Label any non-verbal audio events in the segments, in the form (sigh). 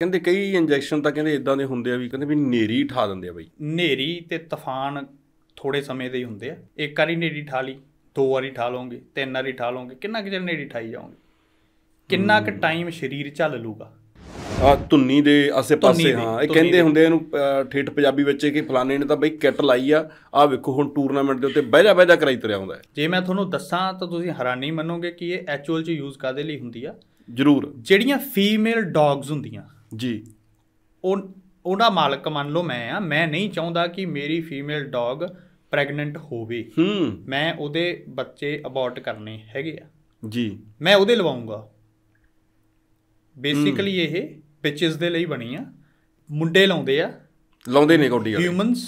ਕਹਿੰਦੇ ਕਈ ਇੰਜੈਕਸ਼ਨ ਤਾਂ ਕਹਿੰਦੇ ਇਦਾਂ ਦੇ ਹੁੰਦੇ ਆ ਵੀ ਕਹਿੰਦੇ ਵੀ ਨੇਰੀ ਠਾ ਦਿੰਦੇ ਆ ਬਾਈ ਨੇਰੀ ਤੇ ਤੂਫਾਨ ਥੋੜੇ ਸਮੇਂ ਦੇ ਹੀ ਹੁੰਦੇ ਆ ਇੱਕ ਵਾਰੀ ਨੇਰੀ ਠਾ ਲਈ ਦੋ ਵਾਰੀ ਠਾ ਲਓਗੇ ਤਿੰਨ ਵਾਰੀ ਠਾ ਲਓਗੇ ਕਿੰਨਾ ਕਿ ਚਿਰ ਨੇਰੀ ਠਾਈ ਜਾਓਗੇ ਕਿੰਨਾ ਕੁ ਟਾਈਮ ਸਰੀਰ ਚੱਲ ਲੂਗਾ ਆ ਧੁੰਨੀ ਦੇ ਆਸੇ-ਪਾਸੇ ਹਾਂ ਇਹ ਕਹਿੰਦੇ ਹੁੰਦੇ ਇਹਨੂੰ ਠੇਠ ਪੰਜਾਬੀ ਵਿੱਚ ਕਿ ਫਲਾਣੇ ਨੇ ਤਾਂ ਬਈ ਕਿੱਟ ਲਾਈ ਆ ਆ ਵੇਖੋ ਹੁਣ ਟੂਰਨਾਮੈਂਟ ਦੇ ਉੱਤੇ ਬਹਿਜਾ ਬਹਿਜਾ ਕਰਾਈ ਤਰਿਆ ਹੁੰਦਾ ਜੇ ਮੈਂ ਤੁਹਾਨੂੰ ਦੱਸਾਂ ਤਾਂ ਤੁਸੀਂ ਹੈਰਾਨੀ ਮੰਨੋਗੇ ਕਿ ਇਹ ਐਕਚੁਅਲ ਚ ਯੂਜ਼ ਕਾਦੇ ਲਈ ਹੁੰਦੀ ਆ ਜ਼ਰੂਰ ਜਿਹੜੀਆਂ ਫੀਮੇਲ ਡੌਗਸ ਹੁੰਦੀਆਂ ਜੀ ਉਹ ਉਹਦਾ ਮਾਲਕ ਮੰਨ ਲਓ ਮੈਂ ਆ ਮੈਂ ਨਹੀਂ ਚਾਹੁੰਦਾ ਕਿ ਮੇਰੀ ਫੀਮੇਲ ਡੌਗ ਪ੍ਰੈਗਨੈਂਟ ਹੋਵੇ ਹੂੰ ਮੈਂ ਉਹਦੇ ਬੱਚੇ ਅਬੋਰਟ ਕਰਨੇ ਹੈਗੇ ਆ ਜੀ ਮੈਂ ਉਹਦੇ ਲਵਾਉਂਗਾ ਬੇਸਿਕਲੀ ਇਹ ਪਿਚਸ ਦੇ ਲਈ ਬਣੀ ਆ ਮੁੰਡੇ ਲਾਉਂਦੇ ਆ ਲਾਉਂਦੇ ਨੇ ਕੌਡੀ ਵਾਲੇ ਹਿਊਮਨਸ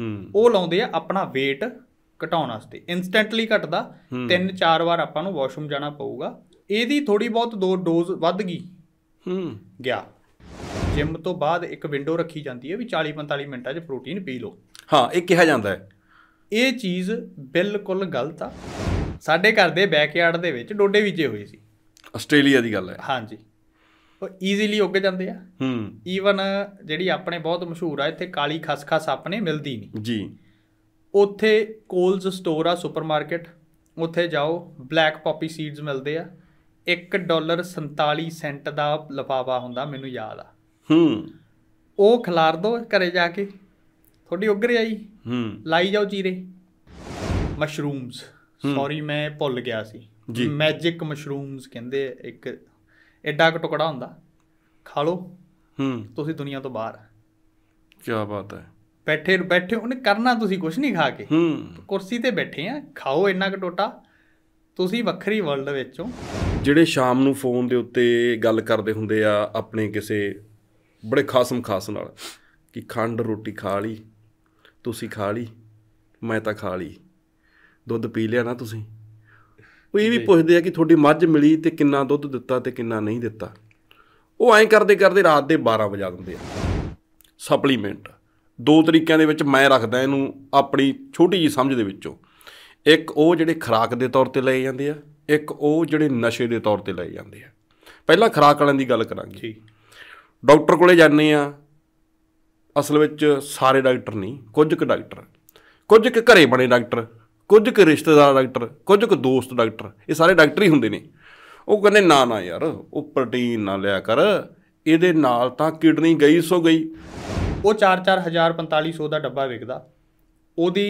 ਹੂੰ ਉਹ ਲਾਉਂਦੇ ਆ ਆਪਣਾ weight ਘਟਾਉਣ ਵਾਸਤੇ ਇਨਸਟੈਂਟਲੀ ਘਟਦਾ ਤਿੰਨ ਚਾਰ ਵਾਰ ਆਪਾਂ ਨੂੰ ਵਾਸ਼ਰੂਮ ਜਾਣਾ ਪਊਗਾ ਇਹਦੀ ਥੋੜੀ ਬਹੁਤ ਦੋ ਡੋਜ਼ ਵੱਧ ਗਈ ਹੂੰ ਗਿਆ ਜਿਮ ਤੋਂ ਬਾਅਦ ਇੱਕ ਵਿੰਡੋ ਰੱਖੀ ਜਾਂਦੀ ਹੈ ਵੀ 40-45 ਮਿੰਟਾਂ 'ਚ ਪ੍ਰੋਟੀਨ ਪੀ ਲਓ ਹਾਂ ਇਹ ਕਿਹਾ ਜਾਂਦਾ ਹੈ ਇਹ ਚੀਜ਼ ਬਿਲਕੁਲ ਗਲਤ ਆ ਸਾਡੇ ਘਰ ਦੇ ਬੈਕਯਾਰਡ ਦੇ ਵਿੱਚ ਡੋਡੇ ਵਿਜੇ ਹੋਏ ਸੀ ਆਸਟ੍ਰੇਲੀਆ ਦੀ ਗੱਲ ਹੈ ਹਾਂਜੀ ਉਹ ਈਜ਼ੀਲੀ ਉੱਗ ਜਾਂਦੇ ਆ ਹੂੰ ਈਵਨ ਜਿਹੜੀ ਆਪਣੇ ਬਹੁਤ ਮਸ਼ਹੂਰ ਆ ਇੱਥੇ ਕਾਲੀ ਖਸਖਸ ਆਪਣੇ ਮਿਲਦੀ ਨਹੀਂ ਜੀ ਉੱਥੇ ਕੋਲਸ ਸਟੋਰ ਆ ਸੁਪਰਮਾਰਕਟ ਉੱਥੇ ਜਾਓ ਬਲੈਕ ਪੌਪੀ ਸੀਡਸ ਮਿਲਦੇ ਆ 1 ਡਾਲਰ 47 ਸੈਂਟ ਦਾ ਲਫਾਵਾ ਹੁੰਦਾ ਮੈਨੂੰ ਯਾਦ ਆ ਹੂੰ ਉਹ ਖਿਲਾਰ ਦੋ ਘਰੇ ਜਾ ਕੇ ਥੋੜੀ ਉੱਗ ਰਹੀ ਆਈ ਹੂੰ ਲਾਈ ਜਾਓ ਚੀਰੇ ਮਸ਼ਰੂਮਸ ਸੌਰੀ ਮੈਂ ਭੁੱਲ ਗਿਆ ਸੀ ਜੀ ਮੈਜਿਕ ਮਸ਼ਰੂਮਸ ਕਹਿੰਦੇ ਇੱਕ ਐਡਾ ਕੁ ਟੁਕੜਾ ਹੁੰਦਾ ਖਾ ਲਓ ਹੂੰ ਤੁਸੀਂ ਦੁਨੀਆ ਤੋਂ ਬਾਹਰ ਕੀ ਬਾਤ ਹੈ ਬੈਠੇ ਬੈਠੇ ਉਹਨੇ ਕਰਨਾ ਤੁਸੀਂ ਕੁਝ ਨਹੀਂ ਖਾ ਕੇ ਹੂੰ ਕੁਰਸੀ ਤੇ ਬੈਠੇ ਆ ਖਾਓ ਇੰਨਾ ਕੁ ਟੋਟਾ ਤੁਸੀਂ ਵੱਖਰੀ ਵਰਲਡ ਵਿੱਚੋਂ ਜਿਹੜੇ ਸ਼ਾਮ ਨੂੰ ਫੋਨ ਦੇ ਉੱਤੇ ਗੱਲ ਕਰਦੇ ਹੁੰਦੇ ਆ ਆਪਣੇ ਕਿਸੇ ਬੜੇ ਖਾਸਮ ਖਾਸ ਨਾਲ ਕਿ ਖੰਡ ਰੋਟੀ ਖਾ ਲਈ ਤੁਸੀਂ ਖਾ ਲਈ ਮੈਂ ਤਾਂ ਖਾ ਲਈ ਦੁੱਧ ਪੀ ਲਿਆ ਨਾ ਤੁਸੀਂ ਉਹ ਇਹ ਵੀ ਪੁੱਛਦੇ ਆ ਕਿ ਤੁਹਾਡੀ ਮੱਝ ਮਿਲੀ ਤੇ ਕਿੰਨਾ ਦੁੱਧ ਦਿੱਤਾ ਤੇ ਕਿੰਨਾ ਨਹੀਂ ਦਿੱਤਾ ਉਹ ਐਂ ਕਰਦੇ ਕਰਦੇ ਰਾਤ ਦੇ 12 ਵਜਾ ਦਿੰਦੇ ਆ ਸਪਲੀਮੈਂਟ ਦੋ ਤਰੀਕਿਆਂ ਦੇ ਵਿੱਚ ਮੈਂ ਰੱਖਦਾ ਇਹਨੂੰ ਆਪਣੀ ਛੋਟੀ ਜੀ ਸਮਝ ਦੇ ਵਿੱਚੋਂ ਇੱਕ ਉਹ ਜਿਹੜੇ ਖਰਾਕ ਦੇ ਤੌਰ ਤੇ ਲਏ ਜਾਂਦੇ ਆ ਇੱਕ ਉਹ ਜਿਹੜੇ ਨਸ਼ੇ ਦੇ ਤੌਰ ਤੇ ਲਏ ਜਾਂਦੇ ਆ ਪਹਿਲਾਂ ਖਰਾਕ ਵਾਲਿਆਂ ਦੀ ਗੱਲ ਕਰਾਂਗੇ ਜੀ ਡਾਕਟਰ ਕੋਲੇ ਜਾਂਦੇ ਆ ਅਸਲ ਵਿੱਚ ਸਾਰੇ ਡਾਕਟਰ ਨਹੀਂ ਕੁਝ ਕੁ ਡਾਕਟਰ ਕੁਝ ਕੁ ਘਰੇ ਬਣੇ ਡਾਕਟਰ ਕੁਝ ਕੁ ਰਿਸ਼ਤੇਦਾਰ ਡਾਕਟਰ ਕੁਝ ਕੁ ਦੋਸਤ ਡਾਕਟਰ ਇਹ ਸਾਰੇ ਡਾਕਟਰ ਹੀ ਹੁੰਦੇ ਨੇ ਉਹ ਕਹਿੰਦੇ ਨਾ ਨਾ ਯਾਰ ਉਹ ਪ੍ਰੋਟੀਨ ਨਾ ਲਿਆ ਕਰ ਇਹਦੇ ਨਾਲ ਤਾਂ ਕਿਡਨੀ ਗਈ ਸੋ ਗਈ ਉਹ 4-4000 ਦਾ ਡੱਬਾ ਵਿਕਦਾ ਉਹਦੀ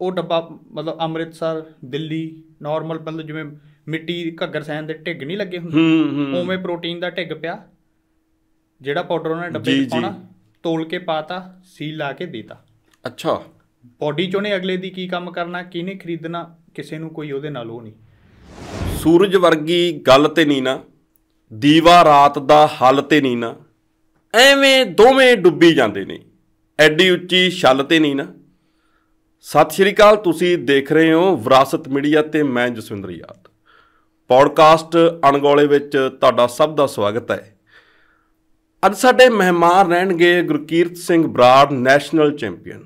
ਉਹ ਡੱਬਾ ਮਤਲਬ ਅੰਮ੍ਰਿਤਸਰ ਦਿੱਲੀ ਨਾਰਮਲ ਮਤਲਬ ਜਿਵੇਂ ਮਿੱਟੀ ਘੱਗਰ ਸੈਨ ਦੇ ਢਿੱਗ ਨਹੀਂ ਲੱਗੇ ਹੁੰਦੇ ਉਵੇਂ ਪ੍ਰੋਟੀਨ ਦਾ ਢਿੱਗ ਪਿਆ ਜਿਹੜਾ ਪਾਊਡਰ ਉਹਨੇ ਡੱਬੇ ਚ ਪਾਉਣਾ ਤੋਲ ਕੇ ਪਾਤਾ ਸੀਲ ਲਾ ਕੇ ਦੇਤਾ ਅੱਛਾ ਬੋਡੀ ਚੋਂ ਨੇ ਅਗਲੇ ਦੀ ਕੀ ਕੰਮ ਕਰਨਾ ਕਿਹਨੇ ਖਰੀਦਣਾ ਕਿਸੇ ਨੂੰ ਕੋਈ ਉਹਦੇ ਨਾਲ ਉਹ ਨਹੀਂ ਸੂਰਜ ਵਰਗੀ ਗੱਲ ਤੇ ਨਹੀਂ ਨਾ ਦੀਵਾ ਰਾਤ ਦਾ ਹੱਲ ਤੇ ਨਹੀਂ ਨਾ ਐਵੇਂ ਦੋਵੇਂ ਡੁੱਬੀ ਜਾਂਦੇ ਨੇ ਐਡੀ ਉੱਚੀ ਛੱਲ ਤੇ ਨਹੀਂ ਨਾ ਸਤਿ ਸ਼੍ਰੀ ਅਕਾਲ ਤੁਸੀਂ ਦੇਖ ਰਹੇ ਹੋ ਵਿਰਾਸਤ ਮੀਡੀਆ ਤੇ ਮੈਂ ਜਸਵਿੰਦਰ ਯਾਦ ਪੌਡਕਾਸਟ ਅਣਗੋਲੇ ਵਿੱਚ ਤੁਹਾਡਾ ਸਭ ਦਾ ਸਵਾਗਤ ਹੈ ਅੱਜ ਸਾਡੇ ਮਹਿਮਾਨ ਰਹਿਣਗੇ ਗੁਰਕੀਰਤ ਸਿੰਘ ਬਰਾੜ ਨੈਸ਼ਨਲ ਚੈਂਪੀਅਨ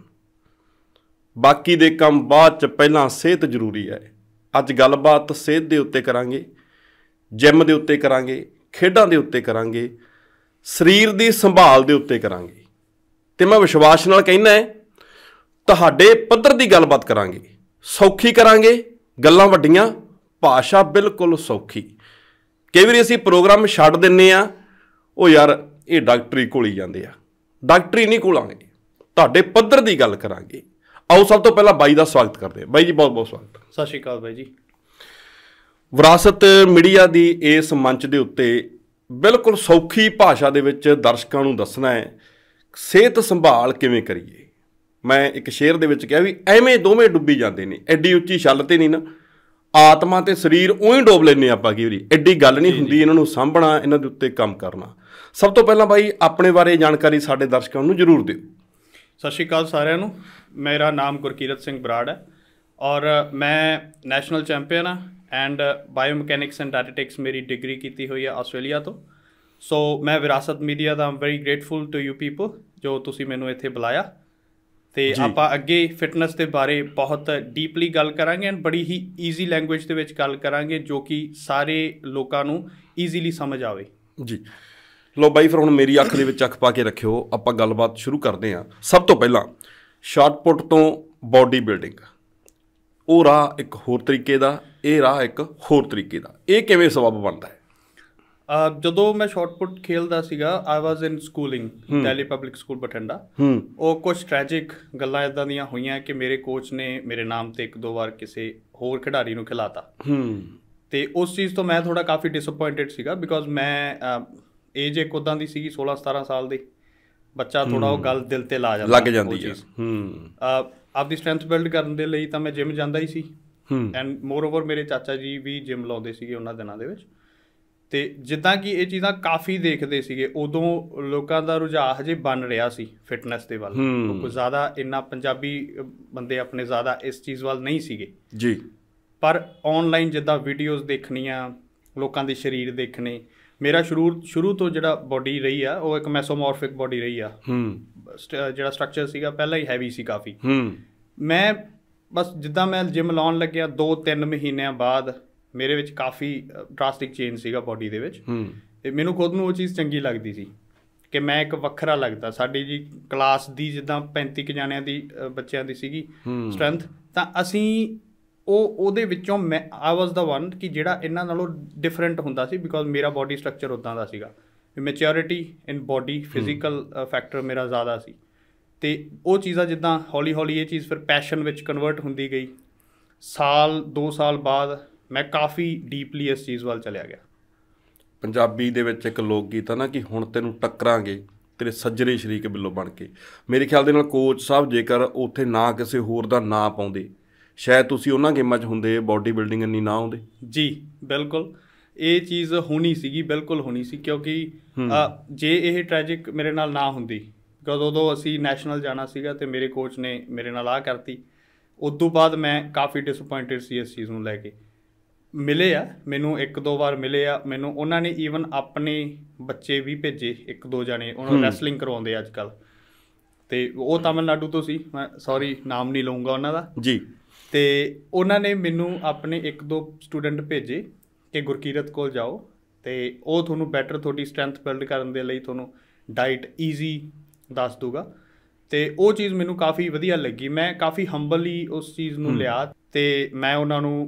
ਬਾਕੀ ਦੇ ਕੰਮ ਬਾਅਦ ਚ ਪਹਿਲਾਂ ਸਿਹਤ ਜ਼ਰੂਰੀ ਹੈ ਅੱਜ ਗੱਲਬਾਤ ਸਿਹਤ ਦੇ ਉੱਤੇ ਕਰਾਂਗੇ ਜਿਮ ਦੇ ਉੱਤੇ ਕਰਾਂਗੇ ਖੇਡਾਂ ਦੇ ਉੱਤੇ ਕਰਾਂਗੇ ਸਰੀਰ ਦੀ ਸੰਭਾਲ ਦੇ ਉੱਤੇ ਕਰਾਂਗੇ ਤੇ ਮੈਂ ਵਿਸ਼ਵਾਸ ਨਾਲ ਕਹਿੰਦਾ ਤੁਹਾਡੇ ਪੱਧਰ ਦੀ ਗੱਲਬਾਤ ਕਰਾਂਗੇ ਸੌਖੀ ਕਰਾਂਗੇ ਗੱਲਾਂ ਵੱਡੀਆਂ ਭਾਸ਼ਾ ਬਿਲਕੁਲ ਸੌਖੀ ਕਈ ਵਾਰੀ ਅਸੀਂ ਪ੍ਰੋਗਰਾਮ ਛੱਡ ਦਿੰਨੇ ਆ ਉਹ ਯਾਰ ਇਹ ਡਾਕਟਰੀ ਕੋਲ ਹੀ ਜਾਂਦੇ ਆ ਡਾਕਟਰੀ ਨਹੀਂ ਕੋਲਾਂਗੇ ਤੁਹਾਡੇ ਪੱਧਰ ਦੀ ਗੱਲ ਕਰਾਂਗੇ ਆਓ ਸਭ ਤੋਂ ਪਹਿਲਾਂ ਬਾਈ ਦਾ ਸਵਾਗਤ ਕਰਦੇ ਆ ਬਾਈ ਜੀ ਬਹੁਤ ਬਹੁਤ ਸਵਾਗਤ ਸਤਿ ਸ਼੍ਰੀ ਅਕਾਲ ਬਾਈ ਜੀ ਵਿਰਾਸਤ ਮੀਡੀਆ ਦੀ ਇਸ ਮੰਚ ਦੇ ਉੱਤੇ ਬਿਲਕੁਲ ਸੌਖੀ ਭਾਸ਼ਾ ਦੇ ਵਿੱਚ ਦਰਸ਼ਕਾਂ ਨੂੰ ਦੱਸਣਾ ਹੈ ਸਿਹਤ ਸੰਭਾਲ ਕਿਵੇਂ ਕਰੀਏ ਮੈਂ ਇੱਕ ਸ਼ੇਰ ਦੇ ਵਿੱਚ ਕਿਹਾ ਵੀ ਐਵੇਂ ਦੋਵੇਂ ਡੁੱਬੀ ਜਾਂਦੇ ਨੇ ਐਡੀ ਉੱਚੀ ਛੱਲ ਤੇ ਨਹੀਂ ਨਾ ਆਤਮਾ ਤੇ ਸਰੀਰ ਉਹੀ ਡੋਬ ਲੈਨੇ ਆਪਾਂ ਕੀ ਵਾਰੀ ਐਡੀ ਗੱਲ ਨਹੀਂ ਹੁੰਦੀ ਇਹਨਾਂ ਨੂੰ ਸਾਂਭਣਾ ਇਹਨਾਂ ਦੇ ਉੱਤੇ ਕੰਮ ਕਰਨਾ ਸਭ ਤੋਂ ਪਹਿਲਾਂ ਬਾਈ ਆਪਣੇ ਬਾਰੇ ਜਾਣਕਾਰੀ ਸਾਡੇ ਦਰਸ਼ਕਾਂ ਨੂੰ ਜ਼ਰੂਰ ਦਿਓ ਸਤਿ ਸ਼੍ਰੀ ਅਕਾਲ ਸਾਰਿਆਂ ਨੂੰ ਮੇਰਾ ਨਾਮ ਗੁਰਕੀਰਤ ਸਿੰਘ ਬਰਾੜ ਹੈ ਔਰ ਮੈਂ ਨੈਸ਼ਨਲ ਚੈਂਪੀਅਨ ਆ ਐਂਡ ਬਾਇਓਮੈਕੈਨਿਕਸ ਐਂਡ ਡਾਟਾਟਿਕਸ ਮੇਰੀ ਡਿਗਰੀ ਕੀਤੀ ਹੋਈ ਹੈ ਆਸਟ੍ਰੇਲੀਆ ਤੋਂ ਸੋ ਮੈਂ ਵਿਰਾਸਤ ਮੀਡੀਆ ਦਾ am very grateful to you people ਜੋ ਤੁਸੀਂ ਮੈਨੂੰ ਇੱਥੇ ਬੁਲਾਇਆ ਤੇ ਆਪਾਂ ਅੱਗੇ ਫਿਟਨੈਸ ਦੇ ਬਾਰੇ ਬਹੁਤ ਡੀਪਲੀ ਗੱਲ ਕਰਾਂਗੇ ਐਂਡ ਬੜੀ ਹੀ ਈਜ਼ੀ ਲੈਂਗੁਏਜ ਦੇ ਵਿੱਚ ਗੱਲ ਕਰਾਂਗੇ ਜੋ ਕਿ ਸਾਰੇ ਲੋਕਾਂ ਨੂੰ ਈਜ਼ੀਲੀ ਸਮਝ ਆਵੇ ਜੀ ਲੋ ਬਾਈ ਫਿਰ ਹੁਣ ਮੇਰੀ ਅੱਖ ਦੇ ਵਿੱਚ ਅੱਖ ਪਾ ਕੇ ਰੱਖਿਓ ਆਪਾਂ ਗੱਲਬਾਤ ਸ਼ੁਰੂ ਕਰਦੇ ਆਂ ਸਭ ਤੋਂ ਪਹਿਲਾਂ ਸ਼ਾਰਟਪੁੱਟ ਤੋਂ ਬਾਡੀ ਬਿਲਡਿੰਗ ਉਹ ਰਾਹ ਇੱਕ ਹੋਰ ਤਰੀਕੇ ਦਾ ਇਹ ਰਾਹ ਇੱਕ ਹੋਰ ਤਰੀਕੇ ਦਾ ਇਹ ਕਿਵੇਂ ਸਬਬ ਬਣਦਾ ਹੈ ਜਦੋਂ ਮੈਂ ਪੁੱਟ ਖੇਲਦਾ ਸੀਗਾ I was in schooling Delhi public school Bathinda ਉਹ ਕੁਝ ਟ੍ਰੈਜਿਕ ਗੱਲਾਂ ਇਦਾਂ ਦੀਆਂ ਹੋਈਆਂ ਕਿ ਮੇਰੇ ਕੋਚ ਨੇ ਮੇਰੇ ਨਾਮ ਤੇ ਇੱਕ ਦੋ ਵਾਰ ਕਿਸੇ ਹੋਰ ਖਿਡਾਰੀ ਨੂੰ ਖਿਲਾਤਾ ਤੇ ਉਸ ਚੀਜ਼ ਤੋਂ ਮੈਂ ਥੋੜਾ ਕਾਫੀ ਡਿਸਪਾਇੰਟਡ ਸੀਗਾ ਬਿਕੋਜ਼ ਮੈਂ ਏਜ ਇੱਕ ਉਦਾਂ ਦੀ ਸੀਗੀ 16 17 ਸਾਲ ਦੀ ਬੱਚਾ ਥੋੜਾ ਉਹ ਗੱਲ ਦਿਲ ਤੇ ਲਾ ਜਾਂਦਾ ਲੱਗ ਜਾਂਦੀ ਹੈ ਹੂੰ ਆ ਆਪਦੀ ਸਟਰੈਂਥ ਬਿਲਡ ਕਰਨ ਦੇ ਲਈ ਤਾਂ ਮੈਂ ਜਿਮ ਜਾਂਦਾ ਹੀ ਸੀ ਹੂੰ ਐਂਡ ਮੋਰ ਓਵਰ ਮੇਰੇ ਚਾਚਾ ਜੀ ਵੀ ਜਿਮ ਲਾਉਂਦੇ ਸੀਗੇ ਉਹਨਾਂ ਦਿਨਾਂ ਦੇ ਵਿੱਚ ਤੇ ਜਿੱਦਾਂ ਕਿ ਇਹ ਚੀਜ਼ਾਂ ਕਾਫੀ ਦੇਖਦੇ ਸੀਗੇ ਉਦੋਂ ਲੋਕਾਂ ਦਾ ਰੁਝਾਨ ਹਜੇ ਬਣ ਰਿਹਾ ਸੀ ਫਿਟਨੈਸ ਦੇ ਵੱਲ ਕੋਈ ਜ਼ਿਆਦਾ ਇੰਨਾ ਪੰਜਾਬੀ ਬੰਦੇ ਆਪਣੇ ਜ਼ਿਆਦਾ ਇਸ ਚੀਜ਼ ਵੱਲ ਨਹੀਂ ਸੀਗੇ ਜੀ ਪਰ ਆਨਲਾਈਨ ਜਿੱਦਾਂ ਵੀਡੀਓਜ਼ ਦੇਖਣੀਆਂ ਲੋਕਾਂ ਦੇ ਸਰੀਰ ਦੇਖਣੇ ਮੇਰਾ ਸ਼ੁਰੂ ਸ਼ੁਰੂ ਤੋਂ ਜਿਹੜਾ ਬਾਡੀ ਰਹੀ ਆ ਉਹ ਇੱਕ ਮੈਸੋਮੋਰਫਿਕ ਬਾਡੀ ਰਹੀ ਆ ਹੂੰ ਜਿਹੜਾ ਸਟਰਕਚਰ ਸੀਗਾ ਪਹਿਲਾਂ ਹੀ ਹੈਵੀ ਸੀ ਕਾਫੀ ਹੂੰ ਮੈਂ ਬਸ ਜਿੱਦਾਂ ਮੈਂ ਜਿਮ ਲਾਉਣ ਲੱਗਿਆ 2-3 ਮਹੀਨਿਆਂ ਬਾਅਦ ਮੇਰੇ ਵਿੱਚ ਕਾਫੀ ਡਰਾਸਟਿਕ ਚੇਂਜ ਸੀਗਾ ਬਾਡੀ ਦੇ ਵਿੱਚ ਹੂੰ ਤੇ ਮੈਨੂੰ ਖੁਦ ਨੂੰ ਉਹ ਚੀਜ਼ ਚੰਗੀ ਲੱਗਦੀ ਸੀ ਕਿ ਮੈਂ ਇੱਕ ਵੱਖਰਾ ਲੱਗਦਾ ਸਾਡੀ ਜੀ ਕਲਾਸ ਦੀ ਜਿੱਦਾਂ 35 ਜਣਿਆਂ ਦੀ ਬੱਚਿਆਂ ਦੀ ਸੀਗੀ ਸਟਰੈਂਥ ਤਾਂ ਅਸੀਂ ਉਹ ਉਹਦੇ ਵਿੱਚੋਂ ਮੈਂ ਆਈ ਵਾਸ ਦਾ ਵਨ ਕਿ ਜਿਹੜਾ ਇਹਨਾਂ ਨਾਲੋਂ ਡਿਫਰੈਂਟ ਹੁੰਦਾ ਸੀ ਬਿਕੋਜ਼ ਮੇਰਾ ਬਾਡੀ ਸਟਰਕਚਰ ਉਦਾਂ ਦਾ ਸੀਗਾ maturity in body physical factor ਮੇਰਾ ਜ਼ਿਆਦਾ ਸੀ ਤੇ ਉਹ ਚੀਜ਼ਾਂ ਜਿੱਦਾਂ ਹੌਲੀ ਹੌਲੀ ਇਹ ਚੀਜ਼ ਫਿਰ ਪੈਸ਼ਨ ਵਿੱਚ ਕਨਵਰਟ ਹੁੰਦੀ ਗਈ ਸਾਲ 2 ਸਾਲ ਬਾਅਦ ਮੈਂ ਕਾਫੀ ਡੀਪਲੀ ਇਸ ਚੀਜ਼ ਵੱਲ ਚਲਿਆ ਗਿਆ ਪੰਜਾਬੀ ਦੇ ਵਿੱਚ ਇੱਕ ਲੋਕ ਗੀਤ ਹੈ ਨਾ ਕਿ ਹੁਣ ਤੈਨੂੰ ਟੱਕਰਾਂਗੇ ਤੇਰੇ ਸੱਜਰੇ ਸ਼ਰੀਕ ਬਿੱਲੋ ਬਣ ਕੇ ਮੇਰੇ ਖਿਆਲ ਦੇ ਨਾਲ ਕੋਚ ਸਾਹਿਬ ਜੇਕਰ ਉੱਥੇ ਨਾ ਕਿਸੇ ਹੋਰ ਦਾ ਨਾਂ ਪਾਉਂਦੇ ਸ਼ਾਇਦ ਤੁਸੀਂ ਉਹਨਾਂ ਗੇਮਾਂ 'ਚ ਹੁੰਦੇ ਬਾਡੀ ਬਿਲਡਿੰਗ ਇੰਨੀ ਨਾ ਆਉਂਦੇ ਜੀ ਬਿਲਕੁਲ ਇਹ ਚੀਜ਼ ਹੋਣੀ ਸੀਗੀ ਬਿਲਕੁਲ ਹੋਣੀ ਸੀ ਕਿਉਂਕਿ ਜੇ ਇਹ ਟ੍ਰੈਜਿਕ ਮੇਰੇ ਨਾਲ ਨਾ ਹੁੰਦੀ ਬਿਕਾਜ਼ ਉਦੋਂ ਅਸੀਂ ਨੈਸ਼ਨਲ ਜਾਣਾ ਸੀਗਾ ਤੇ ਮੇਰੇ ਕੋਚ ਨੇ ਮੇਰੇ ਨਾਲ ਆ ਕਰਤੀ ਉਸ ਤੋਂ ਬਾਅਦ ਮੈਂ ਕਾਫੀ ਡਿਸਪਾਇੰਟਡ ਸੀ ਇਸ ਚੀਜ਼ ਨੂੰ ਲੈ ਕੇ ਮਿਲੇ ਆ ਮੈਨੂੰ ਇੱਕ ਦੋ ਵਾਰ ਮਿਲੇ ਆ ਮੈਨੂੰ ਉਹਨਾਂ ਨੇ ਈਵਨ ਆਪਣੇ ਬੱਚੇ ਵੀ ਭੇਜੇ ਇੱਕ ਦੋ ਜਣੇ ਉਹਨਾਂ ਨੂੰ ਰੈਸਲਿੰਗ ਕਰਵਾਉਂਦੇ ਅੱਜਕੱਲ ਤੇ ਉਹ ਤਾਮਿਲਨਾਡੂ ਤੋਂ ਸੀ ਮੈਂ ਸੌਰੀ ਨਾਮ ਨਹੀਂ ਲਵਾਂਗਾ ਉਹਨਾਂ ਦਾ ਜੀ ਤੇ ਉਹਨਾਂ ਨੇ ਮੈਨੂੰ ਆਪਣੇ ਇੱਕ ਦੋ ਸਟੂਡੈਂਟ ਭੇਜੇ ਕਿ ਗੁਰਕੀਰਤ ਕੋਲ ਜਾਓ ਤੇ ਉਹ ਤੁਹਾਨੂੰ ਬੈਟਰ ਤੁਹਾਡੀ ਸਟਰੈਂਥ ਬਿਲਡ ਕਰਨ ਦੇ ਲਈ ਤੁਹਾਨੂੰ ਡਾਈਟ ਈਜ਼ੀ ਦੱਸ ਦੂਗਾ ਤੇ ਉਹ ਚੀਜ਼ ਮੈਨੂੰ ਕਾਫੀ ਵਧੀਆ ਲੱਗੀ ਮੈਂ ਕਾਫੀ ਹੰਬਲੀ ਉਸ ਚੀਜ਼ ਨੂੰ ਲਿਆ ਤੇ ਮੈਂ ਉਹਨਾਂ ਨੂੰ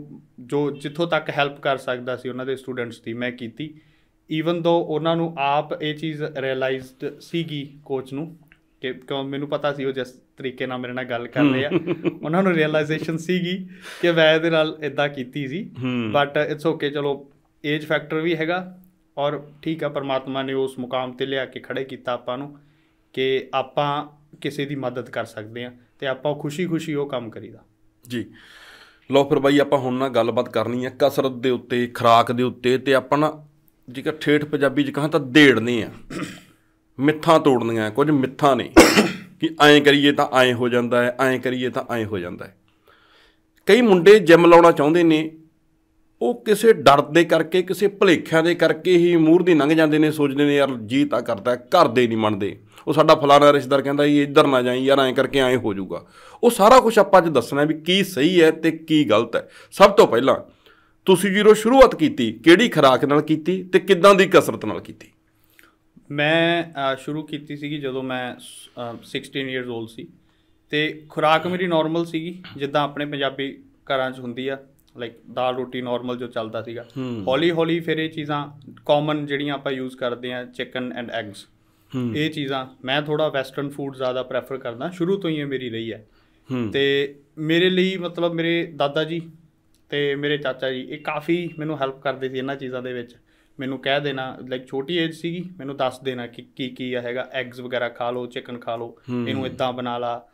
ਜੋ ਜਿੱਥੋਂ ਤੱਕ ਹੈਲਪ ਕਰ ਸਕਦਾ ਸੀ ਉਹਨਾਂ ਦੇ ਸਟੂਡੈਂਟਸ ਦੀ ਮੈਂ ਕੀਤੀ ਈਵਨ ਦੋ ਉਹਨਾਂ ਨੂੰ ਆਪ ਇਹ ਚੀਜ਼ ਰਿਅਲਾਈਜ਼ਡ ਸੀਗੀ ਕੋਚ ਨੂੰ ਕਿ ਕਿਉਂ ਮੈਨੂੰ ਪਤਾ ਸੀ ਉਹ ਜਿਸ ਤਰੀਕੇ ਨਾਲ ਮੇਰੇ ਨਾਲ ਗੱਲ ਕਰ ਰਹੇ ਆ ਉਹਨਾਂ ਨੂੰ ਰੀਅਲਾਈਜੇਸ਼ਨ ਸੀਗੀ ਕਿ ਮੈਂ ਇਹਦੇ ਨਾਲ ਇਦਾਂ ਕੀਤੀ ਸੀ ਬਟ ਇਟਸ ਓਕੇ ਚਲੋ ਏਜ ਫੈਕਟਰ ਵੀ ਹੈਗਾ ਔਰ ਠੀਕ ਆ ਪਰਮਾਤਮਾ ਨੇ ਉਸ ਮੁਕਾਮ ਤੇ ਲਿਆ ਕੇ ਖੜੇ ਕੀਤਾ ਆਪਾਂ ਨੂੰ ਕਿ ਆਪਾਂ ਕਿਸੇ ਦੀ ਮਦਦ ਕਰ ਸਕਦੇ ਆ ਤੇ ਆਪਾਂ ਖੁਸ਼ੀ-ਖੁਸ਼ੀ ਉਹ ਕੰਮ ਕਰੀਦਾ ਜੀ ਲੋ ਫਿਰ ਬਾਈ ਆਪਾਂ ਹੁਣ ਨਾ ਗੱਲਬਾਤ ਕਰਨੀ ਆ ਕਸਰਤ ਦੇ ਉੱਤੇ ਖਰਾਕ ਦੇ ਉੱਤੇ ਤੇ ਆਪਾਂ ਨਾ ਜੇਕਰ ਠੇਠ ਪੰਜਾਬੀ ਚ ਕਹਾਂ ਤਾਂ ਦੇੜਨੇ ਆ ਮਿੱਥਾਂ ਤੋੜਨੀਆਂ ਕੁਝ ਮਿੱਥਾਂ ਨੇ (coughs) ਕਿ ਐਂ ਕਰੀਏ ਤਾਂ ਐਂ ਹੋ ਜਾਂਦਾ ਹੈ ਐਂ ਕਰੀਏ ਤਾਂ ਐਂ ਹੋ ਜਾਂਦਾ ਹੈ ਕਈ ਮੁੰਡੇ ਜਿਮ ਲਾਉਣਾ ਚਾਹੁੰਦੇ ਨੇ ਉਹ ਕਿਸੇ ਡਰ ਦੇ ਕਰਕੇ ਕਿਸੇ ਭਲੇਖਿਆਂ ਦੇ ਕਰਕੇ ਹੀ ਮੂਰ ਦੀ ਲੰਘ ਜਾਂਦੇ ਨੇ ਸੋਚਦੇ ਨੇ ਯਾਰ ਜੀ ਤਾਂ ਕਰਦਾ ਘਰ ਦੇ ਨਹੀਂ ਮੰਨਦੇ ਉਹ ਸਾਡਾ ਫਲਾਣਾ ਰਿਸ਼ਤਦਾਰ ਕਹਿੰਦਾ ਜੀ ਇੱਧਰ ਨਾ ਜਾਈ ਯਾਰ ਐਂ ਕਰਕੇ ਐਂ ਹੋ ਜਾਊਗਾ ਉਹ ਸਾਰਾ ਕੁਝ ਆਪਾਂ ਅੱਜ ਦੱਸਣਾ ਵੀ ਕੀ ਸਹੀ ਹੈ ਤੇ ਕੀ ਗਲਤ ਹੈ ਸਭ ਤੋਂ ਪਹਿਲਾਂ ਤੁਸੀਂ ਜੀਰੋ ਸ਼ੁਰੂਆਤ ਕੀਤੀ ਕਿਹੜੀ ਖਰਾਕ ਨਾਲ ਕੀਤੀ ਤੇ ਕਿੱਦਾਂ ਦੀ ਕਸਰਤ ਨਾਲ ਕੀਤੀ ਮੈਂ ਸ਼ੁਰੂ ਕੀਤੀ ਸੀਗੀ ਜਦੋਂ ਮੈਂ 16 ਇਅਰਸ 올 ਸੀ ਤੇ ਖੁਰਾਕ ਮੇਰੀ ਨਾਰਮਲ ਸੀਗੀ ਜਿੱਦਾਂ ਆਪਣੇ ਪੰਜਾਬੀ ਘਰਾਂ 'ਚ ਹੁੰਦੀ ਆ ਲਾਈਕ ਦਾਲ ਰੋਟੀ ਨਾਰਮਲ ਜੋ ਚੱਲਦਾ ਸੀਗਾ ਹੌਲੀ ਹੌਲੀ ਫਿਰ ਇਹ ਚੀਜ਼ਾਂ ਕਾਮਨ ਜਿਹੜੀਆਂ ਆਪਾਂ ਯੂਜ਼ ਕਰਦੇ ਆ ਚਿਕਨ ਐਂਡ ਐਗਸ ਇਹ ਚੀਜ਼ਾਂ ਮੈਂ ਥੋੜਾ ਵੈਸਟਰਨ ਫੂਡ ਜ਼ਿਆਦਾ ਪ੍ਰੈਫਰ ਕਰਦਾ ਸ਼ੁਰੂ ਤੋਂ ਹੀ ਇਹ ਮੇਰੀ ਰਹੀ ਹੈ ਤੇ ਮੇਰੇ ਲਈ ਮਤਲਬ ਮੇਰੇ ਦਾਦਾ ਜੀ ਤੇ ਮੇਰੇ ਚਾਚਾ ਜੀ ਇਹ ਕਾਫੀ ਮੈਨੂੰ ਹੈਲਪ ਕਰਦੇ ਸੀ ਇਹਨਾਂ ਚੀਜ਼ਾਂ ਦੇ ਵਿੱਚ ਮੈਨੂੰ ਕਹਿ ਦੇਣਾ ਲਾਈਕ ਛੋਟੀ ਏਜ ਸੀਗੀ ਮੈਨੂੰ ਦੱਸ ਦੇਣਾ ਕਿ ਕੀ ਕੀ ਹੈਗਾ ਐਗਸ ਵਗੈਰਾ ਖਾ ਲਓ ਚਿਕਨ ਖਾ ਲਓ ਇਹਨੂੰ ਇਦਾਂ ਬਣਾ ਲਾ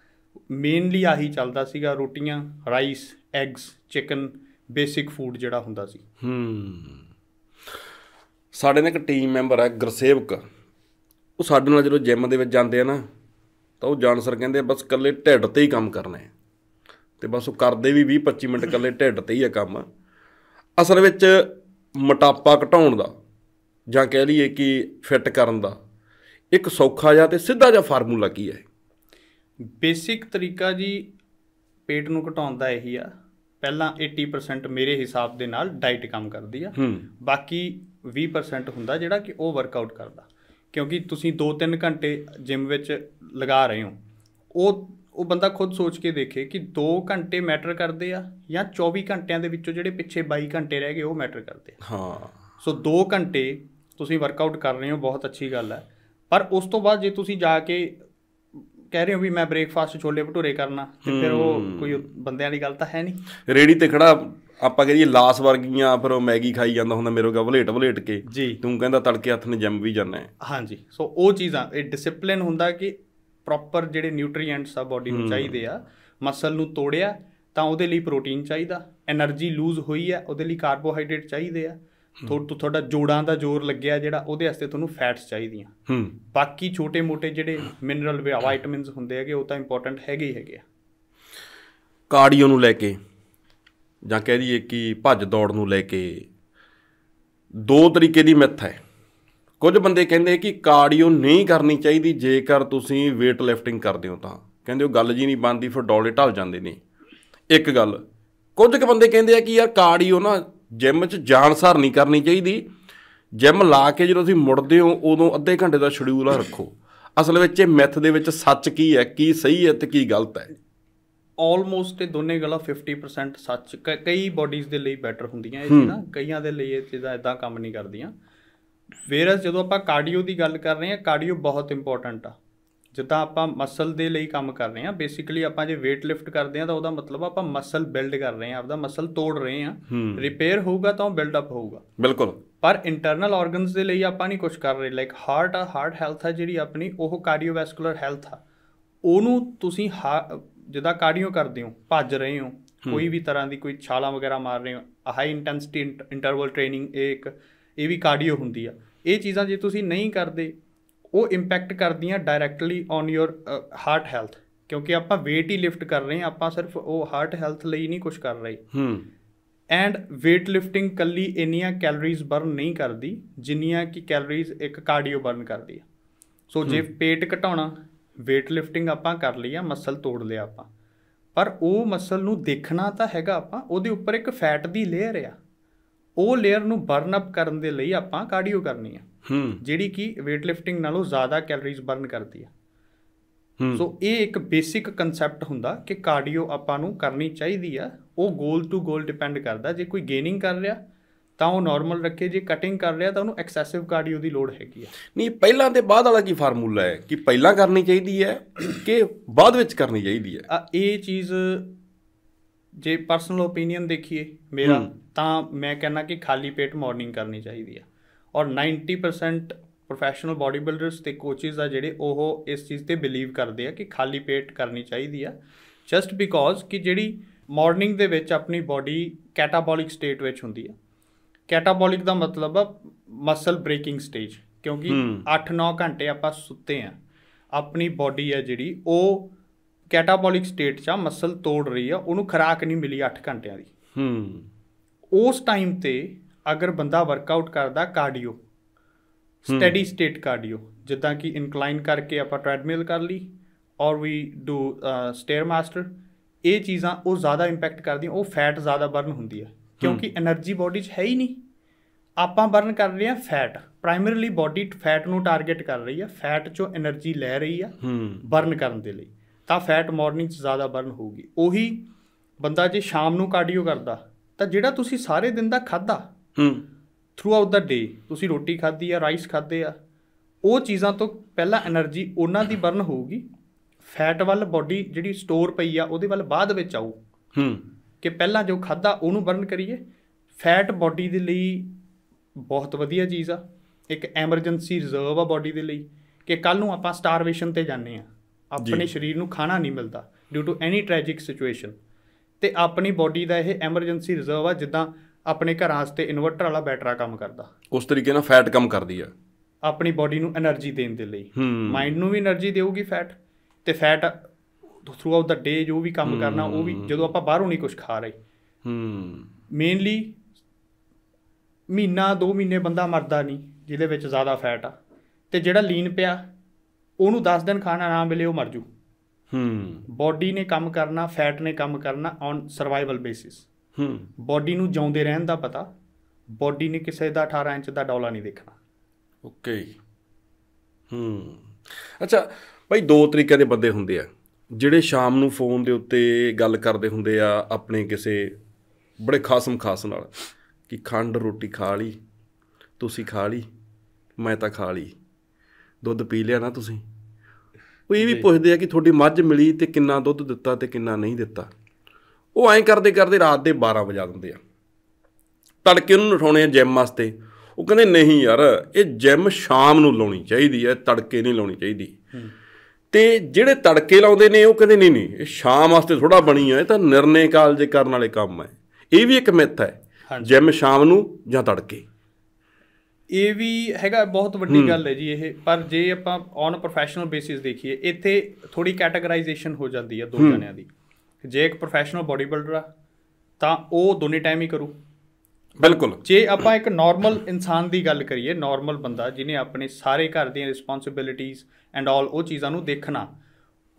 ਮੇਨਲੀ ਆਹੀ ਚੱਲਦਾ ਸੀਗਾ ਰੋਟੀਆਂ rice eggs chicken basic food ਜਿਹੜਾ ਹੁੰਦਾ ਸੀ ਹੂੰ ਸਾਡੇ ਨਾਲ ਇੱਕ ਟੀਮ ਮੈਂਬਰ ਹੈ ਗੁਰਸੇਵਕ ਉਹ ਸਾਡੇ ਨਾਲ ਜਦੋਂ ਜਿਮ ਦੇ ਵਿੱਚ ਜਾਂਦੇ ਆ ਨਾ ਤਾਂ ਉਹ ਜਾਣ ਸਰ ਕਹਿੰਦੇ ਬਸ ਇਕੱਲੇ ਢਿੱਡ ਤੇ ਹੀ ਕੰਮ ਕਰਨਾ ਹੈ ਤੇ ਬਸ ਉਹ ਕਰਦੇ ਵੀ 20 25 ਮਿੰਟ ਇਕੱਲੇ ਢਿੱਡ ਤੇ ਹੀ ਆ ਕੰਮ ਅਸਲ ਵਿੱਚ ਮੋਟਾਪਾ ਘਟਾਉਣ ਦਾ ਜਾਂ ਕਹਿ ਲਈਏ ਕਿ ਫਿੱਟ ਕਰਨ ਦਾ ਇੱਕ ਸੌਖਾ ਜਿਹਾ ਤੇ ਸਿੱਧਾ ਜਿਹਾ ਫਾਰਮੂਲਾ ਕੀ ਹੈ ਬੇਸਿਕ ਤਰੀਕਾ ਜੀ ਪੇਟ ਨੂੰ ਘਟਾਉਣ ਦਾ ਇਹੀ ਆ ਪਹਿਲਾਂ 80% ਮੇਰੇ ਹਿਸਾਬ ਦੇ ਨਾਲ ਡਾਈਟ ਕੰਮ ਕਰਦੀ ਆ ਬਾਕੀ 20% ਹੁੰਦਾ ਜਿਹੜਾ ਕਿ ਉਹ ਵਰਕਆਊਟ ਕਰਦਾ ਕਿਉਂਕਿ ਤੁਸੀਂ 2-3 ਘੰਟੇ ਜਿਮ ਵਿੱਚ ਲਗਾ ਰਹੇ ਹੋ ਉਹ ਉਹ ਬੰਦਾ ਖੁਦ ਸੋਚ ਕੇ ਦੇਖੇ ਕਿ 2 ਘੰਟੇ ਮੈਟਰ ਕਰਦੇ ਆ ਜਾਂ 24 ਘੰਟਿਆਂ ਦੇ ਵਿੱਚੋਂ ਜਿਹੜੇ ਪਿੱਛੇ 22 ਘੰਟੇ ਰਹਿ ਗਏ ਉਹ ਮੈਟਰ ਕਰਦੇ ਆ ਹਾਂ ਸੋ 2 ਘੰਟੇ ਤੁਸੀਂ ਵਰਕਆਊਟ ਕਰ ਰਹੇ ਹੋ ਬਹੁਤ ਅੱਛੀ ਗੱਲ ਹੈ ਪਰ ਉਸ ਤੋਂ ਬਾਅਦ ਜੇ ਤੁਸੀਂ ਜਾ ਕੇ ਕਹਿ ਰਹੇ ਹੋ ਵੀ ਮੈਂ ਬ੍ਰੇਕਫਾਸਟ ਛੋਲੇ ਭਟੂਰੇ ਕਰਨਾ ਤੇ ਫਿਰ ਉਹ ਕੋਈ ਬੰਦਿਆਂ ਵਾਲੀ ਗੱਲ ਤਾਂ ਹੈ ਨਹੀਂ ਰੇੜੀ ਤੇ ਖੜਾ ਆਪਾਂ ਆ ਲਾਸ ਵਰਗੀਆਂ ਫਿਰ ਉਹ ਮੈਗੀ ਖਾਈ ਜਾਂਦਾ ਹੁੰਦਾ ਮੇਰੇ ਕੋਲ ਵਲੇਟ ਵਲੇਟ ਕੇ ਤੂੰ ਕਹਿੰਦਾ ਤੜਕੇ ਹੱਥ ਨੇ ਜਿਮ ਵੀ ਜਾਣਾ ਹਾਂਜੀ ਸੋ ਉਹ ਚੀਜ਼ਾਂ ਇਹ ਡਿਸਪਲਿਨ ਹੁੰਦਾ ਕਿ ਪ੍ਰੋਪਰ ਜਿਹੜੇ ਨਿਊਟ੍ਰੀਐਂਟਸ ਆ ਬਾਡੀ ਨੂੰ ਚਾਹੀਦੇ ਆ ਮਸਲ ਨੂੰ ਤੋੜਿਆ ਤਾਂ ਉਹਦੇ ਲਈ ਪ੍ਰੋਟੀਨ ਚਾਹੀਦਾ એનર્ਜੀ ਲੂਜ਼ ਹੋਈ ਆ ਉਹਦੇ ਲਈ ਕਾਰਬੋਹਾਈਡਰੇਟ ਚਾਹੀਦੇ ਆ ਤੁਹਾਡਾ ਜੋੜਾਂ ਦਾ ਜ਼ੋਰ ਲੱਗਿਆ ਜਿਹੜਾ ਉਹਦੇ ਵਾਸਤੇ ਤੁਹਾਨੂੰ ਫੈਟਸ ਚਾਹੀਦੀਆਂ ਹੂੰ ਬਾਕੀ ਛੋਟੇ-ਮੋਟੇ ਜਿਹੜੇ ਮਿਨਰਲ ਵਿਟਾਮਿਨਸ ਹੁੰਦੇ ਹੈਗੇ ਉਹ ਤਾਂ ਇੰਪੋਰਟੈਂਟ ਹੈਗੇ ਹੀ ਹੈਗੇ ਆ ਕਾਰਡੀਓ ਨੂੰ ਲੈ ਕੇ ਜਾਂ ਕਹਿ ਦਈਏ ਕਿ ਭੱਜ ਦੌੜ ਨੂੰ ਲੈ ਕੇ ਦੋ ਤਰੀਕੇ ਦੀ ਮਿੱਥ ਹੈ ਕੁਝ ਬੰਦੇ ਕਹਿੰਦੇ ਕਿ ਕਾਰਡੀਓ ਨਹੀਂ ਕਰਨੀ ਚਾਹੀਦੀ ਜੇਕਰ ਤੁਸੀਂ weight lifting ਕਰਦੇ ਹੋ ਤਾਂ ਕਹਿੰਦੇ ਉਹ ਗੱਲ ਜੀ ਨਹੀਂ ਬਣਦੀ ਫਿਰ ਡੋਲੇ ਢਲ ਜਾਂਦੇ ਨੇ ਇੱਕ ਗੱਲ ਕੁਝ ਕੁ ਬੰਦੇ ਕਹਿੰਦੇ ਆ ਕਿ ਯਾਰ ਕਾਰਡੀਓ ਨਾ ਜਿਮ 'ਚ ਜਾਨਸਾਰ ਨਹੀਂ ਕਰਨੀ ਚਾਹੀਦੀ ਜਿਮ ਲਾ ਕੇ ਜਦੋਂ ਤੁਸੀਂ ਮੁੜਦੇ ਹੋ ਉਦੋਂ ਅੱਧੇ ਘੰਟੇ ਦਾ ਸ਼ਡਿਊਲ ਆ ਰੱਖੋ ਅਸਲ ਵਿੱਚ ਇਹ ਮੈਥ ਦੇ ਵਿੱਚ ਸੱਚ ਕੀ ਹੈ ਕੀ ਸਹੀ ਹੈ ਤੇ ਕੀ ਗਲਤ ਹੈ ਆਲਮੋਸਟ ਇਹ ਦੋਨੇ ਗੱਲਾਂ 50% ਸੱਚ ਕਈ ਬਾਡੀਜ਼ ਦੇ ਲਈ ਬੈਟਰ ਹੁੰਦੀਆਂ ਇਹ ਨਾ ਕਈਆਂ ਦੇ ਲਈ ਇਹ ਚੀਜ਼ਾਂ ਇਦਾਂ ਕੰਮ ਨਹੀਂ ਕਰਦੀਆਂ ਵੇਅਰਸ ਜਦੋਂ ਆਪਾਂ ਕਾਰਡੀਓ ਦੀ ਗੱਲ ਕਰ ਰਹੇ ਹਾਂ ਕਾਰਡੀਓ ਬਹੁਤ ਇੰਪੋਰਟੈਂਟ ਆ ਜਿੱਦਾਂ ਆਪਾਂ ਮਸਲ ਦੇ ਲਈ ਕੰਮ ਕਰ ਰਹੇ ਹਾਂ ਬੇਸਿਕਲੀ ਆਪਾਂ ਜੇ weight lift ਕਰਦੇ ਹਾਂ ਤਾਂ ਉਹਦਾ ਮਤਲਬ ਆਪਾਂ ਮਸਲ ਬਿਲਡ ਕਰ ਰਹੇ ਹਾਂ ਆਪਦਾ ਮਸਲ ਤੋੜ ਰਹੇ ਹਾਂ ਰਿਪੇਅਰ ਹੋਊਗਾ ਤਾਂ ਉਹ ਬਿਲਡ ਅਪ ਹੋਊਗਾ ਬਿਲਕੁਲ ਪਰ ਇੰਟਰਨਲ ਆਰਗਨਸ ਦੇ ਲਈ ਆਪਾਂ ਨਹੀਂ ਕੁਝ ਕਰ ਰਹੇ ਲਾਈਕ ਹਾਰਟ ਆ ਹਾਰਟ ਹੈਲਥ ਆ ਜਿਹੜੀ ਆਪਣੀ ਉਹ ਕਾਰਡੀਓਵੈਸਕੂਲਰ ਹੈਲਥ ਆ ਉਹਨੂੰ ਤੁਸੀਂ ਜਿੱਦਾਂ ਕਾਰਡੀਓ ਕਰਦੇ ਹੋ ਭੱਜ ਰਹੇ ਹੋ ਕੋਈ ਵੀ ਤਰ੍ਹਾਂ ਦੀ ਕੋਈ ਛਾਲਾਂ ਵਗੈਰਾ ਮਾਰ ਰਹੇ ਹੋ ਹਾਈ ਇੰਟੈਂਸਿਟੀ ਇੰਟਰਵਲ ਟ੍ਰੇਨਿੰਗ ਇੱਕ ਇਹ ਵੀ ਕਾਰਡੀਓ ਹੁੰਦੀ ਆ ਇਹ ਚੀਜ਼ਾਂ ਜੇ ਤੁਸੀਂ ਨਹੀਂ ਕਰਦੇ ਉਹ ਇੰਪੈਕਟ ਕਰਦੀਆਂ directly on your heart health ਕਿਉਂਕਿ ਆਪਾਂ weight ਹੀ ਲਿਫਟ ਕਰ ਰਹੇ ਆ ਆਪਾਂ ਸਿਰਫ ਉਹ ਹਾਰਟ ਹੈਲਥ ਲਈ ਨਹੀਂ ਕੁਝ ਕਰ ਰਹੇ ਹੂੰ ਐਂਡ weight lifting ਕੱਲੀ ਇੰਨੀਆਂ ਕੈਲਰੀਜ਼ ਬਰਨ ਨਹੀਂ ਕਰਦੀ ਜਿੰਨੀਆਂ ਕਿ ਕੈਲਰੀਜ਼ ਇੱਕ ਕਾਰਡੀਓ ਬਰਨ ਕਰਦੀ ਆ ਸੋ ਜੇ ਪੇਟ ਘਟਾਉਣਾ weight lifting ਆਪਾਂ ਕਰ ਲਈ ਆ ਮਸਲ ਤੋੜ ਲਿਆ ਆਪਾਂ ਪਰ ਉਹ ਮਸਲ ਨੂੰ ਦੇਖਣਾ ਤਾਂ ਹੈਗਾ ਆਪਾਂ ਉਹਦੇ ਉੱਪਰ ਇੱਕ ਫੈਟ ਦੀ ਲੇਅਰ ਆ ਉਹ ਲੇਅਰ ਨੂੰ ਬਰਨ ਅਪ ਕਰਨ ਦੇ ਲਈ ਆਪਾਂ ਕਾਰਡੀਓ ਕਰਨੀ ਆ ਹੂੰ ਜਿਹੜੀ ਕਿ weight lifting ਨਾਲੋਂ ਜ਼ਿਆਦਾ ਕੈਲਰੀਜ਼ ਬਰਨ ਕਰਦੀ ਆ ਹੂੰ ਸੋ ਇਹ ਇੱਕ ਬੇਸਿਕ ਕਨਸੈਪਟ ਹੁੰਦਾ ਕਿ ਕਾਰਡੀਓ ਆਪਾਂ ਨੂੰ ਕਰਨੀ ਚਾਹੀਦੀ ਆ ਉਹ ਗੋਲ ਟੂ ਗੋਲ ਡਿਪੈਂਡ ਕਰਦਾ ਜੇ ਕੋਈ ਗੇਨਿੰਗ ਕਰ ਰਿਹਾ ਤਾਂ ਉਹ ਨਾਰਮਲ ਰੱਖੇ ਜੇ ਕਟਿੰਗ ਕਰ ਰਿਹਾ ਤਾਂ ਉਹਨੂੰ ਐਕਸੈਸਿਵ ਕਾਰਡੀਓ ਦੀ ਲੋੜ ਹੈਗੀ ਆ ਨਹੀਂ ਪਹਿਲਾਂ ਤੇ ਬਾਅਦ ਵਾਲਾ ਕੀ ਫਾਰਮੂਲਾ ਹੈ ਕਿ ਪਹਿਲਾਂ ਕਰਨੀ ਚਾਹੀਦੀ ਹੈ ਕਿ ਬਾਅਦ ਵਿੱਚ ਕਰਨੀ ਚਾਹੀਦੀ ਹੈ ਇਹ ਚੀਜ਼ ਜੇ ਪਰਸਨਲ ਓਪੀਨੀਅਨ ਦੇਖੀਏ ਮੇਰਾ ਤਾਂ ਮੈਂ ਕਹਿੰਨਾ ਕਿ ਖਾਲੀ ਪੇਟ ਮਾਰਨਿੰਗ ਕਰਨੀ ਚਾਹੀਦੀ ਆ ਔਰ 90% ਪ੍ਰੋਫੈਸ਼ਨਲ ਬਾਡੀ ਬਿਲਡਰਸ ਤੇ ਕੋਚਸ ਆ ਜਿਹੜੇ ਉਹ ਇਸ ਚੀਜ਼ ਤੇ ਬਿਲੀਵ ਕਰਦੇ ਆ ਕਿ ਖਾਲੀ ਪੇਟ ਕਰਨੀ ਚਾਹੀਦੀ ਆ ਜਸਟ ਬਿਕੋਜ਼ ਕਿ ਜਿਹੜੀ ਮਾਰਨਿੰਗ ਦੇ ਵਿੱਚ ਆਪਣੀ ਬਾਡੀ ਕੈਟਾਬੋਲਿਕ ਸਟੇਟ ਵਿੱਚ ਹੁੰਦੀ ਆ ਕੈਟਾਬੋਲਿਕ ਦਾ ਮਤਲਬ ਆ ਮਸਲ ਬ੍ਰੇਕਿੰਗ ਸਟੇਜ ਕਿਉਂਕਿ 8-9 ਘੰਟੇ ਆਪਾਂ ਸੁੱਤੇ ਆ ਆਪਣੀ ਬਾਡੀ ਆ ਜਿਹੜੀ ਉਹ ਕੈਟਾਬੋਲਿਕ ਸਟੇਟ 'ਚ ਮਸਲ ਤੋੜ ਰਹੀ ਆ ਉਹਨੂੰ ਖਰਾਕ ਨਹੀਂ ਮਿਲੀ 8 ਘੰਟਿਆਂ ਦੀ ਹੂੰ ਉਸ ਟਾਈਮ ਤੇ ਅਗਰ ਬੰਦਾ ਵਰਕਆਊਟ ਕਰਦਾ ਕਾਰਡੀਓ ਸਟੈਡੀ ਸਟੇਟ ਕਾਰਡੀਓ ਜਿੱਦਾਂ ਕਿ ਇਨਕਲਾਈਨ ਕਰਕੇ ਆਪਾਂ ਟ੍ਰੈਡਮਿਲ ਕਰ ਲਈ ਔਰ ਵੀ ਡੂ ਸਟੇਅਰ ਮਾਸਟਰ ਇਹ ਚੀਜ਼ਾਂ ਉਹ ਜ਼ਿਆਦਾ ਇੰਪੈਕਟ ਕਰਦੀਆਂ ਉਹ ਫੈਟ ਜ਼ਿਆਦਾ ਬਰਨ ਹੁੰਦੀ ਆ ਕਿਉਂਕਿ એનર્ਜੀ ਬਾਡੀ 'ਚ ਹੈ ਹੀ ਨਹੀਂ ਆਪਾਂ ਬਰਨ ਕਰ ਰਹੇ ਆ ਫੈਟ ਪ੍ਰਾਇਮਰੀਲੀ ਬਾਡੀ ਫੈਟ ਨੂੰ ਟਾਰਗੇਟ ਕਰ ਰਹੀ ਆ ਫੈਟ 'ਚੋਂ એનર્ਜੀ ਲੈ ਰਹੀ ਆ ਬਰਨ ਕਰਨ ਦੇ ਲਈ ਤਾਂ ਫੈਟ ਮਾਰਨਿੰਗ 'ਚ ਜ਼ਿਆਦਾ ਬਰਨ ਹੋਊਗੀ ਉਹੀ ਬੰਦਾ ਜੇ ਸ਼ਾਮ ਨੂੰ ਕਾਰਡੀਓ ਕਰਦਾ ਤਾਂ ਜਿਹੜਾ ਤੁਸੀਂ ਸਾਰੇ ਦਿਨ ਦਾ ਖਾਦਾ ਹੂੰ ਥਰੂ ਆਊਟ ਦਾ ਡੇ ਤੁਸੀਂ ਰੋਟੀ ਖਾਦੀ ਆ ਰਾਈਸ ਖਾਦੇ ਆ ਉਹ ਚੀਜ਼ਾਂ ਤੋਂ ਪਹਿਲਾਂ એનર્ਜੀ ਉਹਨਾਂ ਦੀ ਬਰਨ ਹੋਊਗੀ ਫੈਟ ਵੱਲ ਬਾਡੀ ਜਿਹੜੀ ਸਟੋਰ ਪਈ ਆ ਉਹਦੇ ਵੱਲ ਬਾਅਦ ਵਿੱਚ ਆਊ ਹੂੰ ਕਿ ਪਹਿਲਾਂ ਜੋ ਖਾਦਾ ਉਹਨੂੰ ਬਰਨ ਕਰੀਏ ਫੈਟ ਬਾਡੀ ਦੇ ਲਈ ਬਹੁਤ ਵਧੀਆ ਚੀਜ਼ ਆ ਇੱਕ ਐਮਰਜੈਂਸੀ ਰਿਜ਼ਰਵ ਆ ਬਾਡੀ ਦੇ ਲਈ ਕਿ ਕੱਲ ਨੂੰ ਆਪਾਂ ਸਟਾਰਵੇਸ਼ਨ ਤੇ ਜਾਂਦੇ ਆ ਆਪਣੇ ਸਰੀਰ ਨੂੰ ਖਾਣਾ ਨਹੀਂ ਮਿਲਦਾ due to any tragic situation ਤੇ ਆਪਣੀ ਬਾਡੀ ਦਾ ਇਹ ਐਮਰਜੈਂਸੀ ਰਿਜ਼ਰਵ ਆ ਜਿੱਦਾਂ ਆਪਣੇ ਘਰਾਂ ਵਾਸਤੇ ਇਨਵਰਟਰ ਵਾਲਾ ਬੈਟਰਾ ਕੰਮ ਕਰਦਾ ਉਸ ਤਰੀਕੇ ਨਾਲ ਫੈਟ ਕੰਮ ਕਰਦੀ ਆ ਆਪਣੀ ਬਾਡੀ ਨੂੰ એનર્ਜੀ ਦੇਣ ਦੇ ਲਈ ਮਾਈਂਡ ਨੂੰ ਵੀ એનર્ਜੀ ਦੇਊਗੀ ਫੈਟ ਤੇ fat throughout the day ਜੋ ਵੀ ਕੰਮ ਕਰਨਾ ਉਹ ਵੀ ਜਦੋਂ ਆਪਾਂ ਬਾਹਰੋਂ ਨਹੀਂ ਕੁਝ ਖਾ ਰਹੇ ਹੂੰ ਮੇਨਲੀ ਮਹੀਨਾ 2 ਮਹੀਨੇ ਬੰਦਾ ਮਰਦਾ ਨਹੀਂ ਜਿਹਦੇ ਵਿੱਚ ਜ਼ਿਆਦਾ ਫੈਟ ਆ ਤੇ ਜਿਹੜਾ ਲੀਨ ਪਿਆ ਉਹਨੂੰ 10 ਦਿਨ ਖਾਣਾ ਨਾ ਮਿਲੇ ਉਹ ਮਰ ਜੂ ਹੂੰ ਬਾਡੀ ਨੇ ਕੰਮ ਕਰਨਾ ਫੈਟ ਨੇ ਕੰਮ ਕਰਨਾ ਔਨ ਸਰਵਾਈਵਲ ਬੇਸਿਸ ਹੂੰ ਬਾਡੀ ਨੂੰ ਜਿਉਂਦੇ ਰਹਿਣ ਦਾ ਪਤਾ ਬਾਡੀ ਨੇ ਕਿਸੇ ਦਾ 18 ਇੰਚ ਦਾ ਡੌਲਾ ਨਹੀਂ ਦੇਖਣਾ ਓਕੇ ਹੂੰ ਅੱਛਾ ਭਾਈ ਦੋ ਤਰੀਕੇ ਦੇ ਬੰਦੇ ਹੁੰਦੇ ਆ ਜਿਹੜੇ ਸ਼ਾਮ ਨੂੰ ਫੋਨ ਦੇ ਉੱਤੇ ਗੱਲ ਕਰਦੇ ਹੁੰਦੇ ਆ ਆਪਣੇ ਕਿਸੇ ਬੜੇ ਖਾਸਮ ਖਾਸ ਨਾਲ ਕਿ ਖੰਡ ਰੋਟੀ ਖਾ ਲਈ ਤੁਸੀਂ ਖਾ ਲਈ ਮੈਂ ਤਾਂ ਖਾ ਲਈ ਦੁੱਧ ਪੀ ਲਿਆ ਨਾ ਤੁਸੀਂ ਉਹ ਇਹ ਵੀ ਪੁੱਛਦੇ ਆ ਕਿ ਤੁਹਾਡੀ ਮੱਝ ਮਿਲੀ ਤੇ ਕਿੰਨਾ ਦੁੱਧ ਦਿੱਤਾ ਤੇ ਕਿੰਨਾ ਨਹੀਂ ਦਿੱਤਾ ਉਹ ਐਂ ਕਰਦੇ ਕਰਦੇ ਰਾਤ ਦੇ 12 ਵਜਾ ਦਿੰਦੇ ਆ ਤੜਕੇ ਉਹਨੂੰ ਉਠਾਉਣੇ ਆ ਜਿਮ ਵਾਸਤੇ ਉਹ ਕਹਿੰਦੇ ਨਹੀਂ ਯਾਰ ਇਹ ਜਿਮ ਸ਼ਾਮ ਨੂੰ ਲਾਉਣੀ ਚਾਹੀਦੀ ਐ ਤੜਕੇ ਨਹੀਂ ਲਾਉਣੀ ਚਾਹੀਦੀ ਤੇ ਜਿਹੜੇ ਤੜਕੇ ਲਾਉਂਦੇ ਨੇ ਉਹ ਕਹਿੰਦੇ ਨਹੀਂ ਨਹੀਂ ਇਹ ਸ਼ਾਮ ਵਾਸਤੇ ਥੋੜਾ ਬਣੀ ਆ ਇਹ ਤਾਂ ਨਿਰਣੇ ਕਾਲਜ ਕਰਨ ਵਾਲੇ ਕੰਮ ਐ ਇਹ ਵੀ ਇੱਕ ਮਿੱਥ ਹੈ ਜਿਮ ਸ਼ਾਮ ਨੂੰ ਜਾਂ ਤੜਕੇ ਇਹ ਵੀ ਹੈਗਾ ਬਹੁਤ ਵੱਡੀ ਗੱਲ ਹੈ ਜੀ ਇਹ ਪਰ ਜੇ ਆਪਾਂ ਔਨ ਪ੍ਰੋਫੈਸ਼ਨਲ ਬੇਸਿਸ ਦੇਖੀਏ ਇੱਥੇ ਥੋੜੀ ਕੈਟਾਗਰਾਈਜੇਸ਼ਨ ਹੋ ਜਾਂਦੀ ਹੈ ਦੋ ਜਣਿਆਂ ਦੀ ਜੇ ਇੱਕ ਪ੍ਰੋਫੈਸ਼ਨਲ ਬੋਡੀ ਬਿਲਡਰ ਆ ਤਾਂ ਉਹ ਦੋਨੇ ਟਾਈਮ ਹੀ ਕਰੂ ਬਿਲਕੁਲ ਜੇ ਆਪਾਂ ਇੱਕ ਨਾਰਮਲ ਇਨਸਾਨ ਦੀ ਗੱਲ ਕਰੀਏ ਨਾਰਮਲ ਬੰਦਾ ਜਿਨੇ ਆਪਣੇ ਸਾਰੇ ਘਰ ਦੀਆਂ ਰਿਸਪੌਂਸਿਬਿਲਿਟੀਆਂ ਐਂਡ ਆਲ ਉਹ ਚੀਜ਼ਾਂ ਨੂੰ ਦੇਖਣਾ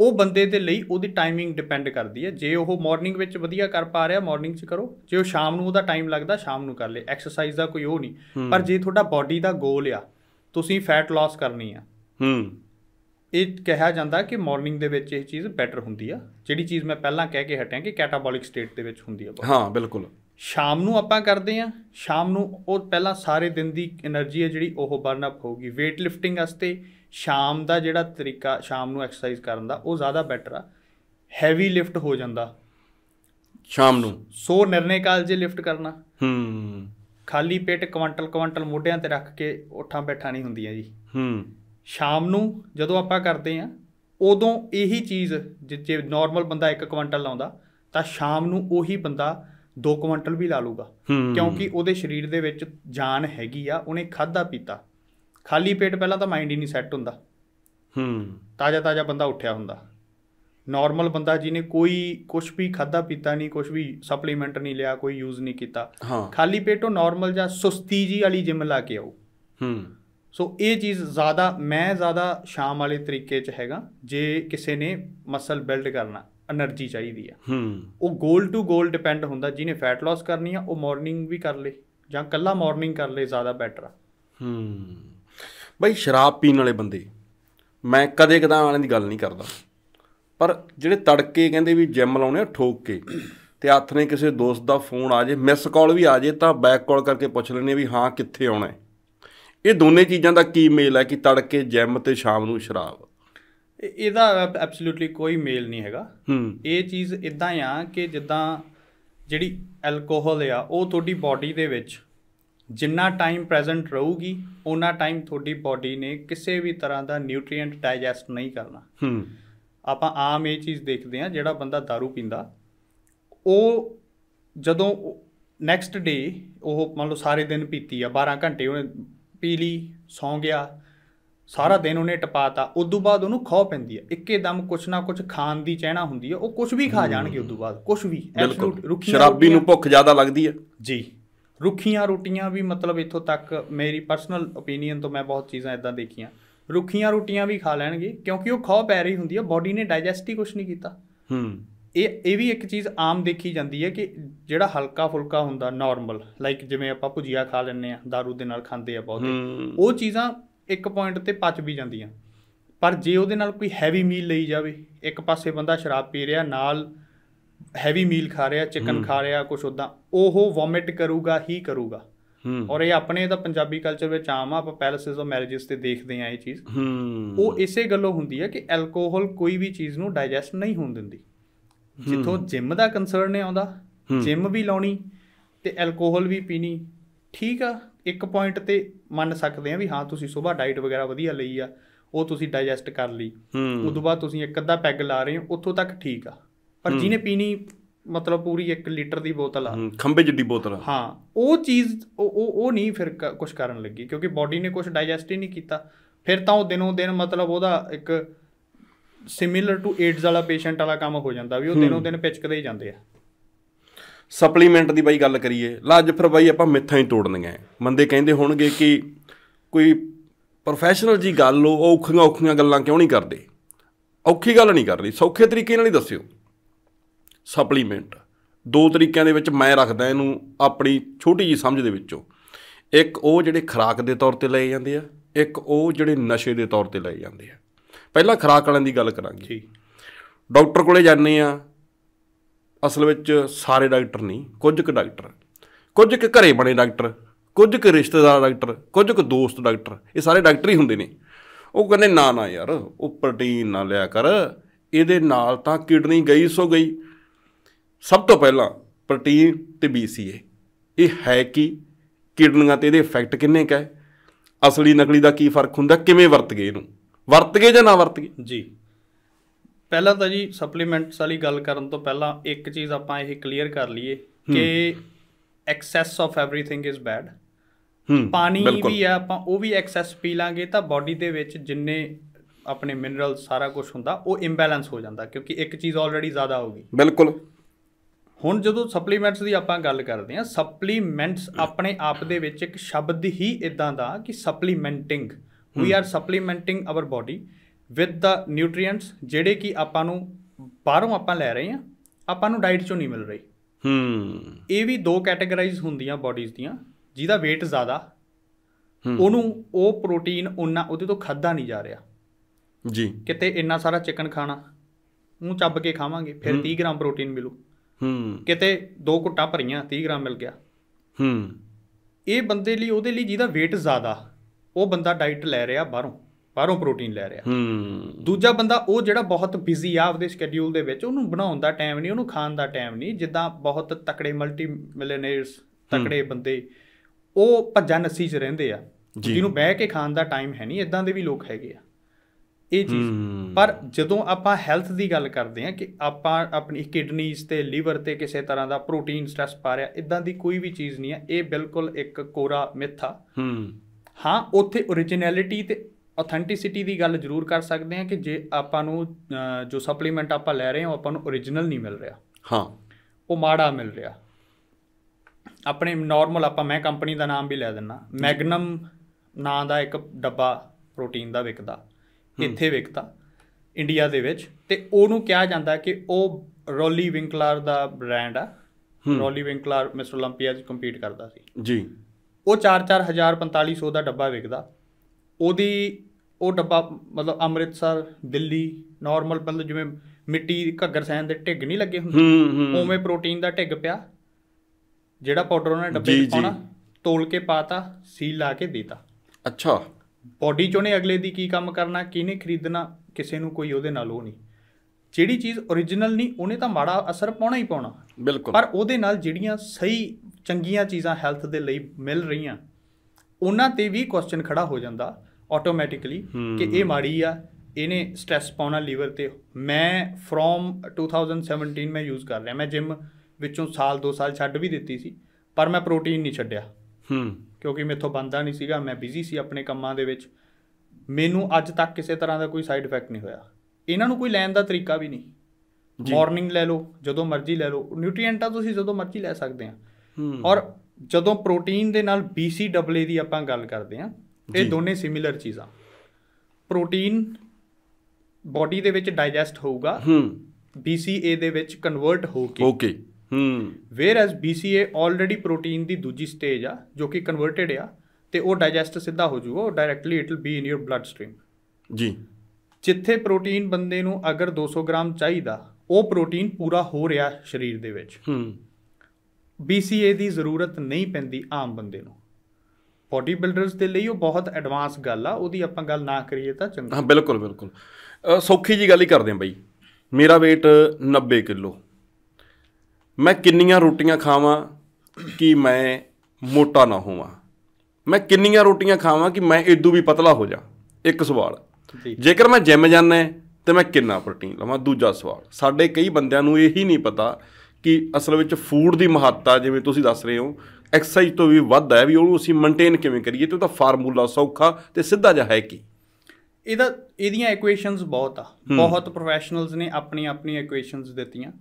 ਉਹ ਬੰਦੇ ਦੇ ਲਈ ਉਹਦੀ ਟਾਈਮਿੰਗ ਡਿਪੈਂਡ ਕਰਦੀ ਹੈ ਜੇ ਉਹ ਮਾਰਨਿੰਗ ਵਿੱਚ ਵਧੀਆ ਕਰ ਪਾ ਰਿਹਾ ਮਾਰਨਿੰਗ 'ਚ ਕਰੋ ਜੇ ਉਹ ਸ਼ਾਮ ਨੂੰ ਉਹਦਾ ਟਾਈਮ ਲੱਗਦਾ ਸ਼ਾਮ ਨੂੰ ਕਰ ਲੇ ਐਕਸਰਸਾਈਜ਼ ਦਾ ਕੋਈ ਉਹ ਨਹੀਂ ਪਰ ਜੇ ਤੁਹਾਡਾ ਬਾਡੀ ਦਾ ਗੋਲ ਆ ਤੁਸੀਂ ਫੈਟ ਲਾਸ ਕਰਨੀ ਆ ਹੂੰ ਇਹ ਕਿਹਾ ਜਾਂਦਾ ਕਿ ਮਾਰਨਿੰਗ ਦੇ ਵਿੱਚ ਇਹ ਚੀਜ਼ ਬੈਟਰ ਹੁੰਦੀ ਆ ਜਿਹੜੀ ਚੀਜ਼ ਮੈਂ ਪਹਿਲਾਂ ਕਹਿ ਕੇ ਹਟਿਆ ਕਿ ਕੈਟਾਬੋਲਿਕ ਸਟੇਟ ਦੇ ਵਿੱਚ ਹੁੰਦੀ ਆ ਹਾਂ ਬਿਲਕੁਲ ਸ਼ਾਮ ਨੂੰ ਆਪਾਂ ਕਰਦੇ ਆ ਸ਼ਾਮ ਨੂੰ ਉਹ ਪਹਿਲਾਂ ਸਾਰੇ ਦਿਨ ਦੀ એનર્ਜੀ ਹੈ ਜਿਹੜੀ ਉਹ ਬਰਨ ਅਪ ਹੋਊਗੀ weight lifting ਵਾਸਤੇ ਸ਼ਾਮ ਦਾ ਜਿਹੜਾ ਤਰੀਕਾ ਸ਼ਾਮ ਨੂੰ ਐਕਸਰਸਾਈਜ਼ ਕਰਨ ਦਾ ਉਹ ਜ਼ਿਆਦਾ ਬੈਟਰ ਆ ਹੈਵੀ ਲਿਫਟ ਹੋ ਜਾਂਦਾ ਸ਼ਾਮ ਨੂੰ ਸੋ ਨਿਰਣੇ ਕਾਲ ਜੇ ਲਿਫਟ ਕਰਨਾ ਹੂੰ ਖਾਲੀ ਪੇਟ ਕਵੰਟਲ ਕਵੰਟਲ ਮੋਢਿਆਂ ਤੇ ਰੱਖ ਕੇ ਉਠਾਂ ਬੈਠਾ ਨਹੀਂ ਹੁੰਦੀਆਂ ਜੀ ਹੂੰ ਸ਼ਾਮ ਨੂੰ ਜਦੋਂ ਆਪਾਂ ਕਰਦੇ ਆ ਉਦੋਂ ਇਹੀ ਚੀਜ਼ ਜੇ ਨਾਰਮਲ ਬੰਦਾ 1 ਕਵੰਟਲ ਲਾਉਂਦਾ ਤਾਂ ਸ਼ਾਮ ਨੂੰ ਉਹੀ ਬੰਦਾ 2 ਕਵੰਟਲ ਵੀ ਲਾ ਲੂਗਾ ਕਿਉਂਕਿ ਉਹਦੇ ਸਰੀਰ ਦੇ ਵਿੱਚ ਜਾਨ ਹੈਗੀ ਆ ਉਹਨੇ ਖਾਦਾ ਪੀਤਾ ਖਾਲੀ ਪੇਟ ਪਹਿਲਾਂ ਤਾਂ ਮਾਈਂਡ ਹੀ ਨਹੀਂ ਸੈੱਟ ਹੁੰਦਾ ਹੂੰ ਤਾਜ਼ਾ ਤਾਜ਼ਾ ਬੰਦਾ ਉੱਠਿਆ ਹੁੰਦਾ ਨਾਰਮਲ ਬੰਦਾ ਜਿਹਨੇ ਕੋਈ ਕੁਝ ਵੀ ਖਾਦਾ ਪੀਤਾ ਨਹੀਂ ਕੁਝ ਵੀ ਸਪਲੀਮੈਂਟ ਨਹੀਂ ਲਿਆ ਕੋਈ ਯੂਜ਼ ਨਹੀਂ ਕੀਤਾ ਖਾਲੀ ਪੇਟ ਉਹ ਨਾਰਮਲ ਜਾਂ ਸੁਸਤੀ ਜੀ ਵਾਲੀ ਜਿਮ ਲਾ ਕੇ ਆਉ ਹੂੰ ਸੋ ਇਹ ਚੀਜ਼ ਜ਼ਿਆਦਾ ਮੈਂ ਜ਼ਿਆਦਾ ਸ਼ਾਮ ਵਾਲੇ ਤਰੀਕੇ 'ਚ ਹੈਗਾ ਜੇ ਕਿਸੇ ਨੇ ਮਸਲ ਬਿਲਡ ਕਰਨਾ એનર્ਜੀ ਚਾਹੀਦੀ ਆ ਹੂੰ ਉਹ ਗੋਲ ਟੂ ਗੋਲ ਡਿਪੈਂਡ ਹੁੰਦਾ ਜਿਹਨੇ ਫੈਟ ਲਾਸ ਕਰਨੀ ਆ ਉਹ ਮਾਰਨਿੰਗ ਵੀ ਕਰ ਲੇ ਜਾਂ ਕੱਲਾ ਮਾਰਨਿੰਗ ਕਰ ਲੇ ਜ਼ਿਆਦਾ ਬੈਟਰ ਆ ਹੂੰ ਬਈ ਸ਼ਰਾਬ ਪੀਣ ਵਾਲੇ ਬੰਦੇ ਮੈਂ ਕਦੇ ਕਦਾਂ ਵਾਲਿਆਂ ਦੀ ਗੱਲ ਨਹੀਂ ਕਰਦਾ ਪਰ ਜਿਹੜੇ ਤੜਕੇ ਕਹਿੰਦੇ ਵੀ ਜਿਮ ਲਾਉਣੇ ਆ ਠੋਕ ਕੇ ਤੇ ਹੱਥ ਨੇ ਕਿਸੇ ਦੋਸਤ ਦਾ ਫੋਨ ਆ ਜੇ ਮਿਸ ਕਾਲ ਵੀ ਆ ਜੇ ਤਾਂ ਬੈਕ ਕਾਲ ਕਰਕੇ ਪੁੱਛ ਲੈਣੇ ਵੀ ਹਾਂ ਕਿੱਥੇ ਆਉਣਾ ਇਹ ਦੋਨੇ ਚੀਜ਼ਾਂ ਦਾ ਕੀ ਮੇਲ ਹੈ ਕਿ ਤੜਕੇ ਜਿਮ ਤੇ ਸ਼ਾਮ ਨੂੰ ਸ਼ਰਾਬ ਇਹਦਾ ਐਬਸੋਲੂਟਲੀ ਕੋਈ ਮੇਲ ਨਹੀਂ ਹੈਗਾ ਇਹ ਚੀਜ਼ ਇਦਾਂ ਆ ਕਿ ਜਿੱਦਾਂ ਜਿਹੜੀ ਐਲਕੋਹਲ ਆ ਉਹ ਤੁਹਾਡੀ ਬਾਡੀ ਦੇ ਵਿੱਚ ਜਿੰਨਾ ਟਾਈਮ ਪ੍ਰੈਜ਼ੈਂਟ ਰਹੂਗੀ ਉਹਨਾਂ ਟਾਈਮ ਤੁਹਾਡੀ ਬਾਡੀ ਨੇ ਕਿਸੇ ਵੀ ਤਰ੍ਹਾਂ ਦਾ ਨਿਊਟ੍ਰੀਐਂਟ ਡਾਈਜੈਸਟ ਨਹੀਂ ਕਰਨਾ ਹੂੰ ਆਪਾਂ ਆਮ ਇਹ ਚੀਜ਼ ਦੇਖਦੇ ਆ ਜਿਹੜਾ ਬੰਦਾ दारू ਪੀਂਦਾ ਉਹ ਜਦੋਂ ਨੈਕਸਟ ਡੇ ਉਹ ਮੰਨ ਲਓ ਸਾਰੇ ਦਿਨ ਪੀਤੀ ਆ 12 ਘੰਟੇ ਉਹਨੇ ਪੀ ਲਈ ਸੌਂ ਗਿਆ ਸਾਰਾ ਦਿਨ ਉਹਨੇ ਟਪਾਤਾ ਉਸ ਤੋਂ ਬਾਅਦ ਉਹਨੂੰ ਖੋ ਪੈਂਦੀ ਆ ਇੱਕੇ ਦਮ ਕੁਛ ਨਾ ਕੁਛ ਖਾਣ ਦੀ ਚਾਹਨਾ ਹੁੰਦੀ ਆ ਉਹ ਕੁਛ ਵੀ ਖਾ ਜਾਣਗੇ ਉਸ ਤੋਂ ਬਾਅਦ ਕੁਛ ਵੀ ਐਬਸੋਲੂਟ ਰੁਕੀ ਸ਼ਰਾਬੀ ਨੂੰ ਭੁੱਖ ਜ਼ਿਆਦਾ ਲੱਗਦੀ ਆ ਜੀ ਰੁੱਖੀਆਂ ਰੋਟੀਆਂ ਵੀ ਮਤਲਬ ਇਥੋਂ ਤੱਕ ਮੇਰੀ ਪਰਸਨਲ ਓਪੀਨੀਅਨ ਤੋਂ ਮੈਂ ਬਹੁਤ ਚੀਜ਼ਾਂ ਇਦਾਂ ਦੇਖੀਆਂ ਰੁੱਖੀਆਂ ਰੋਟੀਆਂ ਵੀ ਖਾ ਲੈਣਗੇ ਕਿਉਂਕਿ ਉਹ ਖਾ ਪੈ ਰਹੀ ਹੁੰਦੀ ਹੈ ਬਾਡੀ ਨੇ ਡਾਈਜੈਸਟ ਹੀ ਕੁਝ ਨਹੀਂ ਕੀਤਾ ਹੂੰ ਇਹ ਇਹ ਵੀ ਇੱਕ ਚੀਜ਼ ਆਮ ਦੇਖੀ ਜਾਂਦੀ ਹੈ ਕਿ ਜਿਹੜਾ ਹਲਕਾ ਫੁਲਕਾ ਹੁੰਦਾ ਨਾਰਮਲ ਲਾਈਕ ਜਿਵੇਂ ਆਪਾਂ ਭੁਜੀਆ ਖਾ ਲੈਂਦੇ ਆ दारू ਦੇ ਨਾਲ ਖਾਂਦੇ ਆ ਬਹੁਤੇ ਉਹ ਚੀਜ਼ਾਂ ਇੱਕ ਪੁਆਇੰਟ ਤੇ ਪਚ ਵੀ ਜਾਂਦੀਆਂ ਪਰ ਜੇ ਉਹਦੇ ਨਾਲ ਕੋਈ ਹੈਵੀ ਮੀਲ ਲਈ ਜਾਵੇ ਇੱਕ ਪਾਸੇ ਬੰਦਾ ਸ਼ਰਾਬ ਪੀ ਰਿਹਾ ਨਾਲ ਹੈਵੀ ਮੀਲ ਖਾ ਰਿਹਾ ਚਿਕਨ ਖਾ ਰਿਹਾ ਕੁਝ ਉਦਾਂ ਉਹ ਵੋਮਿਟ ਕਰੂਗਾ ਹੀ ਕਰੂਗਾ ਔਰ ਇਹ ਆਪਣੇ ਤਾਂ ਪੰਜਾਬੀ ਕਲਚਰ ਵਿੱਚ ਆਮ ਆ ਆਪਾਂ ਪੈਲੇਸਿਸ ਆਫ ਮੈਰਿਜਸ ਤੇ ਦੇਖਦੇ ਆ ਇਹ ਚੀਜ਼ ਉਹ ਇਸੇ ਗੱਲੋਂ ਹੁੰਦੀ ਹੈ ਕਿ ਐਲਕੋਹਲ ਕੋਈ ਵੀ ਚੀਜ਼ ਨੂੰ ਡਾਈਜੈਸਟ ਨਹੀਂ ਹੋਣ ਦਿੰਦੀ ਜਿੱਥੋਂ ਜਿਮ ਦਾ ਕੰਸਰਨ ਨਹੀਂ ਆਉਂਦਾ ਜਿਮ ਵੀ ਲਾਉਣੀ ਤੇ ਐਲਕੋਹਲ ਵੀ ਪੀਣੀ ਠੀਕ ਆ ਇੱਕ ਪੁਆਇੰਟ ਤੇ ਮੰਨ ਸਕਦੇ ਆ ਵੀ ਹਾਂ ਤੁਸੀਂ ਸਵੇਰ ਡਾਈਟ ਵਗੈਰਾ ਵਧੀਆ ਲਈ ਆ ਉਹ ਤੁਸੀਂ ਡਾਈਜੈਸਟ ਕਰ ਲਈ ਉਸ ਤੋਂ ਬਾਅਦ ਤੁਸੀਂ ਇੱਕ ਅੱਧਾ ਪੈਗ ਲਾ ਰਹੇ ਹੋ ਉੱਥੋਂ ਤੱਕ ਠੀਕ ਆ ਪਰ ਜਿਹਨੇ ਪੀਣੀ ਮਤਲਬ ਪੂਰੀ 1 ਲੀਟਰ ਦੀ ਬੋਤਲ ਆ ਖੰਬੇ ਜਿੱਡੀ ਬੋਤਲ ਆ ਹਾਂ ਉਹ ਚੀਜ਼ ਉਹ ਉਹ ਨਹੀਂ ਫਿਰ ਕੁਝ ਕਰਨ ਲੱਗੀ ਕਿਉਂਕਿ ਬਾਡੀ ਨੇ ਕੁਝ ਡਾਈਜੈਸਟ ਹੀ ਨਹੀਂ ਕੀਤਾ ਫਿਰ ਤਾਂ ਉਹ ਦਿਨੋਂ ਦਿਨ ਮਤਲਬ ਉਹਦਾ ਇੱਕ ਸਿਮਿਲਰ ਟੂ ਏਡਸ ਵਾਲਾ ਪੇਸ਼ੈਂਟ ਵਾਲਾ ਕੰਮ ਹੋ ਜਾਂਦਾ ਵੀ ਉਹ ਦਿਨੋਂ ਦਿਨ ਪਿਚਕਦੇ ਹੀ ਜਾਂਦੇ ਆ ਸਪਲੀਮੈਂਟ ਦੀ ਬਾਈ ਗੱਲ ਕਰੀਏ ਲੱਜ ਫਿਰ ਬਾਈ ਆਪਾਂ ਮਿੱਥਾਂ ਹੀ ਤੋੜਨੀਆਂ ਬੰਦੇ ਕਹਿੰਦੇ ਹੋਣਗੇ ਕਿ ਕੋਈ ਪ੍ਰੋਫੈਸ਼ਨਲ ਜੀ ਗੱਲ ਉਹ ਔਖੀਆਂ ਔਖੀਆਂ ਗੱਲਾਂ ਕਿਉਂ ਨਹੀਂ ਕਰਦੇ ਔਖੀ ਗੱਲ ਨਹੀਂ ਕਰ ਰਹੀ ਸੌਖੇ ਤਰੀਕੇ ਨਾਲ ਹੀ ਦੱਸਿਓ ਸਪਲੀਮੈਂਟ ਦੋ ਤਰੀਕਿਆਂ ਦੇ ਵਿੱਚ ਮੈਂ ਰੱਖਦਾ ਇਹਨੂੰ ਆਪਣੀ ਛੋਟੀ ਜੀ ਸਮਝ ਦੇ ਵਿੱਚੋਂ ਇੱਕ ਉਹ ਜਿਹੜੇ ਖਰਾਕ ਦੇ ਤੌਰ ਤੇ ਲਏ ਜਾਂਦੇ ਆ ਇੱਕ ਉਹ ਜਿਹੜੇ ਨਸ਼ੇ ਦੇ ਤੌਰ ਤੇ ਲਏ ਜਾਂਦੇ ਆ ਪਹਿਲਾਂ ਖਰਾਕ ਵਾਲਿਆਂ ਦੀ ਗੱਲ ਕਰਾਂਗੇ ਜੀ ਡਾਕਟਰ ਕੋਲੇ ਜਾਂਦੇ ਆ ਅਸਲ ਵਿੱਚ ਸਾਰੇ ਡਾਕਟਰ ਨਹੀਂ ਕੁਝ ਕੁ ਡਾਕਟਰ ਕੁਝ ਕੁ ਘਰੇ ਬਣੇ ਡਾਕਟਰ ਕੁਝ ਕੁ ਰਿਸ਼ਤੇਦਾਰ ਡਾਕਟਰ ਕੁਝ ਕੁ ਦੋਸਤ ਡਾਕਟਰ ਇਹ ਸਾਰੇ ਡਾਕਟਰ ਹੀ ਹੁੰਦੇ ਨੇ ਉਹ ਕਹਿੰਦੇ ਨਾ ਨਾ ਯਾਰ ਉਹ ਪ੍ਰੋਟੀਨ ਨਾ ਲਿਆ ਕਰ ਇਹਦੇ ਨਾਲ ਤਾਂ ਕਿਡਨੀ ਗਈ ਸੋ ਗਈ ਸਭ ਤੋਂ ਪਹਿਲਾਂ ਪ੍ਰੋਟੀਨ ਤੇ BCA ਇਹ ਹੈ ਕਿ ਕਿਡਨੀਆਂ ਤੇ ਇਹਦੇ ਇਫੈਕਟ ਕਿੰਨੇ ਕਾ ਹੈ ਅਸਲੀ ਨਕਲੀ ਦਾ ਕੀ ਫਰਕ ਹੁੰਦਾ ਕਿਵੇਂ ਵਰਤ ਗਏ ਇਹਨੂੰ ਵਰਤ ਗਏ ਜਾਂ ਨਾ ਵਰਤ ਗਏ ਜੀ ਪਹਿਲਾਂ ਤਾਂ ਜੀ ਸਪਲੀਮੈਂਟਸ ਵਾਲੀ ਗੱਲ ਕਰਨ ਤੋਂ ਪਹਿਲਾਂ ਇੱਕ ਚੀਜ਼ ਆਪਾਂ ਇਹ ਕਲੀਅਰ ਕਰ ਲਈਏ ਕਿ excess of everything is bad ਪਾਣੀ ਵੀ ਆ ਆਪਾਂ ਉਹ ਵੀ ਐਕਸੈਸ ਪੀ ਲਾਂਗੇ ਤਾਂ ਬਾਡੀ ਦੇ ਵਿੱਚ ਜਿੰਨੇ ਆਪਣੇ ਮਿਨਰਲ ਸਾਰਾ ਕੁਝ ਹੁੰਦਾ ਉਹ ਇੰਬੈਲੈਂਸ ਹੋ ਜਾਂਦਾ ਕਿਉਂਕਿ ਇੱਕ ਚੀਜ਼ ਆਲਰੇਡੀ ਜ਼ਿਆਦਾ ਗਈ ਬਿਲਕੁਲ ਹੁਣ ਜਦੋਂ ਸਪਲੀਮੈਂਟਸ ਦੀ ਆਪਾਂ ਗੱਲ ਕਰਦੇ ਹਾਂ ਸਪਲੀਮੈਂਟਸ ਆਪਣੇ ਆਪ ਦੇ ਵਿੱਚ ਇੱਕ ਸ਼ਬਦ ਹੀ ਇਦਾਂ ਦਾ ਕਿ supplementing we are supplementing our body with the nutrients ਜਿਹੜੇ ਕਿ ਆਪਾਂ ਨੂੰ ਬਾਹਰੋਂ ਆਪਾਂ ਲੈ ਰਹੇ ਹਾਂ ਆਪਾਂ ਨੂੰ ਡਾਈਟ ਚੋਂ ਨਹੀਂ ਮਿਲ ਰਹੀ ਹੂੰ ਇਹ ਵੀ ਦੋ ਕੈਟਾਗਰਾਈਜ਼ ਹੁੰਦੀਆਂ ਬਾਡੀਜ਼ ਦੀਆਂ ਜਿਹਦਾ weight ਜ਼ਿਆਦਾ ਉਹਨੂੰ ਉਹ ਪ੍ਰੋਟੀਨ ਉਹਨਾਂ ਉਹਦੇ ਤੋਂ ਖਾਦਾ ਨਹੀਂ ਜਾ ਰਿਹਾ ਜੀ ਕਿਤੇ ਇੰਨਾ ਸਾਰਾ ਚਿਕਨ ਖਾਣਾ ਉਹ ਚੱਬ ਕੇ ਖਾਵਾਂਗੇ ਫਿਰ 30 ਗ੍ਰਾਮ ਪ੍ਰੋਟੀਨ ਮਿਲੂ ਹੂੰ ਕਿਤੇ ਦੋ ਕੁੱਟਾਂ ਭਰੀਆਂ 30 ਗ੍ਰਾਮ ਮਿਲ ਗਿਆ ਹੂੰ ਇਹ ਬੰਦੇ ਲਈ ਉਹਦੇ ਲਈ ਜਿਹਦਾ weight ਜ਼ਿਆਦਾ ਉਹ ਬੰਦਾ ਡਾਈਟ ਲੈ ਰਿਹਾ ਬਾਹਰੋਂ ਬਾਹਰੋਂ ਪ੍ਰੋਟੀਨ ਲੈ ਰਿਹਾ ਹੂੰ ਦੂਜਾ ਬੰਦਾ ਉਹ ਜਿਹੜਾ ਬਹੁਤ ਬਿਜ਼ੀ ਆ ਆਪਦੇ ਸ਼ਡਿਊਲ ਦੇ ਵਿੱਚ ਉਹਨੂੰ ਬਣਾਉਣ ਦਾ ਟਾਈਮ ਨਹੀਂ ਉਹਨੂੰ ਖਾਣ ਦਾ ਟਾਈਮ ਨਹੀਂ ਜਿੱਦਾਂ ਬਹੁਤ ਤਕੜੇ ਮਲਟੀ ਮਿਲੀਅਨਰਸ ਤਕੜੇ ਬੰਦੇ ਉਹ ਭੱਜਾ ਨਸੀ 'ਚ ਰਹਿੰਦੇ ਆ ਜਿਹਨੂੰ ਬਹਿ ਕੇ ਖਾਣ ਦਾ ਟਾਈਮ ਹੈ ਨਹੀਂ ਇਦਾਂ ਦੇ ਵੀ ਲੋਕ ਹੈਗੇ ਆ ਇਹ ਚੀਜ਼ ਪਰ ਜਦੋਂ ਆਪਾਂ ਹੈਲਥ ਦੀ ਗੱਲ ਕਰਦੇ ਆ ਕਿ ਆਪਾਂ ਆਪਣੀ ਕਿਡਨੀਜ਼ ਤੇ ਲੀਵਰ ਤੇ ਕਿਸੇ ਤਰ੍ਹਾਂ ਦਾ ਪ੍ਰੋਟੀਨ ਸਟ੍ਰੈਸ ਪਾ ਰਿਹਾ ਇਦਾਂ ਦੀ ਕੋਈ ਵੀ ਚੀਜ਼ ਨਹੀਂ ਹੈ ਇਹ ਬਿਲਕੁਲ ਇੱਕ ਕੋਰਾ ਮਿੱਥ ਆ ਹਾਂ ਉੱਥੇ origignality ਤੇ ਆਥੈਂਟਿਸਿਟੀ ਦੀ ਗੱਲ ਜ਼ਰੂਰ ਕਰ ਸਕਦੇ ਆ ਕਿ ਜੇ ਆਪਾਂ ਨੂੰ ਜੋ ਸਪਲੀਮੈਂਟ ਆਪਾਂ ਲੈ ਰਹੇ ਹਾਂ ਆਪਾਂ ਨੂੰ origignal ਨਹੀਂ ਮਿਲ ਰਿਹਾ ਹਾਂ ਉਹ ਮਾੜਾ ਮਿਲ ਰਿਹਾ ਆਪਣੇ ਨਾਰਮਲ ਆਪਾਂ ਮੈਂ ਕੰਪਨੀ ਦਾ ਨਾਮ ਵੀ ਲੈ ਦਿੰਨਾ ਮੈਗਨਮ ਨਾਂ ਦਾ ਇੱਕ ਡੱਬਾ ਪ੍ਰੋਟੀਨ ਦਾ ਵਿਕਦਾ ਇੱਥੇ ਵਿਕਦਾ ਇੰਡੀਆ ਦੇ ਵਿੱਚ ਤੇ ਉਹਨੂੰ ਕਿਹਾ ਜਾਂਦਾ ਕਿ ਉਹ ਰੋਲੀ ਵਿੰਕਲਰ ਦਾ ਬ੍ਰਾਂਡ ਆ ਰੋਲੀ ਵਿੰਕਲਰ ਮਿਸਟਰ 올림ਪੀਆ 'ਚ ਕੰਪੀਟ ਕਰਦਾ ਸੀ ਜੀ ਉਹ 4-4000 4500 ਦਾ ਡੱਬਾ ਵਿਕਦਾ ਉਹਦੀ ਉਹ ਡੱਬਾ ਮਤਲਬ ਅੰਮ੍ਰਿਤਸਰ ਦਿੱਲੀ ਨਾਰਮਲ ਬੰਦ ਜਿਵੇਂ ਮਿੱਟੀ ਘੱਗਰ ਸੈਨ ਦੇ ਢਿੱਗ ਨਹੀਂ ਲੱਗੇ ਹੁੰਦੇ ਉਵੇਂ ਪ੍ਰੋਟੀਨ ਦਾ ਢਿੱਗ ਪਿਆ ਜਿਹੜਾ ਪਾਊਡਰ ਉਹਨੇ ਡੱਬੇ 'ਚ ਪਾਉਣਾ ਤੋਲ ਕੇ ਪਾਤਾ ਸੀਲ ਲਾ ਕੇ ਦਿੱਤਾ ਅੱਛਾ ਬਾਡੀ ਚ ਉਹਨੇ ਅਗਲੇ ਦੀ ਕੀ ਕੰਮ ਕਰਨਾ ਕਿਹਨੇ ਖਰੀਦਣਾ ਕਿਸੇ ਨੂੰ ਕੋਈ ਉਹਦੇ ਨਾਲ ਉਹ ਨਹੀਂ ਜਿਹੜੀ ਚੀਜ਼ origignal ਨਹੀਂ ਉਹਨੇ ਤਾਂ ਮਾੜਾ ਅਸਰ ਪਾਉਣਾ ਹੀ ਪਾਉਣਾ ਬਿਲਕੁਲ ਪਰ ਉਹਦੇ ਨਾਲ ਜਿਹੜੀਆਂ ਸਹੀ ਚੰਗੀਆਂ ਚੀਜ਼ਾਂ ਹੈਲਥ ਦੇ ਲਈ ਮਿਲ ਰਹੀਆਂ ਉਹਨਾਂ ਤੇ ਵੀ ਕੁਐਸਚਨ ਖੜਾ ਹੋ ਜਾਂਦਾ ਆਟੋਮੈਟਿਕਲੀ ਕਿ ਇਹ ਮਾੜੀ ਆ ਇਹਨੇ ਸਟ्रेस ਪਾਉਣਾ ਲੀਵਰ ਤੇ ਮੈਂ ਫਰੋਮ 2017 ਮੈਂ ਯੂਜ਼ ਕਰ ਰਿਹਾ ਮੈਂ ਜਿਮ ਵਿੱਚੋਂ ਸਾਲ 2 ਸਾਲ ਛੱਡ ਵੀ ਦਿੱਤੀ ਸੀ ਪਰ ਮੈਂ ਪ੍ਰੋਟੀਨ ਨਹੀਂ ਛੱਡਿਆ ਹੂੰ ਕਿਉਂਕਿ ਮੇਥੋਂ ਬੰਦਾ ਨਹੀਂ ਸੀਗਾ ਮੈਂ ਬਿਜ਼ੀ ਸੀ ਆਪਣੇ ਕੰਮਾਂ ਦੇ ਵਿੱਚ ਮੈਨੂੰ ਅੱਜ ਤੱਕ ਕਿਸੇ ਤਰ੍ਹਾਂ ਦਾ ਕੋਈ ਸਾਈਡ ਇਫੈਕਟ ਨਹੀਂ ਹੋਇਆ ਇਹਨਾਂ ਨੂੰ ਕੋਈ ਲੈਣ ਦਾ ਤਰੀਕਾ ਵੀ ਨਹੀਂ ਮਾਰਨਿੰਗ ਲੈ ਲਓ ਜਦੋਂ ਮਰਜ਼ੀ ਲੈ ਲਓ ਨਿਊਟ੍ਰੀਐਂਟਾਂ ਤੁਸੀਂ ਜਦੋਂ ਮਰਜ਼ੀ ਲੈ ਸਕਦੇ ਆ ਔਰ ਜਦੋਂ ਪ੍ਰੋਟੀਨ ਦੇ ਨਾਲ BCAA ਦੀ ਆਪਾਂ ਗੱਲ ਕਰਦੇ ਆ ਇਹ ਦੋਨੇ ਸਿਮਿਲਰ ਚੀਜ਼ਾਂ ਪ੍ਰੋਟੀਨ ਬਾਡੀ ਦੇ ਵਿੱਚ ਡਾਈਜੈਸਟ ਹੋਊਗਾ ਹੂੰ BCA ਦੇ ਵਿੱਚ ਕਨਵਰਟ ਹੋ ਕੇ okay hmm whereas BCA already protein ਦੀ ਦੂਜੀ ਸਟੇਜ ਆ ਜੋ ਕਿ ਕਨਵਰਟਡ ਆ ਤੇ ਉਹ ਡਾਈਜੈਸਟ ਸਿੱਧਾ ਹੋ ਜੂਗਾ ਉਹ directly it will be in your blood stream ਜੀ ਜਿੱਥੇ ਪ੍ਰੋਟੀਨ ਬੰਦੇ ਨੂੰ ਅਗਰ 200 ਗ੍ਰਾਮ ਚਾਹੀਦਾ ਉਹ ਪ੍ਰੋਟੀਨ ਪੂਰਾ ਹੋ ਰਿਹਾ ਸਰੀਰ ਦੇ ਵਿੱਚ ਹੂੰ ਬੀਸੀਏ ਦੀ ਜ਼ਰੂਰਤ ਨਹੀਂ ਪੈਂਦੀ ਆਮ ਬੰਦੇ ਨੂੰ ਬਾਡੀ ਬਿਲਡਰਸ ਦੇ ਲਈ ਉਹ ਬਹੁਤ ਐਡਵਾਂਸ ਗੱਲ ਆ ਉਹਦੀ ਆਪਾਂ ਗੱਲ ਨਾ ਕਰੀਏ ਤਾਂ ਚੰਗਾ ਹਾਂ ਬਿਲਕੁਲ ਬਿਲਕੁਲ ਸੌਖੀ ਜੀ ਗੱਲ ਹੀ ਕਰਦੇ ਆਂ ਬਾਈ ਮੇਰਾ weight 90 ਕਿਲੋ ਮੈਂ ਕਿੰਨੀਆਂ ਰੋਟੀਆਂ ਖਾਵਾਂ ਕਿ ਮੈਂ ਮੋਟਾ ਨਾ ਹੋਵਾਂ ਮੈਂ ਕਿੰਨੀਆਂ ਰੋਟੀਆਂ ਖਾਵਾਂ ਕਿ ਮੈਂ ਇਦੋਂ ਵੀ ਪਤਲਾ ਹੋ ਜਾ ਇੱਕ ਸਵਾਲ ਜੇਕਰ ਮੈਂ ਜਿਮ ਜਾਣਾ ਹੈ ਤੇ ਮੈਂ ਕਿੰਨਾ ਪ੍ਰੋਟੀਨ ਲਵਾਂ ਦੂਜਾ ਸਵਾਲ ਸਾਡੇ ਕਈ ਬੰਦਿਆਂ ਨੂੰ ਇਹੀ ਨਹੀਂ ਪਤਾ ਕਿ ਅਸਲ ਵਿੱਚ ਫੂਡ ਦੀ ਮਹੱਤਤਾ ਜਿਵੇਂ ਤੁਸੀਂ ਦੱਸ ਰਹੇ ਹੋ ਐਕਸਰਸਾਈਜ਼ ਤੋਂ ਵੀ ਵੱਧ ਹੈ ਵੀ ਉਹਨੂੰ ਅਸੀਂ ਮੇਨਟੇਨ ਕਿਵੇਂ ਕਰੀਏ ਤੇ ਉਹਦਾ ਫਾਰਮੂਲਾ ਸੌਖਾ ਤੇ ਸਿੱਧਾ ਜਿਹਾ ਹੈ ਕਿ ਇਹਦਾ ਇਹਦੀਆਂ ਇਕੁਏਸ਼ਨਸ ਬਹੁਤ ਆ ਬਹੁਤ ਪ੍ਰੋਫੈਸ਼ਨਲਸ ਨੇ ਆਪਣੀ ਆਪਣੀ ਇਕੁਏਸ਼ਨਸ ਦਿੱਤੀਆਂ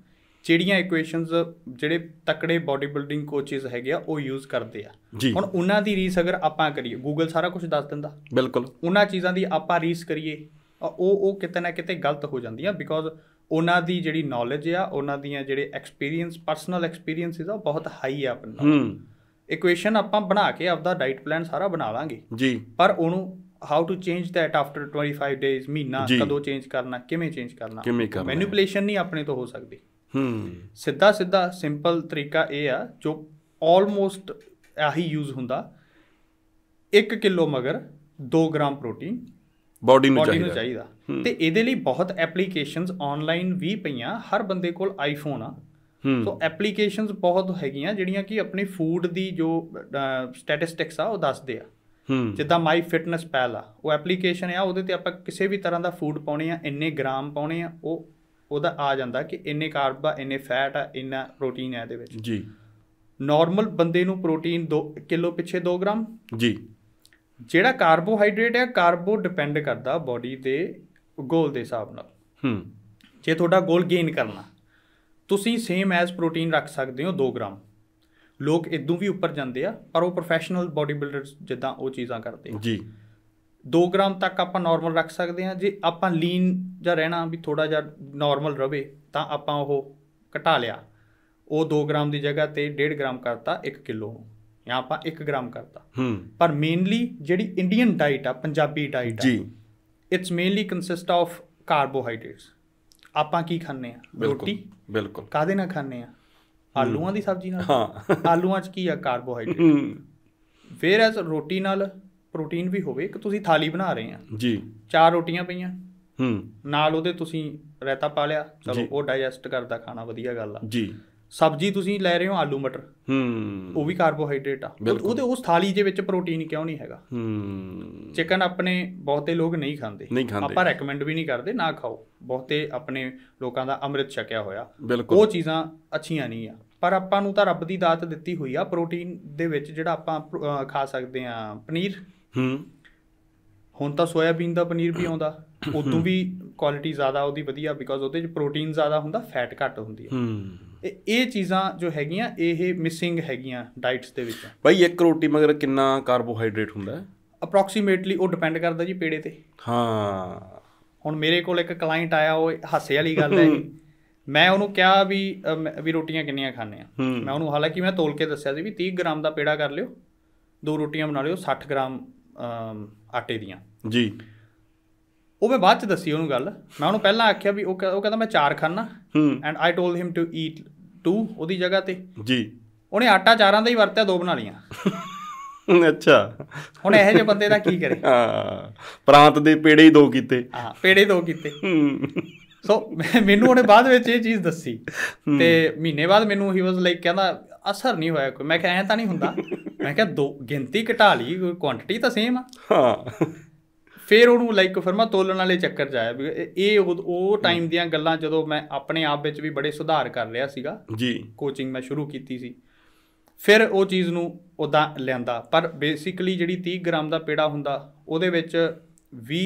ਜਿਹੜੀਆਂ ਇਕੁਏਸ਼ਨਸ ਜਿਹੜੇ ਤਕੜੇ ਬਾਡੀ ਬਿਲਡਿੰਗ ਕੋਚਸ ਹੈਗੇ ਆ ਉਹ ਯੂਜ਼ ਕਰਦੇ ਆ ਹੁਣ ਉਹਨਾਂ ਦੀ ਰੀਸ ਅਗਰ ਆਪਾਂ ਕਰੀਏ ਗੂਗਲ ਸਾਰਾ ਕੁਝ ਦੱਸ ਦਿੰਦਾ ਬਿਲਕੁਲ ਉਹਨਾਂ ਚੀਜ਼ਾਂ ਦੀ ਆਪਾਂ ਰੀਸ ਕਰੀਏ ਉਹ ਉਹ ਕਿਤੇ ਨਾ ਕਿਤੇ ਗਲਤ ਹੋ ਜਾਂਦੀਆਂ ਬਿਕੋਜ਼ ਉਹਨਾਂ ਦੀ ਜਿਹੜੀ ਨੌਲੇਜ ਆ ਉਹਨਾਂ ਦੀਆਂ ਜਿਹੜੇ ਐਕਸਪੀਰੀਅੰਸ ਪਰਸਨਲ ਇਸ ਆ ਬਹੁਤ ਹਾਈ ਆ ਆਪਣਾ ਹੂੰ ਇਕੁਏਸ਼ਨ ਆਪਾਂ ਬਣਾ ਕੇ ਆਪਦਾ ਡਾਈਟ ਪਲਾਨ ਸਾਰਾ ਬਣਾ ਲਾਂਗੇ ਜੀ ਪਰ ਉਹਨੂੰ how to change that after 25 days ਮਹੀਨਾ ਕਦੋਂ ਚੇਂਜ ਕਰਨਾ ਕਿਵੇਂ ਚੇਂਜ ਕਰਨਾ ਮੈਨੂਪਲੇਸ਼ਨ ਨਹੀਂ ਆਪਣੇ ਤੋਂ ਹੋ ਸਕਦੀ ਹੂੰ ਸਿੱਧਾ ਸਿੱਧਾ ਸਿੰਪਲ ਤਰੀਕਾ ਇਹ ਆ ਜੋ ਆਲਮੋਸਟ ਆਹੀ ਯੂਜ਼ ਹੁੰਦਾ 1 ਕਿਲੋ ਮਗਰ 2 ਗ੍ਰਾਮ ਪ੍ਰੋਟੀਨ ਬਾਡੀ ਨੂੰ ਚਾਹੀਦਾ ਤੇ ਇਹਦੇ ਲਈ ਬਹੁਤ ਐਪਲੀਕੇਸ਼ਨਸ ਆਨਲਾਈਨ ਵੀ ਪਈਆਂ ਹਰ ਬੰਦੇ ਕੋਲ ਆਈਫੋਨ ਆ ਸੋ ਐਪਲੀਕੇਸ਼ਨਸ ਬਹੁਤ ਹੈਗੀਆਂ ਜਿਹੜੀਆਂ ਕਿ ਆਪਣੀ ਫੂਡ ਦੀ ਜੋ ਸਟੈਟਿਸਟਿਕਸ ਆ ਉਹ ਦੱਸਦੇ ਆ ਜਿੱਦਾਂ ਮਾਈ ਫਿਟਨੈਸ ਪੈਲ ਆ ਉਹ ਐਪਲੀਕੇਸ਼ਨ ਆ ਉਹਦੇ ਤੇ ਆਪਾਂ ਕਿਸੇ ਵੀ ਤਰ੍ਹਾਂ ਦਾ ਫੂਡ ਪਾਉਣੇ ਆ ਇੰਨੇ ਗ੍ਰਾਮ ਪਾਉਣੇ ਆ ਉਹ ਉਹਦਾ ਆ ਜਾਂਦਾ ਕਿ ਇੰਨੇ ਕਾਰਬ ਆ ਇੰਨੇ ਫੈਟ ਆ ਇੰਨਾ ਪ੍ਰੋਟੀਨ ਆ ਇਹਦੇ ਵਿੱਚ ਜੀ ਨਾਰਮਲ ਬੰਦੇ ਨੂੰ ਪ੍ਰੋਟੀਨ 2 ਕਿਲੋ ਪਿੱਛੇ 2 ਗ੍ਰਾਮ ਜੀ ਜਿਹੜਾ ਕਾਰਬੋਹਾਈਡਰੇਟ ਆ ਕਾਰਬੋ ਡਿਪੈਂਡ ਕਰਦਾ ਬਾਡੀ ਦੇ ਗੋਲ ਦੇ ਹਿਸਾਬ ਨਾਲ ਹੂੰ ਜੇ ਤੁਹਾਡਾ ਗੋਲ ਗੇਨ ਕਰਨਾ ਤੁਸੀਂ ਸੇਮ ਐਜ਼ ਪ੍ਰੋਟੀਨ ਰੱਖ ਸਕਦੇ ਹੋ 2 ਗ੍ਰਾਮ ਲੋਕ ਇਦੋਂ ਵੀ ਉੱਪਰ ਜਾਂਦੇ ਆ ਪਰ ਉਹ ਪ੍ਰੋਫੈਸ਼ਨਲ ਬਾਡੀ ਬਿਲਡਰਸ ਜਿੱਦਾਂ ਉਹ ਚੀਜ਼ਾਂ ਕਰਦੇ ਜੀ 2 ਗ੍ਰਾਮ ਤੱਕ ਆਪਾਂ ਨਾਰਮਲ ਰੱਖ ਸਕਦੇ ਹਾਂ ਜੇ ਆਪਾਂ ਲੀਨ ਜਾਂ ਰਹਿਣਾ ਵੀ ਥੋੜਾ ਜਿਹਾ ਨਾਰਮਲ ਰਵੇ ਤਾਂ ਆਪਾਂ ਉਹ ਘਟਾ ਲਿਆ ਉਹ 2 ਗ੍ਰਾਮ ਦੀ ਜਗ੍ਹਾ ਤੇ 1.5 ਗ੍ਰਾਮ ਕਰਤਾ 1 ਕਿਲੋ ਨੂੰ ਜਾਂ ਆਪਾਂ 1 ਗ੍ਰਾਮ ਕਰਤਾ ਪਰ ਮੇਨਲੀ ਜਿਹੜੀ ਇੰਡੀਅਨ ਡਾਈਟ ਆ ਪੰਜਾਬੀ ਡਾਈਟ ਆ ਜੀ it's mainly consist of carbohydrates ਆਪਾਂ ਕੀ ਖਾਂਦੇ ਆ ਰੋਟੀ ਬਿਲਕੁਲ ਕਾਦੇ ਨਾਲ ਖਾਂਦੇ ਆ ਆਲੂਆਂ ਦੀ ਸਬਜ਼ੀ ਨਾਲ ਹਾਂ ਆਲੂਆਂ 'ਚ ਕੀ ਆ ਕਾਰਬੋਹਾਈਡਰੇਟ ਫੇਰ ਐਸ ਰੋਟੀ ਨਾਲ ਪ੍ਰੋਟੀਨ ਵੀ ਹੋਵੇ ਕਿ ਤੁਸੀਂ ਥਾਲੀ ਬਣਾ ਰਹੇ ਆ ਜੀ ਚਾਰ ਰੋਟੀਆਂ ਪਈਆਂ ਹੂੰ ਨਾਲ ਉਹਦੇ ਤੁਸੀਂ ਰਾਇਤਾ ਪਾ ਲਿਆ ਚਲੋ ਉਹ ਡਾਈਜੈਸਟ ਕਰਦਾ ਖਾਣਾ ਵਧੀਆ ਗੱਲ ਆ ਜੀ ਸਬਜ਼ੀ ਤੁਸੀਂ ਲੈ ਰਹੇ ਹੋ ਆਲੂ ਮਟਰ ਹੂੰ ਉਹ ਵੀ ਕਾਰਬੋਹਾਈਡਰੇਟ ਆ ਉਹਦੇ ਉਸ ਥਾਲੀ ਦੇ ਵਿੱਚ ਪ੍ਰੋਟੀਨ ਕਿਉਂ ਨਹੀਂ ਹੈਗਾ ਹੂੰ ਚਿਕਨ ਆਪਣੇ ਬਹੁਤੇ ਲੋਕ ਨਹੀਂ ਖਾਂਦੇ ਆਪਾਂ ਰეკਮੈਂਡ ਵੀ ਨਹੀਂ ਕਰਦੇ ਨਾ ਖਾਓ ਬਹੁਤੇ ਆਪਣੇ ਲੋਕਾਂ ਦਾ ਅੰਮ੍ਰਿਤ ਛਕਿਆ ਹੋਇਆ ਉਹ ਚੀਜ਼ਾਂ ਅੱਛੀਆਂ ਨਹੀਂ ਆ ਪਰ ਆਪਾਂ ਨੂੰ ਤਾਂ ਰੱਬ ਦੀ ਦਾਤ ਦਿੱਤੀ ਹੋਈ ਆ ਪ੍ਰੋਟੀਨ ਦੇ ਵਿੱਚ ਜਿਹੜਾ ਆਪਾਂ ਖਾ ਸਕਦੇ ਆ ਪਨੀਰ ਹੂੰ ਹੁਣ ਤਾਂ ਸੋਇਆਬੀਨ ਦਾ ਪਨੀਰ ਵੀ ਆਉਂਦਾ ਉਦੋਂ ਵੀ ਕੁਆਲਿਟੀ ਜ਼ਿਆਦਾ ਉਹਦੀ ਵਧੀਆ ਬਿਕਾਜ਼ ਉਹਦੇ ਚ ਪ੍ਰੋਟੀਨ ਜ਼ਿਆਦਾ ਹੁੰਦਾ ਫੈਟ ਘੱਟ ਹੁੰਦੀ ਹੈ ਹੂੰ ਇਹ ਚੀਜ਼ਾਂ ਜੋ ਹੈਗੀਆਂ ਇਹ ਮਿਸਿੰਗ ਹੈਗੀਆਂ ਡਾਈਟਸ ਦੇ ਵਿੱਚ ਭਾਈ ਇੱਕ ਰੋਟੀ ਮਗਰ ਕਿੰਨਾ ਕਾਰਬੋਹਾਈਡਰੇਟ ਹੁੰਦਾ ਹੈ ਅਪਰੋਕਸੀਮੇਟਲੀ ਉਹ ਡਿਪੈਂਡ ਕਰਦਾ ਜੀ ਪੇੜੇ ਤੇ ਹਾਂ ਹੁਣ ਮੇਰੇ ਕੋਲ ਇੱਕ ਕਲਾਇੰਟ ਆਇਆ ਉਹ ਹਾਸੇ ਵਾਲੀ ਗੱਲ ਹੈ ਜੀ ਮੈਂ ਉਹਨੂੰ ਕਿਹਾ ਵੀ ਵੀ ਰੋਟੀਆਂ ਕਿੰਨੀਆਂ ਖਾਣੇ ਆ ਮੈਂ ਉਹਨੂੰ ਹਾਲਾਂਕਿ ਮੈਂ ਤੋਲ ਕੇ ਦੱਸਿਆ ਸੀ ਵੀ 30 ਗ੍ਰਾਮ ਦਾ ਪੇੜਾ ਕਰ ਲਿਓ ਦੋ ਰੋਟੀਆਂ ਬਣਾ ਲਿਓ 60 ਗ੍ਰਾਮ ਆਟੇ ਦੀਆਂ ਜੀ ਉਹ ਮੈਂ ਬਾਅਦ ਚ ਦੱਸੀ ਉਹਨੂੰ ਗੱਲ ਮੈਂ ਉਹਨੂੰ ਪਹਿਲਾਂ ਆਖਿਆ ਵੀ ਉਹ ਉਹ ਕਹਿੰਦਾ ਮੈਂ ਚਾਰ ਖਾਣਾ and I told him to eat two ਉਹਦੀ ਜਗ੍ਹਾ ਤੇ ਜੀ ਉਹਨੇ ਆਟਾ ਚਾਰਾਂ ਦਾ ਹੀ ਵਰਤਿਆ ਦੋ ਬਣਾ ਲੀਆਂ ਅੱਛਾ ਹੁਣ ਇਹੋ ਜਿਹੇ ਬੰਦੇ ਦਾ ਕੀ ਕਰੇ ਹਾਂ ਪ੍ਰਾਂਤ ਦੇ ਪੇੜੇ ਹੀ ਦੋ ਕੀਤੇ ਹਾਂ ਪੇੜੇ ਦੋ ਕੀਤੇ ਸੋ ਮੈਨੂੰ ਉਹਨੇ ਬਾਅਦ ਵਿੱਚ ਇਹ ਚੀਜ਼ ਦੱਸੀ ਤੇ ਮਹੀਨੇ ਬਾਅਦ ਮੈਨੂੰ ਹੀ ਵਾਸ ਲਾਈਕ ਕਹਿੰਦਾ ਅਸਰ ਨਹੀਂ ਹੋਇਆ ਕੋਈ ਮੈਂ ਕਿਹਾ ਐ ਤਾਂ ਨਹੀਂ ਹੁੰਦਾ ਮੈਂ ਕਿਹਾ ਦੋ ਗਿਣਤੀ ਘਟਾ ਲਈ ਕੁਆਂਟੀਟੀ ਤਾਂ ਸੇਮ ਆ ਹਾਂ ਫਿਰ ਉਹਨੂੰ ਲਾਈਕ ਫਰਮਾ ਤੋਲਣ ਵਾਲੇ ਚੱਕਰ ਚ ਆਇਆ ਇਹ ਉਹ ਟਾਈਮ ਦੀਆਂ ਗੱਲਾਂ ਜਦੋਂ ਮੈਂ ਆਪਣੇ ਆਪ ਵਿੱਚ ਵੀ ਬੜੇ ਸੁਧਾਰ ਕਰ ਲਿਆ ਸੀਗਾ ਜੀ ਕੋਚਿੰਗ ਮੈਂ ਸ਼ੁਰੂ ਕੀਤੀ ਸੀ ਫਿਰ ਉਹ ਚੀਜ਼ ਨੂੰ ਉਦਾਂ ਲਿਆਂਦਾ ਪਰ ਬੇਸਿਕਲੀ ਜਿਹੜੀ 30 ਗ੍ਰਾਮ ਦਾ ਪੇੜਾ ਹੁੰਦਾ ਉਹਦੇ ਵਿੱਚ 20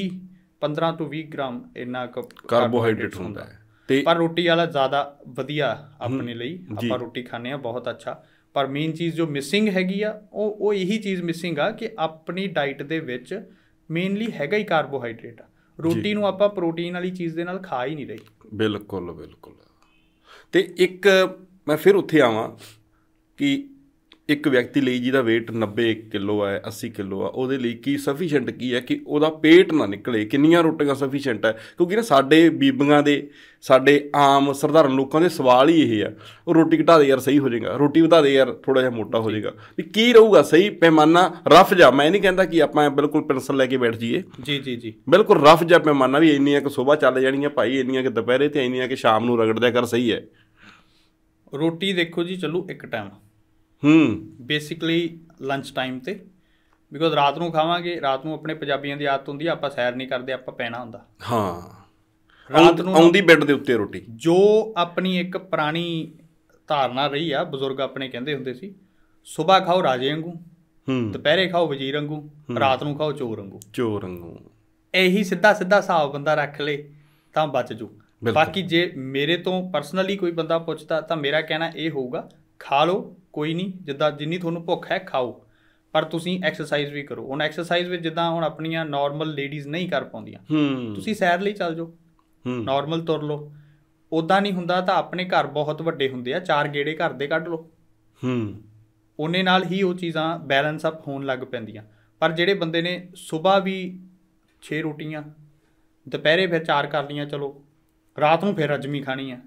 15 ਤੋਂ 20 ਗ੍ਰਾਮ ਇੰਨਾ ਕਾਰਬੋਹਾਈਡਰੇਟ ਹੁੰਦਾ ਹੈ ਤੇ ਪਰ ਰੋਟੀ ਵਾਲਾ ਜ਼ਿਆਦਾ ਵਧੀਆ ਆਪਣੇ ਲਈ ਆਪਾਂ ਰੋਟੀ ਖਾਣੇ ਆ ਬਹੁਤ ਅੱਛਾ ਪਰ ਮੇਨ ਚੀਜ਼ ਜੋ ਮਿਸਿੰਗ ਹੈਗੀ ਆ ਉਹ ਉਹ ਇਹੀ ਚੀਜ਼ ਮਿਸਿੰਗ ਆ ਕਿ ਆਪਣੀ ਡਾਈਟ ਦੇ ਵਿੱਚ ਮੇਨਲੀ ਹੈਗਾ ਹੀ ਕਾਰਬੋਹਾਈਡਰੇਟ ਰੋਟੀ ਨੂੰ ਆਪਾਂ ਪ੍ਰੋਟੀਨ ਵਾਲੀ ਚੀਜ਼ ਦੇ ਨਾਲ ਖਾ ਹੀ ਨਹੀਂ ਰਹੀ ਬਿਲਕੁਲ ਬਿਲਕੁਲ ਤੇ ਇੱਕ ਮੈਂ ਫਿਰ ਉੱਥੇ ਆਵਾਂ ਕਿ ਇੱਕ ਵਿਅਕਤੀ ਲਈ ਜਿਹਦਾ weight 90 ਕਿਲੋ ਹੈ 80 ਕਿਲੋ ਆ ਉਹਦੇ ਲਈ ਕੀ ਸਫੀਸ਼ੀਐਂਟ ਕੀ ਹੈ ਕਿ ਉਹਦਾ ਪੇਟ ਨਾ ਨਿਕਲੇ ਕਿੰਨੀਆਂ ਰੋਟੀਆਂ ਸਫੀਸ਼ੀਐਂਟ ਹੈ ਕਿਉਂਕਿ ਨਾ ਸਾਡੇ ਬੀਬੀਆਂ ਦੇ ਸਾਡੇ ਆਮ ਸਰਦਾਰਨ ਲੋਕਾਂ ਦੇ ਸਵਾਲ ਹੀ ਇਹ ਆ ਉਹ ਰੋਟੀ ਘਟਾ ਦੇ ਯਾਰ ਸਹੀ ਹੋ ਜਾਏਗਾ ਰੋਟੀ ਵਧਾ ਦੇ ਯਾਰ ਥੋੜਾ ਜਿਹਾ ਮੋਟਾ ਹੋ ਜਾਏਗਾ ਵੀ ਕੀ ਰਹੂਗਾ ਸਹੀ ਪੈਮਾਨਾ ਰਫ ਜਾ ਮੈਂ ਨਹੀਂ ਕਹਿੰਦਾ ਕਿ ਆਪਾਂ ਬਿਲਕੁਲ ਪੈਨਸਲ ਲੈ ਕੇ ਬੈਠ ਜਾਈਏ ਜੀ ਜੀ ਜੀ ਬਿਲਕੁਲ ਰਫ ਜਾ ਪੈਮਾਨਾ ਵੀ ਇੰਨੀਆਂ ਕਿ ਸਵੇਰ ਚੱਲ ਜਾਣੀਆਂ ਭਾਈ ਇੰਨੀਆਂ ਕਿ ਦੁਪਹਿਰੇ ਤੇ ਇੰਨੀਆਂ ਕਿ ਸ਼ਾਮ ਨੂੰ ਰਗੜਦਿਆ ਕਰ ਸਹੀ ਹੈ ਰੋਟੀ ਦੇਖੋ ਜੀ ਚਲੋ ਇੱਕ time hmm basically lunch time ਤੇ ਬਿਕੋਜ਼ ਰਾਤ ਨੂੰ ਖਾਵਾਂਗੇ ਰਾਤ ਨੂੰ ਆਪਣੇ ਪੰਜਾਬੀਆਂ ਦੀ ਆਦਤ ਹੁੰਦੀ ਆ ਆਪਾਂ ਸੈਰ ਨਹੀਂ ਕਰਦੇ ਆਪਾਂ ਪੈਣਾ ਹੁੰਦਾ ਹਾਂ ਰਾਤ ਨੂੰ ਆਉਂਦੀ ਬੈੱਡ ਦੇ ਉੱਤੇ ਰੋਟੀ ਜੋ ਆਪਣੀ ਇੱਕ ਪੁਰਾਣੀ ਧਾਰਨਾ ਰਹੀ ਆ ਬਜ਼ੁਰਗ ਆਪਣੇ ਕਹਿੰਦੇ ਹੁੰਦੇ ਸੀ ਸਵੇਰ ਖਾਓ ਰਾਜੇ ਵਾਂਗੂ ਹੂੰ ਦੁਪਹਿਰੇ ਖਾਓ ਵਜ਼ੀਰ ਵਾਂਗੂ ਰਾਤ ਨੂੰ ਖਾਓ ਚੋਰ ਵਾਂਗੂ ਚੋਰ ਵਾਂਗੂ ਇਹੀ ਸਿੱਧਾ ਸਿੱਧਾ ਹਿਸਾਬ ਬੰਦਾ ਰੱਖ ਲੇ ਤਾਂ ਬਚ ਜੂ ਬਾਕੀ ਜੇ ਮੇਰੇ ਤੋਂ ਪਰਸਨਲੀ ਕੋਈ ਬੰਦਾ ਪੁੱਛਦਾ ਤਾਂ ਮੇਰਾ ਕਹਿਣਾ ਇਹ ਹੋਊਗਾ ਖਾ ਲਓ ਕੋਈ ਨਹੀਂ ਜਿੱਦਾਂ ਜਿੰਨੀ ਤੁਹਾਨੂੰ ਭੁੱਖ ਹੈ ਖਾਓ ਪਰ ਤੁਸੀਂ ਐਕਸਰਸਾਈਜ਼ ਵੀ ਕਰੋ ਹੁਣ ਐਕਸਰਸਾਈਜ਼ ਵਿੱਚ ਜਿੱਦਾਂ ਹੁਣ ਆਪਣੀਆਂ ਨਾਰਮਲ ਲੇਡੀਜ਼ ਨਹੀਂ ਕਰ ਪਾਉਂਦੀਆਂ ਤੁਸੀਂ ਸੈਰ ਲਈ ਚੱਲ ਜਾਓ ਨਾਰਮਲ ਤੁਰ ਲਓ ਉਦਾਂ ਨਹੀਂ ਹੁੰਦਾ ਤਾਂ ਆਪਣੇ ਘਰ ਬਹੁਤ ਵੱਡੇ ਹੁੰਦੇ ਆ ਚਾਰ ਗੇੜੇ ਘਰ ਦੇ ਕੱਢ ਲਓ ਹੂੰ ਉਹਨੇ ਨਾਲ ਹੀ ਉਹ ਚੀਜ਼ਾਂ ਬੈਲੈਂਸ ਅਪ ਹੋਣ ਲੱਗ ਪੈਂਦੀਆਂ ਪਰ ਜਿਹੜੇ ਬੰਦੇ ਨੇ ਸਵੇਰ ਵੀ 6 ਰੋਟੀਆਂ ਦੁਪਹਿਰੇ ਫਿਰ ਚਾਰ ਕਰ ਲੀਆਂ ਚਲੋ ਰਾਤ ਨੂੰ ਫਿਰ ਅਜਮੀ ਖਾਣੀ ਆ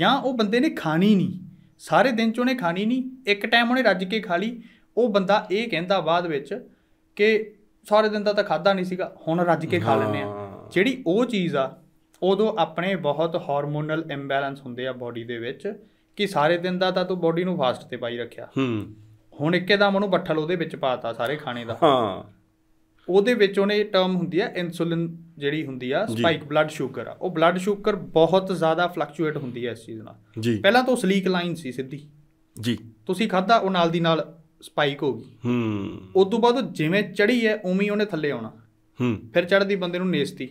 ਜਾਂ ਉਹ ਬੰਦੇ ਨੇ ਖਾਣੀ ਨਹੀਂ ਸਾਰੇ ਦਿਨ ਚ ਉਹਨੇ ਖਾਣੀ ਨਹੀਂ ਇੱਕ ਟਾਈਮ ਉਹਨੇ ਰੱਜ ਕੇ ਖਾ ਲਈ ਉਹ ਬੰਦਾ ਇਹ ਕਹਿੰਦਾ ਬਾਅਦ ਵਿੱਚ ਕਿ ਸਾਰੇ ਦਿਨ ਦਾ ਤਾਂ ਖਾਦਾ ਨਹੀਂ ਸੀਗਾ ਹੁਣ ਰੱਜ ਕੇ ਖਾ ਲੈਂਦੇ ਆ ਜਿਹੜੀ ਉਹ ਚੀਜ਼ ਆ ਉਦੋਂ ਆਪਣੇ ਬਹੁਤ ਹਾਰਮੋਨਲ ਇੰਬੈਲੈਂਸ ਹੁੰਦੇ ਆ ਬਾਡੀ ਦੇ ਵਿੱਚ ਕਿ ਸਾਰੇ ਦਿਨ ਦਾ ਤਾਂ ਤੂੰ ਬਾਡੀ ਨੂੰ ਫਾਸਟ ਤੇ ਪਾਈ ਰੱਖਿਆ ਹੂੰ ਹੁਣ ਇੱਕੇ ਦਮ ਉਹਨੂੰ ਬੱਠਲ ਉਹਦੇ ਵਿੱਚ ਪਾਤਾ ਸਾਰੇ ਖਾਣੇ ਦਾ ਹਾਂ ਉਹਦੇ ਵਿੱਚ ਉਹਨੇ ਟਰਮ ਹੁੰਦੀ ਆ ਇਨਸੂਲਿਨ ਜਿਹੜੀ ਹੁੰਦੀ ਆ ਸਪਾਈਕ ਬਲੱਡ ਸ਼ੂਗਰ ਆ ਉਹ ਬਲੱਡ ਸ਼ੂਗਰ ਬਹੁਤ ਜ਼ਿਆਦਾ ਫਲਕਚੂਏਟ ਹੁੰਦੀ ਆ ਇਸ ਚੀਜ਼ ਨਾਲ ਪਹਿਲਾਂ ਤਾਂ ਸਲੀਕ ਲਾਈਨ ਸੀ ਸਿੱਧੀ ਜੀ ਤੁਸੀਂ ਖਾਦਾ ਉਹ ਨਾਲ ਦੀ ਨਾਲ ਸਪਾਈਕ ਹੋ ਗਈ ਹੂੰ ਉਸ ਤੋਂ ਬਾਅਦ ਜਿਵੇਂ ਚੜੀ ਹੈ ਉਵੇਂ ਉਹਨੇ ਥੱਲੇ ਆਉਣਾ ਹੂੰ ਫਿਰ ਚੜਦੀ ਬੰਦੇ ਨੂੰ ਨੇਸਤੀ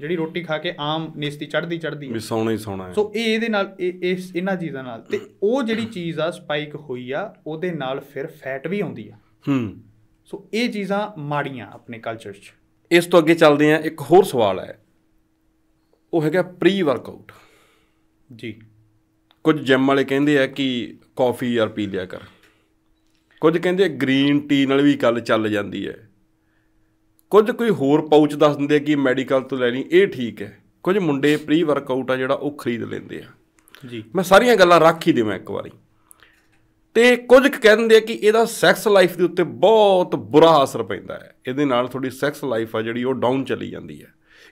ਜਿਹੜੀ ਰੋਟੀ ਖਾ ਕੇ ਆਮ ਨੇਸਤੀ ਚੜਦੀ ਚੜਦੀ ਵੀ ਸੌਣਾ ਹੀ ਸੌਣਾ ਹੈ ਸੋ ਇਹ ਇਹਦੇ ਨਾਲ ਇਸ ਇਹਨਾਂ ਚੀਜ਼ਾਂ ਨਾਲ ਤੇ ਉਹ ਜਿਹੜੀ ਚੀਜ਼ ਆ ਸਪਾਈਕ ਹੋਈ ਆ ਉਹਦੇ ਨਾਲ ਫਿਰ ਫੈਟ ਵੀ ਆਉਂਦੀ ਆ ਹੂੰ ਸੋ ਇਹ ਚੀਜ਼ਾਂ ਮਾੜੀਆਂ ਆਪਣੇ ਕਲਚਰ 'ਚ ਇਸ ਤੋਂ ਅੱਗੇ ਚੱਲਦੇ ਆ ਇੱਕ ਹੋਰ ਸਵਾਲ ਹੈ ਉਹ ਹੈਗਾ ਪ੍ਰੀ ਵਰਕਆਊਟ ਜੀ ਕੁਝ ਜਿਮ ਵਾਲੇ ਕਹਿੰਦੇ ਆ ਕਿ ਕਾਫੀ ਯਾਰ ਪੀ ਲਿਆ ਕਰ ਕੁਝ ਕਹਿੰਦੇ ਗ੍ਰੀਨ ਟੀ ਨਾਲ ਵੀ ਗੱਲ ਚੱਲ ਜਾਂਦੀ ਹੈ ਕੁਝ ਕੋਈ ਹੋਰ ਪਾਊਚ ਦੱਸ ਦਿੰਦੇ ਆ ਕਿ ਮੈਡੀਕਲ ਤੋਂ ਲੈਣੀ ਇਹ ਠੀਕ ਹੈ ਕੁਝ ਮੁੰਡੇ ਪ੍ਰੀ ਵਰਕਆਊਟ ਆ ਜਿਹੜਾ ਉਹ ਖਰੀਦ ਲੈਂਦੇ ਆ ਜੀ ਮੈਂ ਸਾਰੀਆਂ ਗੱਲਾਂ ਰੱਖ ਹੀ ਦੇਵਾਂ ਇੱਕ ਵਾਰੀ ਤੇ ਕੁਝ ਕਹਿੰਦੇ ਆ ਕਿ ਇਹਦਾ ਸੈਕਸ ਲਾਈਫ ਦੇ ਉੱਤੇ ਬਹੁਤ ਬੁਰਾ ਅਸਰ ਪੈਂਦਾ ਹੈ ਇਹਦੇ ਨਾਲ ਤੁਹਾਡੀ ਸੈਕਸ ਲਾਈਫ ਆ ਜਿਹੜੀ ਉਹ ਡਾਊਨ ਚਲੀ ਜਾਂਦੀ ਹੈ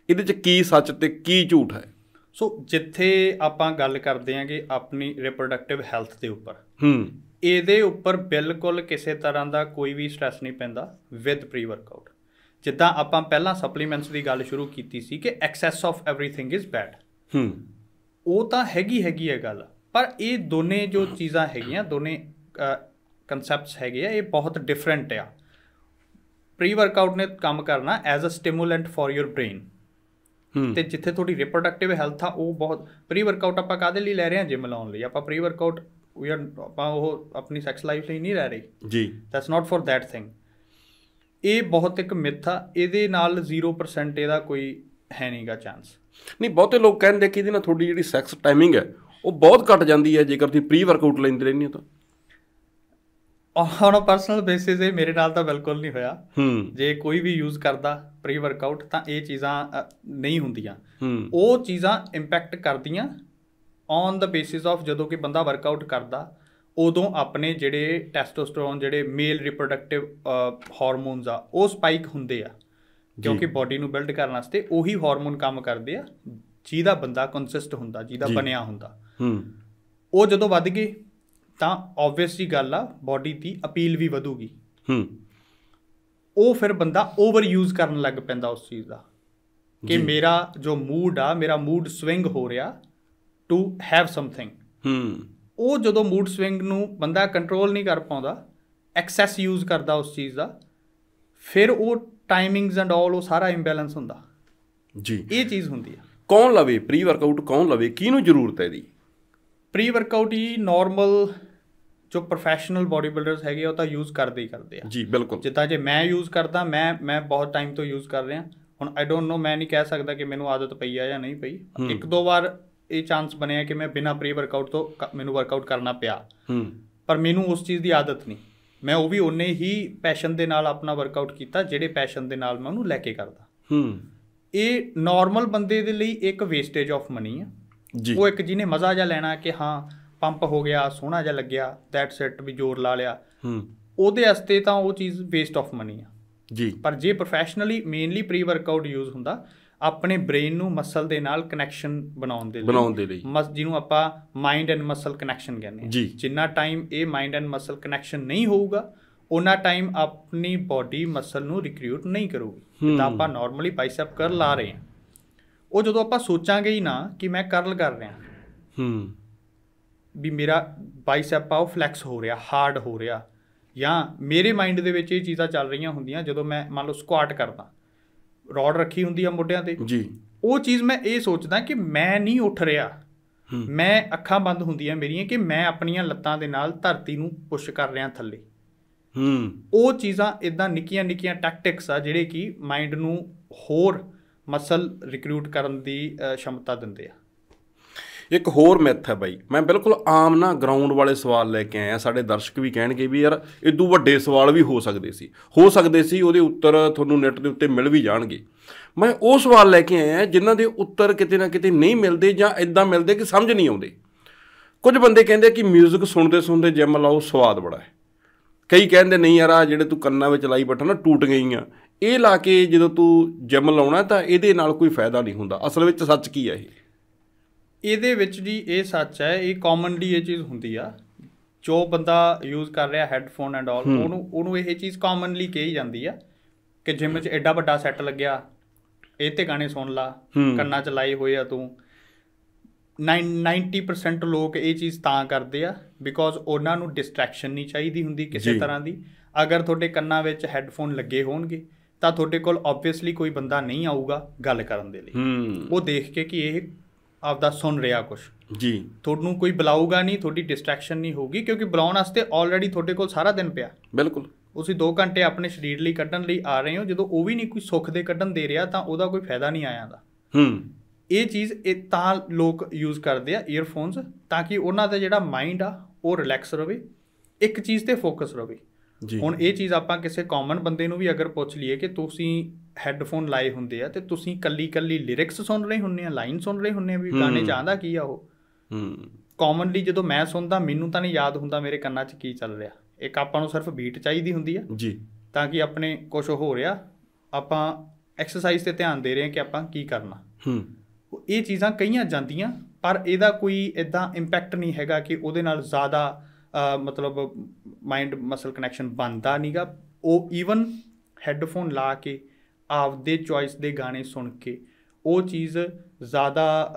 ਇਹਦੇ ਚ ਕੀ ਸੱਚ ਤੇ ਕੀ ਝੂਠ ਹੈ ਸੋ ਜਿੱਥੇ ਆਪਾਂ ਗੱਲ ਕਰਦੇ ਆਂਗੇ ਆਪਣੀ ਰਿਪਰੋਡਕਟਿਵ ਹੈਲਥ ਦੇ ਉੱਪਰ ਹੂੰ ਇਹਦੇ ਉੱਪਰ ਬਿਲਕੁਲ ਕਿਸੇ ਤਰ੍ਹਾਂ ਦਾ ਕੋਈ ਵੀ ਸਟ्रेस ਨਹੀਂ ਪੈਂਦਾ ਵਿਦ ਪ੍ਰੀ ਵਰਕਆਊਟ ਜਿੱਦਾਂ ਆਪਾਂ ਪਹਿਲਾਂ ਸਪਲੀਮੈਂਟਸ ਦੀ ਗੱਲ ਸ਼ੁਰੂ ਕੀਤੀ ਸੀ ਕਿ excess of everything is bad hmm ਉਹ ਤਾਂ ਹੈਗੀ ਹੈਗੀ ਹੈ ਗੱਲ ਪਰ ਇਹ ਦੋਨੇ ਜੋ ਚੀਜ਼ਾਂ ਹੈਗੀਆਂ ਦੋਨੇ ਕਨਸੈਪਟਸ ਹੈਗੇ ਆ ਇਹ ਬਹੁਤ ਡਿਫਰੈਂਟ ਆ ਪ੍ਰੀ ਵਰਕਆਊਟ ਨੇ ਕੰਮ ਕਰਨਾ as a stimulant for your brain ਤੇ ਜਿੱਥੇ ਤੁਹਾਡੀ ਰਿਪਰੋਡਕਟਿਵ ਹੈਲਥ ਆ ਉਹ ਬਹੁਤ ਪ੍ਰੀ ਵਰਕਆਊਟ ਆਪਾਂ ਕਾਦੇ ਲਈ ਲੈ ਰਹੇ ਹਾਂ ਜਿਮ ਲਾਉਣ ਲਈ ਆਪਾਂ ਪ੍ਰੀ ਵਰਕਆਊਟ ਵੀ ਆਰ ਆਪਾਂ ਉਹ ਆਪਣੀ ਸੈਕਸ ਲਾਈਫ ਲਈ ਨਹੀਂ ਲੈ ਰਹੇ ਜੀ that's not for that thing ਇਹ ਬਹੁਤ ਇੱਕ ਮਿੱਥ ਆ ਇਹਦੇ ਨਾਲ 0% ਇਹਦਾ ਕੋਈ ਹੈ ਨਹੀਂਗਾ ਚਾਂਸ ਨਹੀਂ ਬਹੁਤੇ ਲੋਕ ਕਹਿੰਦੇ ਕਿ ਇਹਦੇ ਨਾਲ ਤੁਹਾਡੀ ਜਿਹੜੀ ਸੈਕਸ ਟਾਈਮਿੰਗ ਹੈ ਉਹ ਬਹੁਤ ਘਟ ਜਾਂਦੀ ਹੈ ਜੇਕਰ ਤੁਸੀਂ ਪ੍ਰੀ ਵਰਕਆਊਟ ਲੈਂਦੇ ਰਹਿੰਦੇ ਹੋ ਤਾਂ ਔਨ ਪਰਸਨਲ ਬੇਸਿਸ ਤੇ ਮੇਰੇ ਨਾਲ ਤਾਂ ਬਿਲਕੁਲ ਨਹੀਂ ਹੋਇਆ ਜੇ ਕੋਈ ਵੀ ਯੂਜ਼ ਕਰਦਾ ਪ੍ਰੀ ਵਰਕਆਊਟ ਤਾਂ ਇਹ ਚੀਜ਼ਾਂ ਨਹੀਂ ਹੁੰਦੀਆਂ ਉਹ ਚੀਜ਼ਾਂ ਇੰਪੈਕਟ ਕਰਦੀਆਂ ਔਨ ਦਾ ਬੇਸਿਸ ਆਫ ਜਦੋਂ ਕਿ ਬੰਦਾ ਵਰਕਆਊਟ ਕਰਦਾ ਉਦੋਂ ਆਪਣੇ ਜਿਹੜੇ ਟੈਸਟੋਸਟੇਰੋਨ ਜਿਹੜੇ ਮੇਲ ਰਿਪਰੋਡਕਟਿਵ ਹਾਰਮੋਨਸ ਆ ਉਹ ਸਪਾਈਕ ਹੁੰਦੇ ਆ ਕਿਉਂਕਿ ਬਾਡੀ ਨੂੰ ਬਿਲਡ ਕਰਨ ਵਾਸਤੇ ਉਹੀ ਹਾਰਮੋਨ ਕੰਮ ਕਰਦੇ ਆ ਜਿਹਦਾ ਬੰਦਾ ਕਨਸਿਸਟ ਹੁੰਦਾ ਜਿਹਦਾ ਬਣਿਆ ਹੁੰਦਾ ਹੂੰ ਉਹ ਜਦੋਂ ਵੱਧ ਗਏ ਤਾਂ ਜੀ ਗੱਲ ਆ ਬਾਡੀ ਦੀ ਅਪੀਲ ਵੀ ਵਧੂਗੀ ਹੂੰ ਉਹ ਫਿਰ ਬੰਦਾ ਓਵਰ ਯੂਜ਼ ਕਰਨ ਲੱਗ ਪੈਂਦਾ ਉਸ ਚੀਜ਼ ਦਾ ਕਿ ਮੇਰਾ ਜੋ ਮੂਡ ਆ ਮੇਰਾ ਮੂਡ ਸਵਿੰਗ ਹੋ ਰਿਹਾ ਟੂ ਹੈਵ ਸਮਥਿੰਗ ਹੂੰ ਉਹ ਜਦੋਂ ਮੂਡ ਸਵਿੰਗ ਨੂੰ ਬੰਦਾ ਕੰਟਰੋਲ ਨਹੀਂ ਕਰ ਪਾਉਂਦਾ ਐਕਸੈਸ ਯੂਜ਼ ਕਰਦਾ ਉਸ ਚੀਜ਼ ਦਾ ਫਿਰ ਉਹ ਟਾਈਮਿੰਗਸ ਐਂਡ ਆਲ ਉਹ ਸਾਰਾ ਇੰਬੈਲੈਂਸ ਹੁੰਦਾ ਜੀ ਇਹ ਚੀਜ਼ ਹੁੰਦੀ ਆ ਕੌਣ ਲਵੇ ਪ੍ਰੀ ਵਰਕਆਊਟ ਕੌਣ ਲਵੇ ਕਿਹਨੂੰ ਜ਼ਰੂਰਤ ਹੈ ਦੀ ਪ੍ਰੀ ਵਰਕਆਊਟ ਹੀ ਨਾਰਮਲ ਜੋ ਪ੍ਰੋਫੈਸ਼ਨਲ ਬਾਡੀ ਬਿਲਡਰਸ ਹੈਗੇ ਉਹ ਤਾਂ ਯੂਜ਼ ਕਰਦੇ ਹੀ ਕਰਦੇ ਆ ਜੀ ਬਿਲਕੁਲ ਜਿੱਦਾਂ ਜੇ ਮੈਂ ਯੂਜ਼ ਕਰਦਾ ਮੈਂ ਮੈਂ ਬਹੁਤ ਟਾਈਮ ਤੋਂ ਯੂਜ਼ ਕਰ ਰਿਹਾ ਹੁਣ ਆਈ ਡੋਨਟ ਨੋ ਮੈਂ ਨਹੀਂ ਕਹਿ ਸਕਦਾ ਕਿ ਮੈਨੂੰ ਆਦਤ ਪਈ ਆ ਜਾਂ ਨਹੀਂ ਪਈ ਇੱਕ ਦੋ ਵਾਰ ਇਹ ਚਾਂਸ ਬਣਿਆ ਕਿ ਮੈਂ ਬਿਨਾ ਪ੍ਰੀ ਵਰਕਆਊਟ ਤੋਂ ਮੈਨੂੰ ਵਰਕਆਊਟ ਕਰਨਾ ਪਿਆ ਪਰ ਮੈਨੂੰ ਉਸ ਚੀਜ਼ ਦੀ ਆਦਤ ਨਹੀਂ ਮੈਂ ਉਹ ਵੀ ਉਹਨੇ ਹੀ ਪੈਸ਼ਨ ਦੇ ਨਾਲ ਆਪਣਾ ਵਰਕਆਊਟ ਕੀਤਾ ਜਿਹੜੇ ਪੈਸ਼ਨ ਦੇ ਨਾਲ ਮੈਂ ਉਹਨੂੰ ਲੈ ਕੇ ਕਰਦਾ ਹੂੰ ਇਹ ਨਾਰਮਲ ਬੰਦੇ ਦੇ ਲਈ ਇੱਕ ਵੇਸਟੇਜ ਆਫ ਮਨੀ ਆ ਉਹ ਇੱਕ ਜਿਹਨੇ ਮਜ਼ਾ ਜਾ ਲੈਣਾ ਕਿ ਹਾਂ ਪੰਪ ਹੋ ਗਿਆ ਸੋਹਣਾ ਜਿਹਾ ਲੱਗਿਆ ਦੈਟਸ ਇਟ ਵੀ ਜ਼ੋਰ ਲਾ ਲਿਆ ਹੂੰ ਉਹਦੇ ਅਸਤੇ ਤਾਂ ਉਹ ਚੀਜ਼ ਵੇਸਟ ਆਫ ਮਨੀ ਆ ਜੀ ਪਰ ਜੇ professionally mainly pre workout use ਹੁੰਦਾ ਆਪਣੇ ਬ੍ਰੇਨ ਨੂੰ ਮਸਲ ਦੇ ਨਾਲ ਕਨੈਕਸ਼ਨ ਬਣਾਉਣ ਦੇ ਲਈ ਬਣਾਉਣ ਦੇ ਲਈ ਮਸ ਜਿਹਨੂੰ ਆਪਾਂ ਮਾਈਂਡ ਐਂਡ ਮਸਲ ਕਨੈਕਸ਼ਨ ਕਹਿੰਦੇ ਆ ਜਿੰਨਾ ਟਾਈਮ ਇਹ ਮਾਈਂਡ ਐਂਡ ਮਸਲ ਕਨੈਕਸ਼ਨ ਨਹੀਂ ਹੋਊਗਾ ਉਹਨਾ ਟਾਈਮ ਆਪਣੀ ਬਾਡੀ ਮਸਲ ਨੂੰ ਰਿਕਰੂਟ ਨਹੀਂ ਕਰੂਗੀ ਜਿੱਦਾਂ ਆਪਾਂ ਨਾਰਮਲੀ ਬਾਈਸੈਪ ਕਰ ਲਾ ਰਹੇ ਹਾਂ ਉਹ ਜਦੋਂ ਆਪਾਂ ਸੋਚਾਂਗੇ ਹੀ ਨਾ ਕਿ ਮੈਂ ਕਰਲ ਕਰ ਰਿਹਾ ਹੂੰ ਵੀ ਮੇਰਾ ਬਾਈਸੈਪ ਆ ਉਹ ਫਲੈਕਸ ਹੋ ਰਿਹਾ ਹਾਰਡ ਹੋ ਰਿਹਾ ਜਾਂ ਮੇਰੇ ਮਾਈਂਡ ਦੇ ਵਿੱਚ ਇਹ ਚੀਜ਼ਾਂ ਚੱਲ ਰਹੀਆਂ ਹੁੰਦੀਆਂ ਜਦੋਂ ਮੈਂ ਮੰਨ ਲਓ ਸਕੁਆਟ ਕਰਦਾ ਰੋਡ ਰੱਖੀ ਹੁੰਦੀ ਆ ਮੋਢਿਆਂ ਤੇ ਜੀ ਉਹ ਚੀਜ਼ ਮੈਂ ਇਹ ਸੋਚਦਾ ਕਿ ਮੈਂ ਨਹੀਂ ਉੱਠ ਰਿਹਾ ਮੈਂ ਅੱਖਾਂ ਬੰਦ ਹੁੰਦੀਆਂ ਮੇਰੀਆਂ ਕਿ ਮੈਂ ਆਪਣੀਆਂ ਲੱਤਾਂ ਦੇ ਨਾਲ ਧਰਤੀ ਨੂੰ ਪੁਸ਼ ਕਰ ਰਿਹਾ ਥੱਲੇ ਹੂੰ ਉਹ ਚੀਜ਼ਾਂ ਇਦਾਂ ਨਿੱਕੀਆਂ ਨਿੱਕੀਆਂ ਟੈਕਟਿਕਸ ਆ ਜਿਹੜੇ ਕਿ ਮਾਈਂਡ ਨੂੰ ਹੋਰ ਮਸਲ ਰਿਕਰੂਟ ਕਰਨ ਦੀ ਸ਼ਮਤਾ ਦਿੰਦੇ ਆ ਇੱਕ ਹੋਰ ਮਿੱਥ ਹੈ ਬਾਈ ਮੈਂ ਬਿਲਕੁਲ ਆਮ ਨਾ ਗਰਾਊਂਡ ਵਾਲੇ ਸਵਾਲ ਲੈ ਕੇ ਆਇਆ ਸਾਡੇ ਦਰਸ਼ਕ ਵੀ ਕਹਿਣਗੇ ਵੀ ਯਾਰ ਇਦੋਂ ਵੱਡੇ ਸਵਾਲ ਵੀ ਹੋ ਸਕਦੇ ਸੀ ਹੋ ਸਕਦੇ ਸੀ ਉਹਦੇ ਉੱਤਰ ਤੁਹਾਨੂੰ ਨੈਟ ਦੇ ਉੱਤੇ ਮਿਲ ਵੀ ਜਾਣਗੇ ਮੈਂ ਉਹ ਸਵਾਲ ਲੈ ਕੇ ਆਇਆ ਜਿਨ੍ਹਾਂ ਦੇ ਉੱਤਰ ਕਿਤੇ ਨਾ ਕਿਤੇ ਨਹੀਂ ਮਿਲਦੇ ਜਾਂ ਇਦਾਂ ਮਿਲਦੇ ਕਿ ਸਮਝ ਨਹੀਂ ਆਉਂਦੇ ਕੁਝ ਬੰਦੇ ਕਹਿੰਦੇ ਕਿ 뮤직 ਸੁਣਦੇ ਸੁਣਦੇ ਜਿਮ ਲਾਓ ਸਵਾਦ ਬੜਾ ਹੈ ਕਈ ਕਹਿੰਦੇ ਨਹੀਂ ਯਾਰ ਆ ਜਿਹੜੇ ਤੂੰ ਕੰਨਾਂ ਵਿੱਚ ਲਾਈ ਬੈਠਾ ਨਾ ਟੁੱਟ ਗਈਆਂ ਇਹ ਲਾ ਕੇ ਜਦੋਂ ਤੂੰ ਜਿਮ ਲਾਉਣਾ ਤਾਂ ਇਹਦੇ ਨਾਲ ਕੋਈ ਫਾਇਦਾ ਨਹੀਂ ਹੁੰਦਾ ਅਸਲ ਵਿੱਚ ਸੱਚ ਕੀ ਹੈ ਇਹ ਇਹਦੇ ਵਿੱਚ ਜੀ ਇਹ ਸੱਚ ਹੈ ਇਹ ਕਾਮਨਲੀ ਇਹ ਚੀਜ਼ ਹੁੰਦੀ ਆ ਜੋ ਬੰਦਾ ਯੂਜ਼ ਕਰ ਰਿਹਾ ਹੈੱਡਫੋਨ ਐਂਡ ਆਲ ਉਹਨੂੰ ਉਹਨੂੰ ਇਹ ਚੀਜ਼ ਕਾਮਨਲੀ ਕਹੀ ਜਾਂਦੀ ਆ ਕਿ ਜਿਮ 'ਚ ਐਡਾ ਵੱਡਾ ਸੈੱਟ ਲੱਗਿਆ ਇਹ ਤੇ ਗਾਣੇ ਸੁਣ ਲਾ ਕੰਨਾਂ 'ਚ ਲਾਈ ਹੋਏ ਆ ਤੂੰ 90% ਲੋਕ ਇਹ ਚੀਜ਼ ਤਾਂ ਕਰਦੇ ਆ ਬਿਕੋਜ਼ ਉਹਨਾਂ ਨੂੰ ਡਿਸਟਰੈਕਸ਼ਨ ਨਹੀਂ ਚਾਹੀਦੀ ਹੁੰਦੀ ਕਿਸੇ ਤਰ੍ਹਾਂ ਦੀ ਅਗਰ ਤੁਹਾਡੇ ਕੰਨਾਂ ਵਿੱਚ ਹੈੱਡਫੋਨ ਲੱਗੇ ਹੋਣਗੇ ਤਾਂ ਤੁਹਾਡੇ ਕੋਲ ਆਬਵੀਅਸਲੀ ਕੋਈ ਬੰਦਾ ਨਹੀਂ ਆਊਗਾ ਗੱਲ ਕਰਨ ਦੇ ਲਈ ਉਹ ਦੇਖ ਕੇ ਕਿ ਇਹ ਆਪਦਾ ਸੁਣ ਰਿਹਾ ਕੁਝ ਜੀ ਤੁਹਾਨੂੰ ਕੋਈ ਬੁਲਾਊਗਾ ਨਹੀਂ ਤੁਹਾਡੀ ਡਿਸਟਰੈਕਸ਼ਨ ਨਹੀਂ ਹੋਊਗੀ ਕਿਉਂਕਿ ਬੁਲਾਉਣ ਵਾਸਤੇ ਆਲਰੇਡੀ ਤੁਹਾਡੇ ਕੋਲ ਸਾਰਾ ਦਿਨ ਪਿਆ ਬਿਲਕੁਲ ਤੁਸੀਂ 2 ਘੰਟੇ ਆਪਣੇ ਸਰੀਰ ਲਈ ਕੱਢਣ ਲਈ ਆ ਰਹੇ ਹੋ ਜਦੋਂ ਉਹ ਵੀ ਨਹੀਂ ਕੋਈ ਸੁੱਖ ਦੇ ਕੱਢਣ ਦੇ ਰਿਹਾ ਤਾਂ ਉਹਦਾ ਕੋਈ ਫਾਇਦਾ ਨਹੀਂ ਆਇਆ ਦਾ ਹੂੰ ਇਹ ਚੀਜ਼ ਇਹ ਤਾਂ ਲੋਕ ਯੂਜ਼ ਕਰਦੇ ਆ 이어ਫੋਨਸ ਤਾਂ ਕਿ ਉਹਨਾਂ ਦਾ ਜਿਹੜਾ ਮਾਈਂਡ ਆ ਉਹ ਰਿਲੈਕਸ ਰਹੇ ਇੱਕ ਚੀਜ਼ ਤੇ ਫੋਕਸ ਰਹੇ ਹੁਣ ਇਹ ਚੀਜ਼ ਆਪਾਂ ਕਿਸੇ ਕਾਮਨ ਬੰਦੇ ਨੂੰ ਵੀ ਅਗਰ ਪੁੱਛ ਲਈਏ ਕਿ ਤੁਸੀਂ ਹੈੱਡਫੋਨ ਲਾਏ ਹੁੰਦੇ ਆ ਤੇ ਤੁਸੀਂ ਕੱਲੀ ਕੱਲੀ ਲਿਰਿਕਸ ਸੁਣ ਰਹੇ ਹੁੰਨੇ ਆ ਲਾਈਨ ਸੁਣ ਰਹੇ ਹੁੰਨੇ ਆ ਵੀ ਗਾਣੇ ਚਾਹਦਾ ਕੀ ਆ ਉਹ ਹੂੰ ਕਾਮਨਲੀ ਜਦੋਂ ਮੈਂ ਸੁਣਦਾ ਮੈਨੂੰ ਤਾਂ ਨਹੀਂ ਯਾਦ ਹੁੰਦਾ ਮੇਰੇ ਕੰਨਾਂ 'ਚ ਕੀ ਚੱਲ ਰਿਹਾ ਇੱਕ ਆਪਾਂ ਨੂੰ ਸਿਰਫ ਬੀਟ ਚਾਹੀਦੀ ਹੁੰਦੀ ਆ ਜੀ ਤਾਂ ਕਿ ਆਪਣੇ ਕੁਝ ਹੋ ਰਿਹਾ ਆਪਾਂ ਐਕਸਰਸਾਈਜ਼ ਤੇ ਧਿਆਨ ਦੇ ਰਹੇ ਹਾਂ ਕਿ ਆਪਾਂ ਕੀ ਕਰਨਾ ਹੂੰ ਇਹ ਚੀਜ਼ਾਂ ਕਈਆਂ ਜਾਂਦੀਆਂ ਪਰ ਇਹਦਾ ਕੋਈ ਇਦਾਂ ਇੰਪੈਕਟ ਨਹੀਂ ਹੈਗਾ ਕਿ ਉਹਦੇ ਨਾਲ ਜ਼ਿਆਦਾ ਮਤਲਬ ਮਾਈਂਡ ਮਸਲ ਕਨੈਕਸ਼ਨ ਬਣਦਾ ਨਹੀਂਗਾ ਉਹ ਈਵਨ ਹੈੱਡਫੋਨ ਲਾ ਕੇ ਆਪਦੇ ਚੁਆਇਸ ਦੇ ਗਾਣੇ ਸੁਣ ਕੇ ਉਹ ਚੀਜ਼ ਜ਼ਿਆਦਾ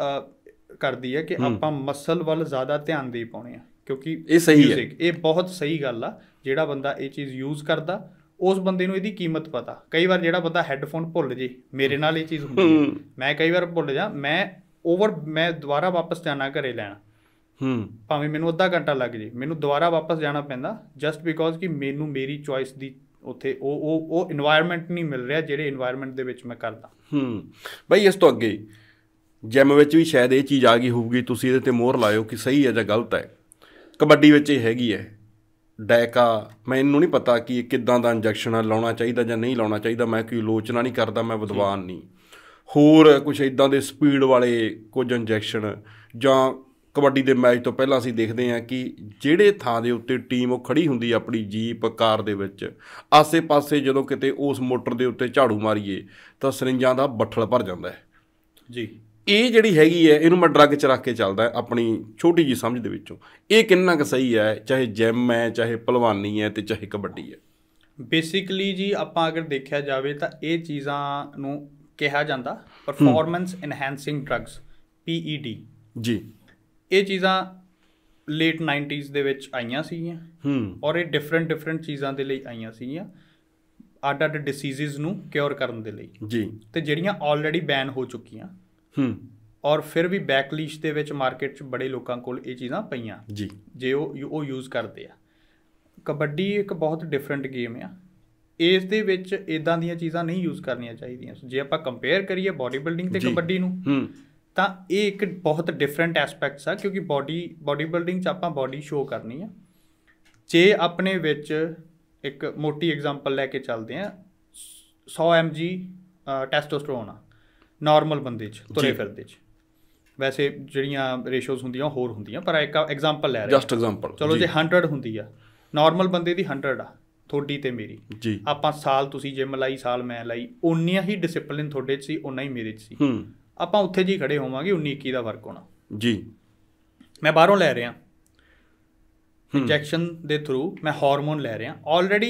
ਕਰਦੀ ਹੈ ਕਿ ਆਪਾਂ ਮਸਲ ਵੱਲ ਜ਼ਿਆਦਾ ਧਿਆਨ ਦੇ ਪਾਉਣੇ ਆ ਕਿਉਂਕਿ ਇਹ ਸਹੀ ਹੈ ਇਹ ਬਹੁਤ ਸਹੀ ਗੱਲ ਆ ਜਿਹੜਾ ਬੰਦਾ ਇਹ ਚੀਜ਼ ਯੂਜ਼ ਕਰਦਾ ਉਸ ਬੰਦੇ ਨੂੰ ਇਹਦੀ ਕੀਮਤ ਪਤਾ ਕਈ ਵਾਰ ਜਿਹੜਾ ਬੰਦਾ ਹੈੱਡਫੋਨ ਭੁੱਲ ਜੇ ਮੇਰੇ ਨਾਲ ਇਹ ਚੀਜ਼ ਹੁੰਦੀ ਹੈ ਮੈਂ ਕਈ ਵਾਰ ਭੁੱਲ ਜਾ ਮੈਂ ਓਵਰ ਮੈਂ ਦੁਬਾਰਾ ਵਾਪਸ ਜਾਣਾ ਘਰੇ ਲੈਣਾ ਹੂੰ ਭਾਵੇਂ ਮੈਨੂੰ ਅੱਧਾ ਘੰਟਾ ਲੱਗ ਜੇ ਮੈਨੂੰ ਦੁਬਾਰਾ ਵਾਪਸ ਜਾਣਾ ਪੈਂਦਾ ਜਸਟ ਬਿਕੋਜ਼ ਕਿ ਮੈਨੂੰ ਮੇਰੀ ਚੁਆਇਸ ਦੀ ਉਥੇ ਉਹ ਉਹ ਉਹ এনवायरमेंट ਨਹੀਂ ਮਿਲ ਰਿਹਾ ਜਿਹੜੇ এনवायरमेंट ਦੇ ਵਿੱਚ ਮੈਂ ਕਰਦਾ ਹੂੰ ਬਈ ਇਸ ਤੋਂ ਅੱਗੇ ਜਿਮ ਵਿੱਚ ਵੀ ਸ਼ਾਇਦ ਇਹ ਚੀਜ਼ ਆ ਗਈ ਹੋਊਗੀ ਤੁਸੀਂ ਇਹਦੇ ਤੇ ਮੋਹਰ ਲਾਇਓ ਕਿ ਸਹੀ ਹੈ ਜਾਂ ਗਲਤ ਹੈ ਕਬੱਡੀ ਵਿੱਚ ਇਹ ਹੈਗੀ ਹੈ ਡੈਕਾ ਮੈਨੂੰ ਨਹੀਂ ਪਤਾ ਕਿ ਇਹ ਕਿੱਦਾਂ ਦਾ ਇੰਜੈਕਸ਼ਨ ਆ ਲਾਉਣਾ ਚਾਹੀਦਾ ਜਾਂ ਨਹੀਂ ਲਾਉਣਾ ਚਾਹੀਦਾ ਮੈਂ ਕੋਈ ਲੋਚਨਾ ਨਹੀਂ ਕਰਦਾ ਮੈਂ ਵਿਦਵਾਨ ਨਹੀਂ ਹੋਰ ਕੁਝ ਇਦਾਂ ਦੇ ਸਪੀਡ ਵਾਲੇ ਕੁਝ ਇੰਜੈਕਸ਼ਨ ਜਾਂ ਕਬੱਡੀ ਦੇ ਮੈਚ ਤੋਂ ਪਹਿਲਾਂ ਅਸੀਂ ਦੇਖਦੇ ਹਾਂ ਕਿ ਜਿਹੜੇ ਥਾਂ ਦੇ ਉੱਤੇ ਟੀਮ ਉਹ ਖੜੀ ਹੁੰਦੀ ਆਪਣੀ ਜੀਪ ਕਾਰ ਦੇ ਵਿੱਚ ਆਸੇ-ਪਾਸੇ ਜਦੋਂ ਕਿਤੇ ਉਸ ਮੋਟਰ ਦੇ ਉੱਤੇ ਝਾੜੂ ਮਾਰੀਏ ਤਾਂ ਸਰਿੰਜਾਂ ਦਾ ਬੱਠਲ ਭਰ ਜਾਂਦਾ ਹੈ ਜੀ ਇਹ ਜਿਹੜੀ ਹੈਗੀ ਹੈ ਇਹਨੂੰ ਮੈਂ ਡਰੱਗ ਚ ਰੱਖ ਕੇ ਚੱਲਦਾ ਆਪਣੀ ਛੋਟੀ ਜੀ ਸਮਝ ਦੇ ਵਿੱਚੋਂ ਇਹ ਕਿੰਨਾ ਕੁ ਸਹੀ ਹੈ ਚਾਹੇ ਜਿਮ ਹੈ ਚਾਹੇ ਪਹਿਲਵਾਨੀ ਹੈ ਤੇ ਚਾਹੇ ਕਬੱਡੀ ਹੈ ਬੇਸਿਕਲੀ ਜੀ ਆਪਾਂ ਅਗਰ ਦੇਖਿਆ ਜਾਵੇ ਤਾਂ ਇਹ ਚੀਜ਼ਾਂ ਨੂੰ ਕਿਹਾ ਜਾਂਦਾ ਪਰਫਾਰਮੈਂਸ ਇਨਹਾਂਸਿੰਗ ਡਰੱਗਸ ਪੀਈਡੀ ਜੀ ਇਹ ਚੀਜ਼ਾਂ ਲੇਟ 90s ਦੇ ਵਿੱਚ ਆਈਆਂ ਸੀਗੀਆਂ ਹੂੰ ਔਰ ਇਹ ਡਿਫਰੈਂਟ ਡਿਫਰੈਂਟ ਚੀਜ਼ਾਂ ਦੇ ਲਈ ਆਈਆਂ ਸੀਗੀਆਂ ਆਡਾ ਅੱਡ ਡਿਸੀਜ਼ਸ ਨੂੰ ਕਿਉਰ ਕਰਨ ਦੇ ਲਈ ਜੀ ਤੇ ਜਿਹੜੀਆਂ ਆਲਰੇਡੀ ਬੈਨ ਹੋ ਚੁੱਕੀਆਂ ਹੂੰ ਔਰ ਫਿਰ ਵੀ ਬੈਕਲਿਸ਼ ਦੇ ਵਿੱਚ ਮਾਰਕੀਟ 'ਚ ਬੜੇ ਲੋਕਾਂ ਕੋਲ ਇਹ ਚੀਜ਼ਾਂ ਪਈਆਂ ਜੀ ਜੇ ਉਹ ਉਹ ਯੂਜ਼ ਕਰਦੇ ਆ ਕਬੱਡੀ ਇੱਕ ਬਹੁਤ ਡਿਫਰੈਂਟ ਗੇਮ ਆ ਇਸ ਦੇ ਵਿੱਚ ਇਦਾਂ ਦੀਆਂ ਚੀਜ਼ਾਂ ਨਹੀਂ ਯੂਜ਼ ਕਰਨੀਆਂ ਚਾਹੀਦੀਆਂ ਜੇ ਆਪਾਂ ਕੰਪੇਅਰ ਕਰੀਏ ਬੋਡੀ ਬਿਲਡਿੰਗ ਤੇ ਕਬੱਡੀ ਨੂੰ ਹੂੰ ਤਾਂ ਇਹ ਇੱਕ ਬਹੁਤ ਡਿਫਰੈਂਟ ਐਸਪੈਕਟਸ ਆ ਕਿਉਂਕਿ ਬਾਡੀ ਬਾਡੀ ਬਿਲਡਿੰਗ 'ਚ ਆਪਾਂ ਬਾਡੀ ਸ਼ੋ ਕਰਨੀ ਆ ਜੇ ਆਪਣੇ ਵਿੱਚ ਇੱਕ ਮੋਟੀ ਐਗਜ਼ਾਮਪਲ ਲੈ ਕੇ ਚੱਲਦੇ ਆ 100 mg ਟੈਸਟੋਸਟਰੋਨ ਆ ਨਾਰਮਲ ਬੰਦੇ 'ਚ ਤੁਰੇ ਫਿਰਦੇ 'ਚ ਵੈਸੇ ਜਿਹੜੀਆਂ ਰੇਸ਼ੋਸ ਹੁੰਦੀਆਂ ਹੋਰ ਹੁੰਦੀਆਂ ਪਰ ਇੱਕ ਐਗਜ਼ਾਮਪਲ ਲੈ ਰਹੇ ਜਸਟ ਐਗਜ਼ਾਮਪਲ ਚਲੋ ਜੇ 100 ਹੁੰਦੀ ਆ ਨਾਰਮਲ ਬੰਦੇ ਦੀ 100 ਆ ਥੋੜੀ ਤੇ ਮੇਰੀ ਜੀ ਆਪਾਂ ਸਾਲ ਤੁਸੀਂ ਜਿਮ ਲਾਈ ਸਾਲ ਮੈਂ ਲਾਈ ਉਨੀਆਂ ਹੀ ਡਿਸਪਲਿਨ ਤੁਹਾਡੇ 'ਚ ਸੀ ਉਨਾ ਹੀ ਮੇਰੇ 'ਚ ਸੀ ਹੂੰ ਆਪਾਂ ਉੱਥੇ ਜੀ ਖੜੇ ਹੋਵਾਂਗੇ 19 21 ਦਾ ਫਰਕ ਹੋਣਾ ਜੀ ਮੈਂ ਬਾਹਰੋਂ ਲੈ ਰਿਹਾ ਇੰਜੈਕਸ਼ਨ ਦੇ ਥਰੂ ਮੈਂ ਹਾਰਮੋਨ ਲੈ ਰਿਹਾ ਆਲਰੇਡੀ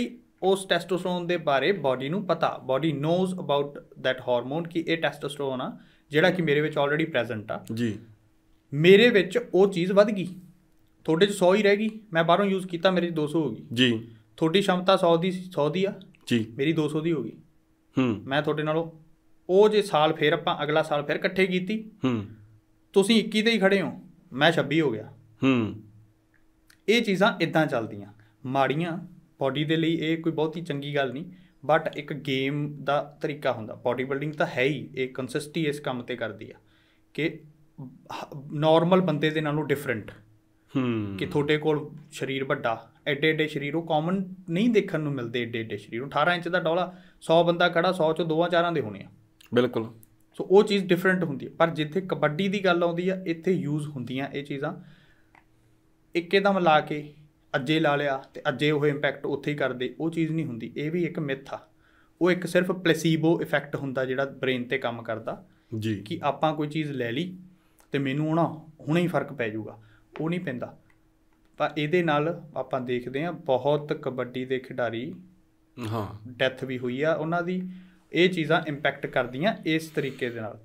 ਉਸ ਟੈਸਟੋਸਟਰੋਨ ਦੇ ਬਾਰੇ ਬਾਡੀ ਨੂੰ ਪਤਾ body knows about that hormone ਕਿ ਇਹ ਟੈਸਟੋਸਟਰੋਨ ਆ ਜਿਹੜਾ ਕਿ ਮੇਰੇ ਵਿੱਚ ਆਲਰੇਡੀ ਪ੍ਰੈਜ਼ੈਂਟ ਆ ਜੀ ਮੇਰੇ ਵਿੱਚ ਉਹ ਚੀਜ਼ ਵੱਧ ਗਈ ਤੁਹਾਡੇ 'ਚ 100 ਹੀ ਰਹਿ ਗਈ ਮੈਂ ਬਾਹਰੋਂ ਯੂਜ਼ ਕੀਤਾ ਮੇਰੇ 200 ਹੋ ਗਈ ਜੀ ਤੁਹਾਡੀ ਸ਼ਮਤਾ 100 ਦੀ 100 ਦੀ ਆ ਜੀ ਮੇਰੀ 200 ਦੀ ਹੋ ਗਈ ਹੂੰ ਮੈਂ ਤੁਹਾਡੇ ਨਾਲੋਂ ਉਹ ਜੇ ਸਾਲ ਫੇਰ ਆਪਾਂ ਅਗਲਾ ਸਾਲ ਫੇਰ ਇਕੱਠੇ ਕੀਤੀ ਹੂੰ ਤੁਸੀਂ 21 ਤੇ ਹੀ ਖੜੇ ਹੋ ਮੈਂ 26 ਹੋ ਗਿਆ ਹੂੰ ਇਹ ਚੀਜ਼ਾਂ ਇਦਾਂ ਚੱਲਦੀਆਂ ਮਾੜੀਆਂ ਬਾਡੀ ਦੇ ਲਈ ਇਹ ਕੋਈ ਬਹੁਤੀ ਚੰਗੀ ਗੱਲ ਨਹੀਂ ਬਟ ਇੱਕ ਗੇਮ ਦਾ ਤਰੀਕਾ ਹੁੰਦਾ ਬਾਡੀ ਬਿਲਡਿੰਗ ਤਾਂ ਹੈ ਹੀ ਇਹ ਕੰਸਿਸਟੀ ਇਸ ਕੰਮ ਤੇ ਕਰਦੀ ਆ ਕਿ ਨਾਰਮਲ ਬੰਦੇ ਦੇ ਨਾਲੋਂ ਡਿਫਰੈਂਟ ਹੂੰ ਕਿ ਤੁਹਾਡੇ ਕੋਲ ਸਰੀਰ ਵੱਡਾ ਐਡੇ ਐਡੇ ਸਰੀਰ ਉਹ ਕਾਮਨ ਨਹੀਂ ਦੇਖਣ ਨੂੰ ਮਿਲਦੇ ਐਡੇ ਐਡੇ ਸਰੀਰ 18 ਇੰਚ ਦਾ ਡੋਲਾ 100 ਬੰਦਾ ਖੜਾ 100 ਚੋਂ ਦੋਆਂ ਚਾਰਾਂ ਦੇ ਹੋਣੇ ਆ ਬਿਲਕੁਲ ਸੋ ਉਹ ਚੀਜ਼ ਡਿਫਰੈਂਟ ਹੁੰਦੀ ਹੈ ਪਰ ਜਿੱਥੇ ਕਬੱਡੀ ਦੀ ਗੱਲ ਆਉਂਦੀ ਆ ਇੱਥੇ ਯੂਜ਼ ਹੁੰਦੀਆਂ ਇਹ ਚੀਜ਼ਾਂ ਇੱਕੇਦਮ ਲਾ ਕੇ ਅੱਜੇ ਲਾ ਲਿਆ ਤੇ ਅੱਜੇ ਉਹ ਇੰਪੈਕਟ ਉੱਥੇ ਹੀ ਕਰਦੇ ਉਹ ਚੀਜ਼ ਨਹੀਂ ਹੁੰਦੀ ਇਹ ਵੀ ਇੱਕ ਮਿੱਥ ਆ ਉਹ ਇੱਕ ਸਿਰਫ ਪਲੇਸੀਬੋ ਇਫੈਕਟ ਹੁੰਦਾ ਜਿਹੜਾ ਬ੍ਰੇਨ ਤੇ ਕੰਮ ਕਰਦਾ ਜੀ ਕਿ ਆਪਾਂ ਕੋਈ ਚੀਜ਼ ਲੈ ਲਈ ਤੇ ਮੈਨੂੰ ਹੁਣ ਹੁਣੇ ਹੀ ਫਰਕ ਪੈ ਜਾਊਗਾ ਉਹ ਨਹੀਂ ਪੈਂਦਾ ਪਰ ਇਹਦੇ ਨਾਲ ਆਪਾਂ ਦੇਖਦੇ ਆ ਬਹੁਤ ਕਬੱਡੀ ਦੇ ਖਿਡਾਰੀ ਹਾਂ ਡੈਥ ਵੀ ਹੋਈ ਆ ਉਹਨਾਂ ਦੀ ਇਹ ਚੀਜ਼ਾਂ ਇੰਪੈਕਟ ਕਰਦੀਆਂ ਇਸ ਤਰੀਕੇ ਦੇ ਨਾਲ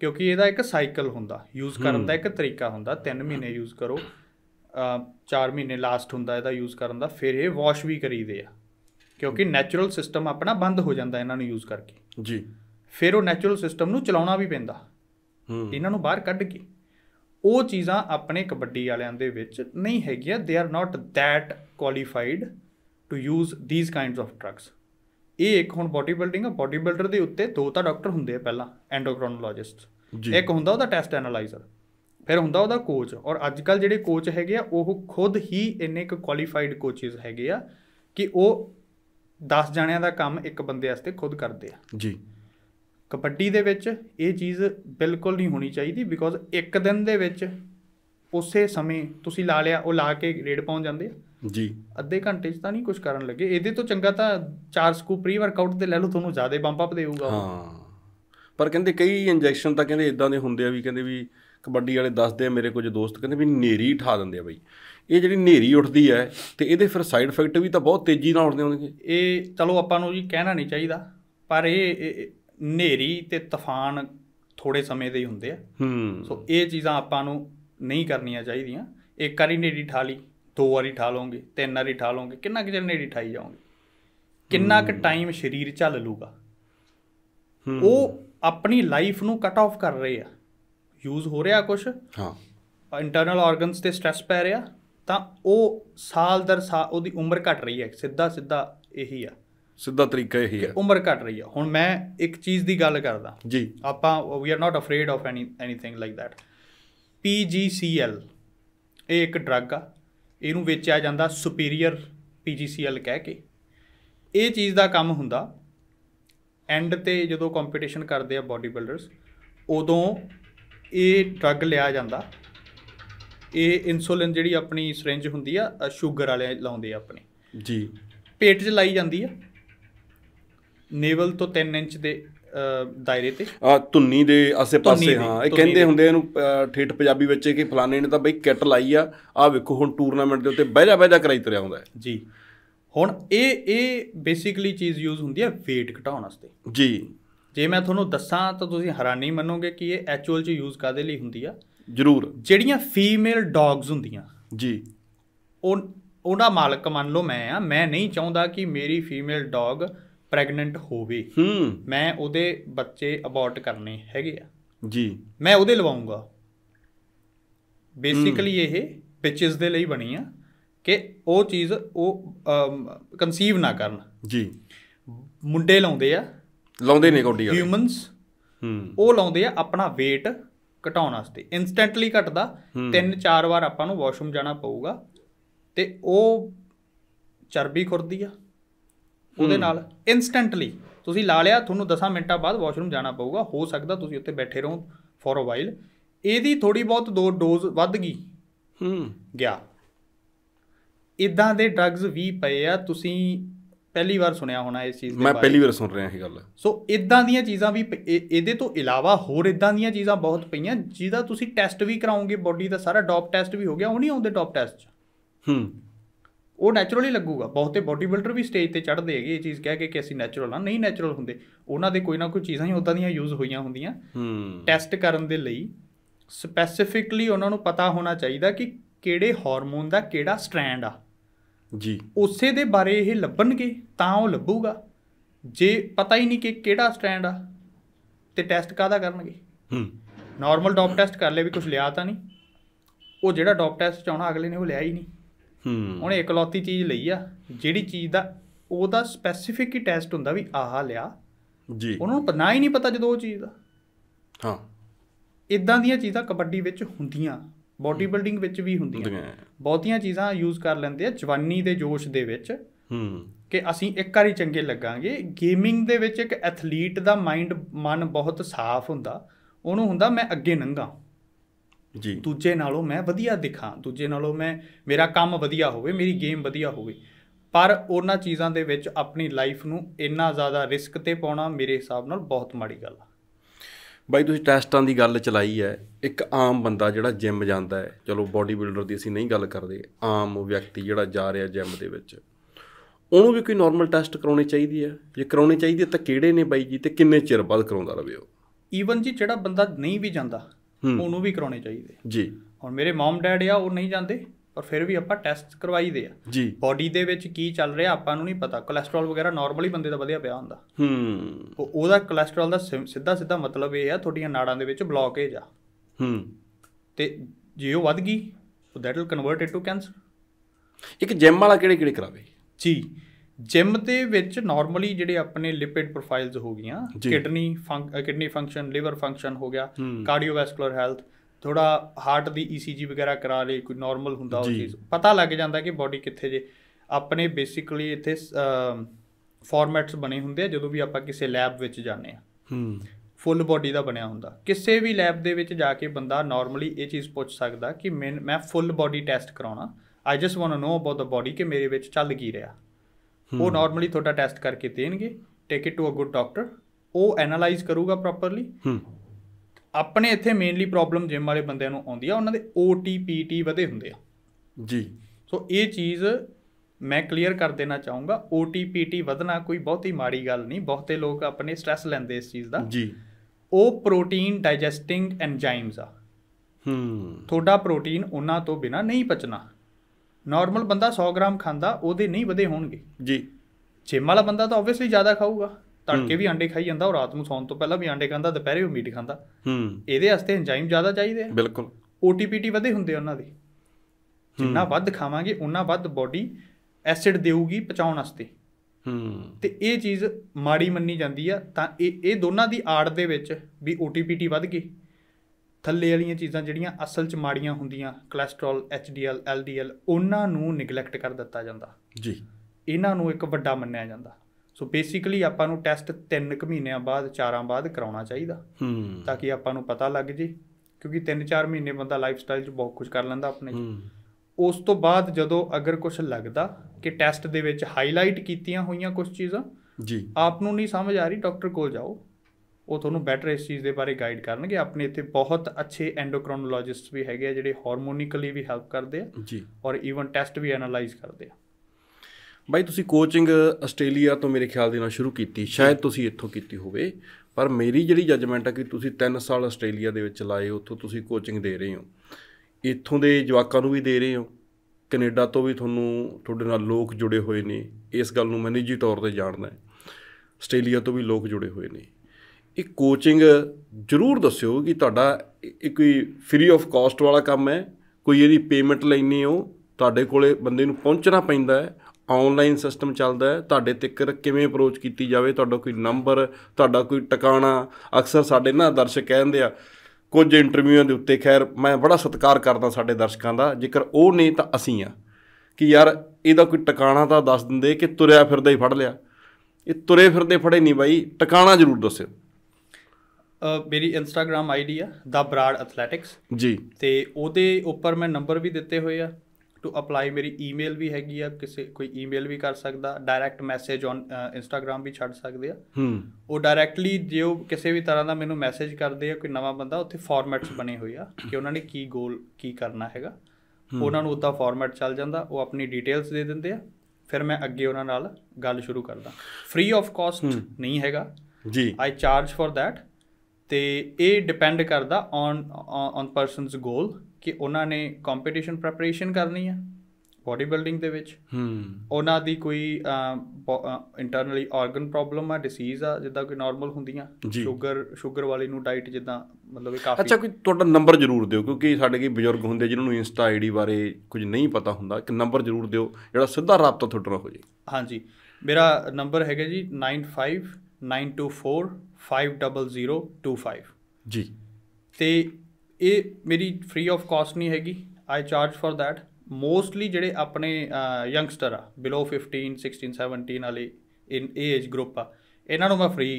ਕਿਉਂਕਿ ਇਹਦਾ ਇੱਕ ਸਾਈਕਲ ਹੁੰਦਾ ਯੂਜ਼ ਕਰਨ ਦਾ ਇੱਕ ਤਰੀਕਾ ਹੁੰਦਾ 3 ਮਹੀਨੇ ਯੂਜ਼ ਕਰੋ 4 ਮਹੀਨੇ ਲਾਸਟ ਹੁੰਦਾ ਇਹਦਾ ਯੂਜ਼ ਕਰਨ ਦਾ ਫਿਰ ਇਹ ਵਾਸ਼ ਵੀ ਕਰੀਦੇ ਆ ਕਿਉਂਕਿ ਨੈਚੁਰਲ ਸਿਸਟਮ ਆਪਣਾ ਬੰਦ ਹੋ ਜਾਂਦਾ ਇਹਨਾਂ ਨੂੰ ਯੂਜ਼ ਕਰਕੇ ਜੀ ਫਿਰ ਉਹ ਨੈਚੁਰਲ ਸਿਸਟਮ ਨੂੰ ਚਲਾਉਣਾ ਵੀ ਪੈਂਦਾ ਹੂੰ ਇਹਨਾਂ ਨੂੰ ਬਾਹਰ ਕੱਢ ਕੇ ਉਹ ਚੀਜ਼ਾਂ ਆਪਣੇ ਕਬੱਡੀ ਵਾਲਿਆਂ ਦੇ ਵਿੱਚ ਨਹੀਂ ਹੈਗੀਆਂ ਦੇ are not that qualified to use these kinds of drugs ਇਹ ਇੱਕ ਹੁਣ ਬਾਡੀ ਬਿਲਡਿੰਗ ਆ ਬਾਡੀ ਬਿਲਡਰ ਦੇ ਉੱਤੇ ਦੋ ਤਾਂ ਡਾਕਟਰ ਹੁੰਦੇ ਆ ਪਹਿਲਾਂ ਐਂਡੋਕ੍ਰੋਨੋਲੋਜਿਸਟ ਇੱਕ ਹੁੰਦਾ ਉਹਦਾ ਟੈਸਟ ਐਨਾਲਾਈਜ਼ਰ ਫਿਰ ਹੁੰਦਾ ਉਹਦਾ ਕੋਚ ਔਰ ਅੱਜ ਕੱਲ ਜਿਹੜੇ ਕੋਚ ਹੈਗੇ ਆ ਉਹ ਖੁਦ ਹੀ ਇੰਨੇ ਕੁ ਕੁਆਲੀਫਾਈਡ ਕੋਚਸ ਹੈਗੇ ਆ ਕਿ ਉਹ 10 ਜਣਿਆਂ ਦਾ ਕੰਮ ਇੱਕ ਬੰਦੇ ਵਾਸਤੇ ਖੁਦ ਕਰਦੇ ਆ ਜੀ ਕਬੱਡੀ ਦੇ ਵਿੱਚ ਇਹ ਚੀਜ਼ ਬਿਲਕੁਲ ਨਹੀਂ ਹੋਣੀ ਚਾਹੀਦੀ ਬਿਕੋਜ਼ ਇੱਕ ਦਿਨ ਦੇ ਵਿੱਚ ਉਸੇ ਸਮੇਂ ਤੁਸੀਂ ਲਾ ਲਿਆ ਉਹ ਲਾ ਕੇ ਰੇਡ ਪਹੁੰਚ ਜਾਂਦੇ ਆ ਜੀ ਅੱਧੇ ਘੰਟੇ 'ਚ ਤਾਂ ਨਹੀਂ ਕੁਝ ਕਰਨ ਲੱਗੇ ਇਹਦੇ ਤੋਂ ਚੰਗਾ ਤਾਂ ਚਾਰ ਸਕੂਪ ਪ੍ਰੀ ਵਰਕਆਊਟ ਤੇ ਲੈ ਲਓ ਤੁਹਾਨੂੰ ਜ਼ਿਆਦਾ ਬੰਪ ਅਪ ਦੇਊਗਾ ਹਾਂ ਪਰ ਕਹਿੰਦੇ ਕਈ ਇੰਜੈਕਸ਼ਨ ਤਾਂ ਕਹਿੰਦੇ ਇਦਾਂ ਦੇ ਹੁੰਦੇ ਆ ਵੀ ਕਹਿੰਦੇ ਵੀ ਕਬੱਡੀ ਵਾਲੇ ਦੱਸਦੇ ਆ ਮੇਰੇ ਕੁਝ ਦੋਸਤ ਕਹਿੰਦੇ ਵੀ ਨੇਰੀ ਠਾ ਦਿੰਦੇ ਆ ਬਾਈ ਇਹ ਜਿਹੜੀ ਨੇਰੀ ਉੱਠਦੀ ਹੈ ਤੇ ਇਹਦੇ ਫਿਰ ਸਾਈਡ ਇਫੈਕਟ ਵੀ ਤਾਂ ਬਹੁਤ ਤੇਜ਼ੀ ਨਾਲ ਉੱਠਦੇ ਹੋਣਗੇ ਇਹ ਚਲੋ ਆਪਾਂ ਨੂੰ ਜੀ ਕਹਿਣਾ ਨਹੀਂ ਚਾਹੀਦਾ ਪਰ ਇਹ ਨੇਰੀ ਤੇ ਤੂਫਾਨ ਥੋੜੇ ਸਮੇਂ ਦੇ ਹੀ ਹੁੰਦੇ ਆ ਹੂੰ ਸੋ ਇਹ ਚੀਜ਼ਾਂ ਆਪਾਂ ਨੂੰ ਨਹੀਂ ਕਰਨੀਆਂ ਚਾਹੀਦੀਆਂ ਇੱਕ ਵਾਰੀ ਨੇਰੀ ਠਾ ਲਈ ਦੋ ਵਾਰੀ ਠਾ ਲਓਗੇ ਤਿੰਨ ਵਾਰੀ ਠਾ ਲਓਗੇ ਕਿੰਨਾ ਕਿ ਚਿਰ ਨੇੜੀ ਠਾਈ ਜਾਓਗੇ ਕਿੰਨਾ ਕੁ ਟਾਈਮ ਸਰੀਰ ਚੱਲ ਲੂਗਾ ਉਹ ਆਪਣੀ ਲਾਈਫ ਨੂੰ ਕਟ ਆਫ ਕਰ ਰਹੇ ਆ ਯੂਜ਼ ਹੋ ਰਿਹਾ ਕੁਝ ਹਾਂ ਇੰਟਰਨਲ ਆਰਗਨਸ ਤੇ ਸਟ्रेस ਪੈ ਰਿਹਾ ਤਾਂ ਉਹ ਸਾਲ ਦਰ ਸਾਲ ਉਹਦੀ ਉਮਰ ਘਟ ਰਹੀ ਹੈ ਸਿੱਧਾ ਸਿੱਧਾ ਇਹੀ ਆ ਸਿੱਧਾ ਤਰੀਕਾ ਇਹੀ ਹੈ ਉਮਰ ਘਟ ਰਹੀ ਆ ਹੁਣ ਮੈਂ ਇੱਕ ਚੀਜ਼ ਦੀ ਗੱਲ ਕਰਦਾ ਜੀ ਆਪਾਂ we are not afraid of any anything like that PGCL ਇਹ ਇੱਕ ਡਰੱਗ ਆ ਇਹਨੂੰ ਵੇਚਿਆ ਜਾਂਦਾ ਸੁਪੀਰੀਅਰ ਪੀਜੀਸੀਐਲ ਕਹਿ ਕੇ ਇਹ ਚੀਜ਼ ਦਾ ਕੰਮ ਹੁੰਦਾ ਐਂਡ ਤੇ ਜਦੋਂ ਕੰਪੀਟੀਸ਼ਨ ਕਰਦੇ ਆ ਬਾਡੀ ਬਿਲਡਰਸ ਉਦੋਂ ਇਹ ਡਰੱਗ ਲਿਆ ਜਾਂਦਾ ਇਹ ਇਨਸੂਲਿਨ ਜਿਹੜੀ ਆਪਣੀ ਸਿਰਿੰਜ ਹੁੰਦੀ ਆ ਸ਼ੂਗਰ ਵਾਲੇ ਲਾਉਂਦੇ ਆ ਆਪਣੇ ਜੀ ਪੇਟ 'ਚ ਲਾਈ ਜਾਂਦੀ ਆ ਨੇਵਲ ਤੋਂ 3 ਇੰਚ ਦੇ ਦਾਇਰੇ ਤੇ ਧੁੰਨੀ ਦੇ ਆਸੇ-ਪਾਸੇ ਹਾਂ ਇਹ ਕਹਿੰਦੇ ਹੁੰਦੇ ਇਹਨੂੰ ਠੇਠ ਪੰਜਾਬੀ ਵਿੱਚ ਕਿ ਫਲਾਣੇ ਨੇ ਤਾਂ ਬਈ ਕਿੱਟ ਲਾਈ ਆ ਆ ਵੇਖੋ ਹੁਣ ਟੂਰਨਾਮੈਂਟ ਦੇ ਉੱਤੇ ਬਹਿਜਾ ਬਹਿਜਾ ਕਰਾਈ ਤੁਰਿਆ ਹੁੰਦਾ ਜੀ ਹੁਣ ਇਹ ਇਹ ਬੇਸਿਕਲੀ ਚੀਜ਼ ਯੂਜ਼ ਹੁੰਦੀ ਹੈ weight ਘਟਾਉਣ ਵਾਸਤੇ ਜੀ ਜੇ ਮੈਂ ਤੁਹਾਨੂੰ ਦੱਸਾਂ ਤਾਂ ਤੁਸੀਂ ਹੈਰਾਨੀ ਮੰਨੋਗੇ ਕਿ ਇਹ ਐਕਚੁਅਲ ਚ ਯੂਜ਼ ਕਾਦੇ ਲਈ ਹੁੰਦੀ ਆ ਜ਼ਰੂਰ ਜਿਹੜੀਆਂ ਫੀਮੇਲ ਡੌਗਸ ਹੁੰਦੀਆਂ ਜੀ ਉਹ ਉਹਦਾ ਮਾਲਕ ਮੰਨ ਲਓ ਮੈਂ ਆ ਮੈਂ ਨਹੀਂ ਚਾਹੁੰਦਾ ਕਿ ਮੇਰੀ ਫੀਮੇਲ ਡੌਗ ਪ੍ਰੈਗਨੈਂਟ ਹੋਵੇ ਹੂੰ ਮੈਂ ਉਹਦੇ ਬੱਚੇ ਅਬੋਰਟ ਕਰਨੇ ਹੈਗੇ ਆ ਜੀ ਮੈਂ ਉਹਦੇ ਲਵਾਉਂਗਾ ਬੇਸਿਕਲੀ ਇਹ ਪਿਚਸ ਦੇ ਲਈ ਬਣੀ ਆ ਕਿ ਉਹ ਚੀਜ਼ ਉਹ ਕਨਸੀਵ ਨਾ ਕਰਨ ਜੀ ਮੁੰਡੇ ਲਾਉਂਦੇ ਆ ਲਾਉਂਦੇ ਨੇ ਕੌਡੀ ਆ ਹਿਊਮਨਸ ਹੂੰ ਉਹ ਲਾਉਂਦੇ ਆ ਆਪਣਾ weight ਘਟਾਉਣ ਵਾਸਤੇ ਇਨਸਟੈਂਟਲੀ ਘਟਦਾ ਤਿੰਨ ਚਾਰ ਵਾਰ ਆਪਾਂ ਨੂੰ ਵਾਸ਼ਰੂਮ ਜਾਣਾ ਪਊਗਾ ਤੇ ਉਹ ਚਰਬੀ ਖੁਰਦੀ ਆ ਉਹਦੇ ਨਾਲ ਇਨਸਟੈਂਟਲੀ ਤੁਸੀਂ ਲਾ ਲਿਆ ਤੁਹਾਨੂੰ 10 ਮਿੰਟਾਂ ਬਾਅਦ ਵਾਸ਼ਰੂਮ ਜਾਣਾ ਪਊਗਾ ਹੋ ਸਕਦਾ ਤੁਸੀਂ ਉੱਤੇ ਬੈਠੇ ਰਹੋ ਫॉर ਅ ਵਾਈਲ ਇਹਦੀ ਥੋੜੀ ਬਹੁਤ ਦੋ ਡੋਜ਼ ਵੱਧ ਗਈ ਹੂੰ ਗਿਆ ਇਦਾਂ ਦੇ ਡਰੱਗਸ ਵੀ ਪਏ ਆ ਤੁਸੀਂ ਪਹਿਲੀ ਵਾਰ ਸੁਣਿਆ ਹੋਣਾ ਇਸ ਚੀਜ਼ ਦੇ ਬਾਰੇ ਮੈਂ ਪਹਿਲੀ ਵਾਰ ਸੁਣ ਰਿਹਾ ਇਹ ਗੱਲ ਸੋ ਇਦਾਂ ਦੀਆਂ ਚੀਜ਼ਾਂ ਵੀ ਇਹਦੇ ਤੋਂ ਇਲਾਵਾ ਹੋਰ ਇਦਾਂ ਦੀਆਂ ਚੀਜ਼ਾਂ ਬਹੁਤ ਪਈਆਂ ਜਿਹਦਾ ਤੁਸੀਂ ਟੈਸਟ ਵੀ ਕਰਾਉਂਗੇ ਬੋਡੀ ਦਾ ਸਾਰਾ ਡਾਪ ਟੈਸਟ ਵੀ ਹੋ ਗਿਆ ਉਹ ਨਹੀਂ ਆਉਂਦੇ ਡੌਪ ਟੈਸਟ ਚ ਹੂੰ ਉਹ ਨੈਚੁਰਲੀ ਲੱਗੂਗਾ ਬਹੁਤੇ ਬਾਡੀ ਬਿਲਡਰ ਵੀ ਸਟੇਜ ਤੇ ਚੜਦੇ ਹੈਗੇ ਇਹ ਚੀਜ਼ ਕਹਿ ਕੇ ਕਿ ਅਸੀਂ ਨੈਚੁਰਲ ਹਾਂ ਨਹੀਂ ਨੈਚੁਰਲ ਹੁੰਦੇ ਉਹਨਾਂ ਦੇ ਕੋਈ ਨਾ ਕੋਈ ਚੀਜ਼ਾਂ ਹੀ ਉਦਾਂ ਦੀਆਂ ਯੂਜ਼ ਹੋਈਆਂ ਹੁੰਦੀਆਂ ਟੈਸਟ ਕਰਨ ਦੇ ਲਈ ਸਪੈਸੀਫਿਕਲੀ ਉਹਨਾਂ ਨੂੰ ਪਤਾ ਹੋਣਾ ਚਾਹੀਦਾ ਕਿ ਕਿਹੜੇ ਹਾਰਮੋਨ ਦਾ ਕਿਹੜਾ ਸਟ੍ਰੈਂਡ ਆ ਜੀ ਉਸੇ ਦੇ ਬਾਰੇ ਇਹ ਲੱਭਣਗੇ ਤਾਂ ਉਹ ਲੱਭੂਗਾ ਜੇ ਪਤਾ ਹੀ ਨਹੀਂ ਕਿ ਕਿਹੜਾ ਸਟ੍ਰੈਂਡ ਆ ਤੇ ਟੈਸਟ ਕਾਦਾ ਕਰਨਗੇ ਹੂੰ ਨਾਰਮਲ ਡੌਪ ਟੈਸਟ ਕਰ ਲੈ ਵੀ ਕੁਝ ਲਿਆ ਤਾਂ ਨਹੀਂ ਉਹ ਜਿਹੜਾ ਡੌਪ ਟੈਸਟ ਚਾਹਣਾ ਅਗਲੇ ਨੇ ਉਹ ਲਿਆ ਹੀ ਨਹੀਂ ਹੂੰ ਉਹਨੇ ਇਕਲੌਤੀ ਚੀਜ਼ ਲਈ ਆ ਜਿਹੜੀ ਚੀਜ਼ ਦਾ ਉਹਦਾ ਸਪੈਸੀਫਿਕ ਹੀ ਟੈਸਟ ਹੁੰਦਾ ਵੀ ਆਹ ਲਿਆ ਜੀ ਉਹਨਾਂ ਨੂੰ ਪਤਾ ਹੀ ਨਹੀਂ ਪਤਾ ਜਦੋਂ ਉਹ ਚੀਜ਼ ਦਾ ਹਾਂ ਇਦਾਂ ਦੀਆਂ ਚੀਜ਼ਾਂ ਕਬੱਡੀ ਵਿੱਚ ਹੁੰਦੀਆਂ ਬਾਡੀ ਬਿਲਡਿੰਗ ਵਿੱਚ ਵੀ ਹੁੰਦੀਆਂ ਬਹੁਤੀਆਂ ਚੀਜ਼ਾਂ ਯੂਜ਼ ਕਰ ਲੈਂਦੇ ਆ ਜਵਾਨੀ ਦੇ ਜੋਸ਼ ਦੇ ਵਿੱਚ ਹੂੰ ਕਿ ਅਸੀਂ ਇੱਕ ਵਾਰੀ ਚੰਗੇ ਲੱਗਾਂਗੇ ਗੇਮਿੰਗ ਦੇ ਵਿੱਚ ਇੱਕ ਐਥਲੀਟ ਦਾ ਮਾਈਂਡ ਮਨ ਬਹੁਤ ਸਾਫ਼ ਹੁੰਦਾ ਉਹਨੂੰ ਹੁੰਦਾ ਮੈਂ ਅੱਗੇ ਨੰਗਾ ਜੀ ਦੂਜੇ ਨਾਲੋਂ ਮੈਂ ਵਧੀਆ ਦਿਖਾਂ ਦੂਜੇ ਨਾਲੋਂ ਮੈਂ ਮੇਰਾ ਕੰਮ ਵਧੀਆ ਹੋਵੇ ਮੇਰੀ ਗੇਮ ਵਧੀਆ ਹੋਵੇ ਪਰ ਉਹਨਾਂ ਚੀਜ਼ਾਂ ਦੇ ਵਿੱਚ ਆਪਣੀ ਲਾਈਫ ਨੂੰ ਇੰਨਾ ਜ਼ਿਆਦਾ ਰਿਸਕ ਤੇ ਪਾਉਣਾ ਮੇਰੇ ਹਿਸਾਬ ਨਾਲ ਬਹੁਤ ਮਾੜੀ ਗੱਲ ਆ ਬਾਈ ਤੁਸੀਂ ਟੈਸਟਾਂ ਦੀ ਗੱਲ ਚਲਾਈ ਹੈ ਇੱਕ ਆਮ ਬੰਦਾ ਜਿਹੜਾ ਜਿਮ ਜਾਂਦਾ ਹੈ ਚਲੋ ਬਾਡੀ ਬਿਲਡਰ ਦੀ ਅਸੀਂ ਨਹੀਂ ਗੱਲ ਕਰਦੇ ਆਮ ਵਿਅਕਤੀ ਜਿਹੜਾ ਜਾ ਰਿਹਾ ਜਿਮ ਦੇ ਵਿੱਚ ਉਹਨੂੰ ਵੀ ਕੋਈ ਨਾਰਮਲ ਟੈਸਟ ਕਰਾਉਣੇ ਚਾਹੀਦੀ ਹੈ ਜੇ ਕਰਾਉਣੇ ਚਾਹੀਦੀ ਤਾਂ ਕਿਹੜੇ ਨੇ ਬਾਈ ਜੀ ਤੇ ਕਿੰਨੇ ਚਿਰ ਬਾਅਦ ਕਰਾਉਂਦਾ ਰਹੇ ਹੋ ਈਵਨ ਜੀ ਜਿਹੜਾ ਬੰਦਾ ਨਹੀਂ ਵੀ ਜਾਂਦਾ ਉਹਨੂੰ ਵੀ ਕਰਾਉਣੇ ਚਾਹੀਦੇ ਜੀ ਹੁਣ ਮੇਰੇ ਮਮ ਡੈਡ ਆ ਉਹ ਨਹੀਂ ਜਾਂਦੇ ਪਰ ਫਿਰ ਵੀ ਆਪਾਂ ਟੈਸਟ ਕਰਵਾਈਦੇ ਆ ਜੀ ਬਾਡੀ ਦੇ ਵਿੱਚ ਕੀ ਚੱਲ ਰਿਹਾ ਆਪਾਂ ਨੂੰ ਨਹੀਂ ਪਤਾ ਕੋਲੇਸਟ੍ਰੋਲ ਵਗੈਰਾ ਨਾਰਮਲੀ ਬੰਦੇ ਦਾ ਵਧਿਆ ਪਿਆ ਹੁੰਦਾ ਹੂੰ ਉਹਦਾ ਕੋਲੇਸਟ੍ਰੋਲ ਦਾ ਸਿੱਧਾ ਸਿੱਧਾ ਮਤਲਬ ਇਹ ਆ ਤੁਹਾਡੀਆਂ ਨਾੜਾਂ ਦੇ ਵਿੱਚ ਬਲੌਕੇਜ ਆ ਹੂੰ ਤੇ ਜੇ ਉਹ ਵੱਧ ਗਈ ਉਹ that will convert it to cancer ਇੱਕ ਜਿਮ ਵਾਲਾ ਕਿਹੜੇ ਕਿਹੜੇ ਕਰਾਵੇ ਜੀ ਜਿਮ ਦੇ ਵਿੱਚ ਨਾਰਮਲੀ ਜਿਹੜੇ ਆਪਣੇ ਲਿਪਿਡ ਪ੍ਰੋਫਾਈਲਸ ਹੋ ਗਈਆਂ kidney kidney function liver function ਹੋ ਗਿਆ ਕਾਰਡੀਓਵੈਸਕੂਲਰ ਹੈਲਥ ਥੋੜਾ ਹਾਰਟ ਦੀ ECG ਵਗੈਰਾ ਕਰਾ ਲਈ ਕੋਈ ਨਾਰਮਲ ਹੁੰਦਾ ਉਹ ਚੀਜ਼ ਪਤਾ ਲੱਗ ਜਾਂਦਾ ਕਿ ਬਾਡੀ ਕਿੱਥੇ ਜੇ ਆਪਣੇ ਬੇਸਿਕਲੀ ਇੱਥੇ ਫਾਰਮੈਟਸ ਬਣੇ ਹੁੰਦੇ ਆ ਜਦੋਂ ਵੀ ਆਪਾਂ ਕਿਸੇ ਲੈਬ ਵਿੱਚ ਜਾਂਦੇ ਆ ਹੂੰ ਫੁੱਲ ਬਾਡੀ ਦਾ ਬਣਿਆ ਹੁੰਦਾ ਕਿਸੇ ਵੀ ਲੈਬ ਦੇ ਵਿੱਚ ਜਾ ਕੇ ਬੰਦਾ ਨਾਰਮਲੀ ਇਹ ਚੀਜ਼ ਪੁੱਛ ਸਕਦਾ ਕਿ ਮੈਂ ਫੁੱਲ ਬਾਡੀ ਟੈਸਟ ਕਰਾਉਣਾ I just want to know about the body ਕਿ ਮੇਰੇ ਵਿੱਚ ਚੱਲ ਕੀ ਰਿਹਾ ਉਹ ਨਾਰਮਲੀ ਤੁਹਾਡਾ ਟੈਸਟ ਕਰਕੇ ਦੇਣਗੇ take it to a good doctor ਉਹ ਐਨਾਲਾਈਜ਼ ਕਰੂਗਾ ਪ੍ਰੋਪਰਲੀ ਆਪਣੇ ਇੱਥੇ ਮੇਨਲੀ ਪ੍ਰੋਬਲਮ ਜਿਮ ਵਾਲੇ ਬੰਦਿਆਂ ਨੂੰ ਆਉਂਦੀ ਆ ਉਹਨਾਂ ਦੇ ਓਟੀ ਪੀਟੀ ਵਧੇ ਹੁੰਦੇ ਆ ਜੀ ਸੋ ਇਹ ਚੀਜ਼ ਮੈਂ ਕਲੀਅਰ ਕਰ ਦੇਣਾ ਚਾਹੂੰਗਾ ਓਟੀ ਪੀਟੀ ਵਧਣਾ ਕੋਈ ਬਹੁਤੀ ਮਾੜੀ ਗੱਲ ਨਹੀਂ ਬਹੁਤੇ ਲੋਕ ਆਪਣੇ ਸਟ्रेस ਲੈਂਦੇ ਇਸ ਚੀਜ਼ ਦਾ ਜੀ ਉਹ ਪ੍ਰੋਟੀਨ ਡਾਈਜੈਸਟਿੰਗ ਐਂਜ਼ਾਈਮਸ ਆ ਹੂੰ ਤੁਹਾਡਾ ਪ੍ਰੋਟੀਨ ਉਹਨਾਂ ਤੋਂ ਬਿਨਾ ਨਹੀਂ ਪਚਣਾ ਨਾਰਮਲ ਬੰਦਾ 100 ਗ੍ਰਾਮ ਖਾਂਦਾ ਉਹਦੇ ਨਹੀਂ ਵਧੇ ਹੋਣਗੇ ਜੀ ਜਿਮ ਵਾਲਾ ਬੰਦਾ ਤਾਂ ਆਬਵੀਅਸਲੀ ਜ਼ਿਆਦਾ ਖਾਊਗਾ ਤੜਕੇ ਵੀ ਅੰਡੇ ਖਾਈ ਜਾਂਦਾ ਉਹ ਰਾਤ ਨੂੰ ਸੌਣ ਤੋਂ ਪਹਿਲਾਂ ਵੀ ਅੰਡੇ ਖਾਂਦਾ ਦੁਪਹਿਰੇ ਵੀ ਮੀਟ ਖਾਂਦਾ ਹੂੰ ਇਹਦੇ ਵਾਸਤੇ ਐਂਜ਼ਾਈਮ ਜ਼ਿਆਦਾ ਚਾਹੀਦੇ ਆ ਬਿਲਕੁਲ ਓਟੀਪੀਟੀ ਵਧੇ ਹੁੰਦੇ ਉਹਨਾਂ ਦੇ ਜਿੰਨਾ ਵੱਧ ਖਾਵਾਂਗੇ ਉਹਨਾਂ ਵੱਧ ਬਾਡੀ ਐਸਿਡ ਦੇਊਗੀ ਪਚਾਉਣ ਵਾਸਤੇ ਹੂੰ ਤੇ ਇਹ ਚੀਜ਼ ਮਾੜੀ ਮੰਨੀ ਜਾਂਦੀ ਆ ਤਾਂ ਇਹ ਇਹ ਦੋਨਾਂ ਦੀ ਆੜ ਦੇ ਵਿੱਚ ਵੀ ਓਟੀਪੀਟੀ ਵਧ ਗਈ ਥੱਲੇ ਵਾਲੀਆਂ ਚੀਜ਼ਾਂ ਜਿਹੜੀਆਂ ਅਸਲ 'ਚ ਮਾੜੀਆਂ ਹੁੰਦੀਆਂ cholesterol H D L L D L ਉਹਨਾਂ ਨੂੰ ਨਿਗਲੈਕਟ ਕਰ ਦਿੱਤਾ ਜਾਂਦਾ ਜੀ ਇਹਨਾਂ ਨੂੰ ਇੱਕ ਵੱਡਾ ਮੰਨਿਆ ਜਾਂਦਾ ਸੋ ਬੇਸਿਕਲੀ ਆਪਾਂ ਨੂੰ ਟੈਸਟ 3 ਕੁ ਮਹੀਨਿਆਂ ਬਾਅਦ 4ਾਂ ਬਾਅਦ ਕਰਾਉਣਾ ਚਾਹੀਦਾ ਹੂੰ ਤਾਂ ਕਿ ਆਪਾਂ ਨੂੰ ਪਤਾ ਲੱਗ ਜੇ ਕਿਉਂਕਿ 3-4 ਮਹੀਨੇ ਬੰਦਾ ਲਾਈਫ ਸਟਾਈਲ 'ਚ ਬਹੁਤ ਕੁਝ ਕਰ ਲੈਂਦਾ ਆਪਣੇ ਉਸ ਤੋਂ ਬਾਅਦ ਜਦੋਂ ਅਗਰ ਕੁਝ ਲੱਗਦਾ ਕਿ ਟੈਸਟ ਦੇ ਵਿੱਚ ਹਾਈਲਾਈਟ ਕੀਤੀਆਂ ਹੋਈਆਂ ਕੁਝ ਚੀਜ਼ਾਂ ਜੀ ਆਪ ਨੂੰ ਨਹੀਂ ਸਮਝ ਆ ਰਹੀ ਡਾਕਟਰ ਕੋਲ ਜਾਓ ਉਹ ਤੁਹਾਨੂੰ ਬੈਟਰ ਇਸ ਚੀਜ਼ ਦੇ ਬਾਰੇ ਗਾਈਡ ਕਰਨਗੇ ਆਪਣੇ ਇੱਥੇ ਬਹੁਤ ਅੱਛੇ ਐਂਡੋਕ੍ਰਾਈਨੋਲੋਜਿਸਟ ਵੀ ਹੈਗੇ ਆ ਜਿਹੜੇ ਹਾਰਮੋਨਿਕਲੀ ਵੀ ਹੈਲਪ ਕਰਦੇ ਆ ਜੀ ਔਰ ਈਵਨ ਟੈਸਟ ਵੀ ਐਨਾਲਾਈਜ਼ ਕਰਦੇ ਆ ਬਾਈ ਤੁਸੀਂ ਕੋਚਿੰਗ ਆਸਟ੍ਰੇਲੀਆ ਤੋਂ ਮੇਰੇ ਖਿਆਲ ਦੇ ਨਾਲ ਸ਼ੁਰੂ ਕੀਤੀ ਸ਼ਾਇਦ ਤੁਸੀਂ ਇੱਥੋਂ ਕੀਤੀ ਹੋਵੇ ਪਰ ਮੇਰੀ ਜਿਹੜੀ ਜਜਮੈਂਟ ਆ ਕਿ ਤੁਸੀਂ 3 ਸਾਲ ਆਸਟ੍ਰੇਲੀਆ ਦੇ ਵਿੱਚ ਲਾਏ ਉੱਥੋਂ ਤੁਸੀਂ ਕੋਚਿੰਗ ਦੇ ਰਹੇ ਹੋ ਇੱਥੋਂ ਦੇ ਜਵਾਕਾਂ ਨੂੰ ਵੀ ਦੇ ਰਹੇ ਹੋ ਕੈਨੇਡਾ ਤੋਂ ਵੀ ਤੁਹਾਨੂੰ ਤੁਹਾਡੇ ਨਾਲ ਲੋਕ ਜੁੜੇ ਹੋਏ ਨੇ ਇਸ ਗੱਲ ਨੂੰ ਮੈਂ ਨਿੱਜੀ ਤੌਰ ਤੇ ਜਾਣਦਾ ਹੈ ਆਸਟ੍ਰੇਲੀਆ ਤੋਂ ਵੀ ਲੋਕ ਜੁੜੇ ਹੋਏ ਨੇ ਇਹ ਕੋਚਿੰਗ ਜ਼ਰੂਰ ਦੱਸਿਓ ਕਿ ਤੁਹਾਡਾ ਕੋਈ ਫ੍ਰੀ ਆਫ ਕਾਸਟ ਵਾਲਾ ਕੰਮ ਹੈ ਕੋਈ ਇਹਦੀ ਪੇਮੈਂਟ ਲੈਣੀ ਹੋ ਤੁਹਾਡੇ ਕੋਲੇ ਬੰਦੇ ਨੂੰ ਪਹੁੰਚਣਾ ਪੈਂਦਾ ਹੈ ਆਨਲਾਈਨ ਸਿਸਟਮ ਚੱਲਦਾ ਹੈ ਤੁਹਾਡੇ ਤੱਕ ਕਿਵੇਂ ਅਪਰੋਚ ਕੀਤੀ ਜਾਵੇ ਤੁਹਾਡਾ ਕੋਈ ਨੰਬਰ ਤੁਹਾਡਾ ਕੋਈ ਟਿਕਾਣਾ ਅਕਸਰ ਸਾਡੇ ਨਾ ਦਰਸ਼ਕ ਕਹਿੰਦੇ ਆ ਕੁਝ ਇੰਟਰਵਿਊਆਂ ਦੇ ਉੱਤੇ ਖੈਰ ਮੈਂ ਬੜਾ ਸਤਿਕਾਰ ਕਰਦਾ ਸਾਡੇ ਦਰਸ਼ਕਾਂ ਦਾ ਜੇਕਰ ਉਹ ਨਹੀਂ ਤਾਂ ਅਸੀਂ ਆ ਕਿ ਯਾਰ ਇਹਦਾ ਕੋਈ ਟਿਕਾਣਾ ਤਾਂ ਦੱਸ ਦਿੰਦੇ ਕਿ ਤੁਰਿਆ ਫਿਰਦਾ ਹੀ ਫੜ ਲਿਆ ਇਹ ਤੁਰੇ ਫਿਰਦੇ ਫੜੇ ਨਹੀਂ ਬਾਈ ਟਿਕਾਣਾ ਜ਼ਰੂਰ ਦੱਸਿਓ ਮੇਰੀ ਇੰਸਟਾਗ੍ਰam ਆਈਡੀ ਆ ਦਾ ਬਰਾੜ ਐਥਲੈਟਿਕਸ ਜੀ ਤੇ ਉਹਦੇ ਉੱਪਰ ਮੈਂ ਨੰਬਰ ਵੀ ਦਿੱਤੇ ਹੋਏ ਆ ਟੂ ਅਪਲਾਈ ਮੇਰੀ ਈਮੇਲ ਵੀ ਹੈਗੀ ਆ ਕਿਸੇ ਕੋਈ ਈਮੇਲ ਵੀ ਕਰ ਸਕਦਾ ਡਾਇਰੈਕਟ ਮੈਸੇਜ ਔਨ ਇੰਸਟਾਗ੍ਰam ਵੀ ਛੱਡ ਸਕਦੇ ਆ ਹੂੰ ਉਹ ਡਾਇਰੈਕਟਲੀ ਜੇ ਉਹ ਕਿਸੇ ਵੀ ਤਰ੍ਹਾਂ ਦਾ ਮੈਨੂੰ ਮੈਸੇਜ ਕਰਦੇ ਆ ਕੋਈ ਨਵਾਂ ਬੰਦਾ ਉੱਥੇ ਫਾਰਮੈਟਸ ਬਣੇ ਹੋਏ ਆ ਕਿ ਉਹਨਾਂ ਨੇ ਕੀ ਗੋਲ ਕੀ ਕਰਨਾ ਹੈਗਾ ਉਹਨਾਂ ਨੂੰ ਉਦਾਂ ਫਾਰਮੈਟ ਚੱਲ ਜਾਂਦਾ ਉਹ ਆਪਣੀ ਡਿਟੇਲਸ ਦੇ ਦਿੰਦੇ ਆ ਫਿਰ ਮੈਂ ਅੱਗੇ ਉਹਨਾਂ ਨਾਲ ਗੱਲ ਸ਼ੁਰੂ ਕਰਦਾ ਫ੍ਰੀ ਆਫ ਕਾਸਟ ਨਹੀਂ ਹੈਗਾ ਜੀ ਆਈ ਚਾਰਜ ਫॉर दैट ਤੇ ਇਹ ਡਿਪੈਂਡ ਕਰਦਾ ਔਨ ਔਨ ਪਰਸਨਸ ਗੋਲ ਕਿ ਉਹਨਾਂ ਨੇ ਕੰਪੀਟੀਸ਼ਨ ਪ੍ਰੈਪਰੇਸ਼ਨ ਕਰਨੀ ਆ ਬਾਡੀ ਬਿਲਡਿੰਗ ਦੇ ਵਿੱਚ ਹਮ ਉਹਨਾਂ ਦੀ ਕੋਈ ਇੰਟਰਨਲੀ ਆਰਗਨ ਪ੍ਰੋਬਲਮ ਆ ਡਿਸੀਜ਼ ਆ ਜਿੱਦਾਂ ਕੋਈ ਨਾਰਮਲ ਹੁੰਦੀਆਂ ਸ਼ੂਗਰ ਸ਼ੂਗਰ ਵਾਲੀ ਨੂੰ ਡਾਈਟ ਜਿੱਦਾਂ ਮਤਲਬ ਇਹ ਕਾਫੀ ਅੱਛਾ ਕੋਈ ਤੁਹਾਡਾ ਨੰਬਰ ਜ਼ਰੂਰ ਦਿਓ ਕਿਉਂਕਿ ਸਾਡੇ ਕੀ ਬਜ਼ੁਰਗ ਹੁੰਦੇ ਜਿਨ੍ਹਾਂ ਨੂੰ ਇੰਸਟਾ ਆਈਡੀ ਬਾਰੇ ਕੁਝ ਨਹੀਂ ਪਤਾ ਹੁੰਦਾ ਇੱਕ ਨੰਬਰ ਜ਼ਰੂਰ ਦਿਓ ਜਿਹੜਾ ਸਿੱਧਾ ਰਾਬਤਾ ਤੁਹਾਡਾ ਹੋ ਜੇ ਹਾਂਜੀ ਮੇਰਾ ਨੰਬਰ ਹੈਗਾ ਜੀ 95924 5025 ਜੀ ਤੇ ਇਹ ਮੇਰੀ ਫ੍ਰੀ ਆਫ ਕਾਸਟ ਨਹੀਂ ਹੈਗੀ I charge for that mostly ਜਿਹੜੇ ਆਪਣੇ ਯੰਗਸਟਰ ਆ ਬਿਲੋ 15 16 17 ਵਾਲੇ ਇਨ ਏਜ ਗਰੁੱਪ ਆ ਇਹਨਾਂ ਨੂੰ ਮੈਂ ਫ੍ਰੀ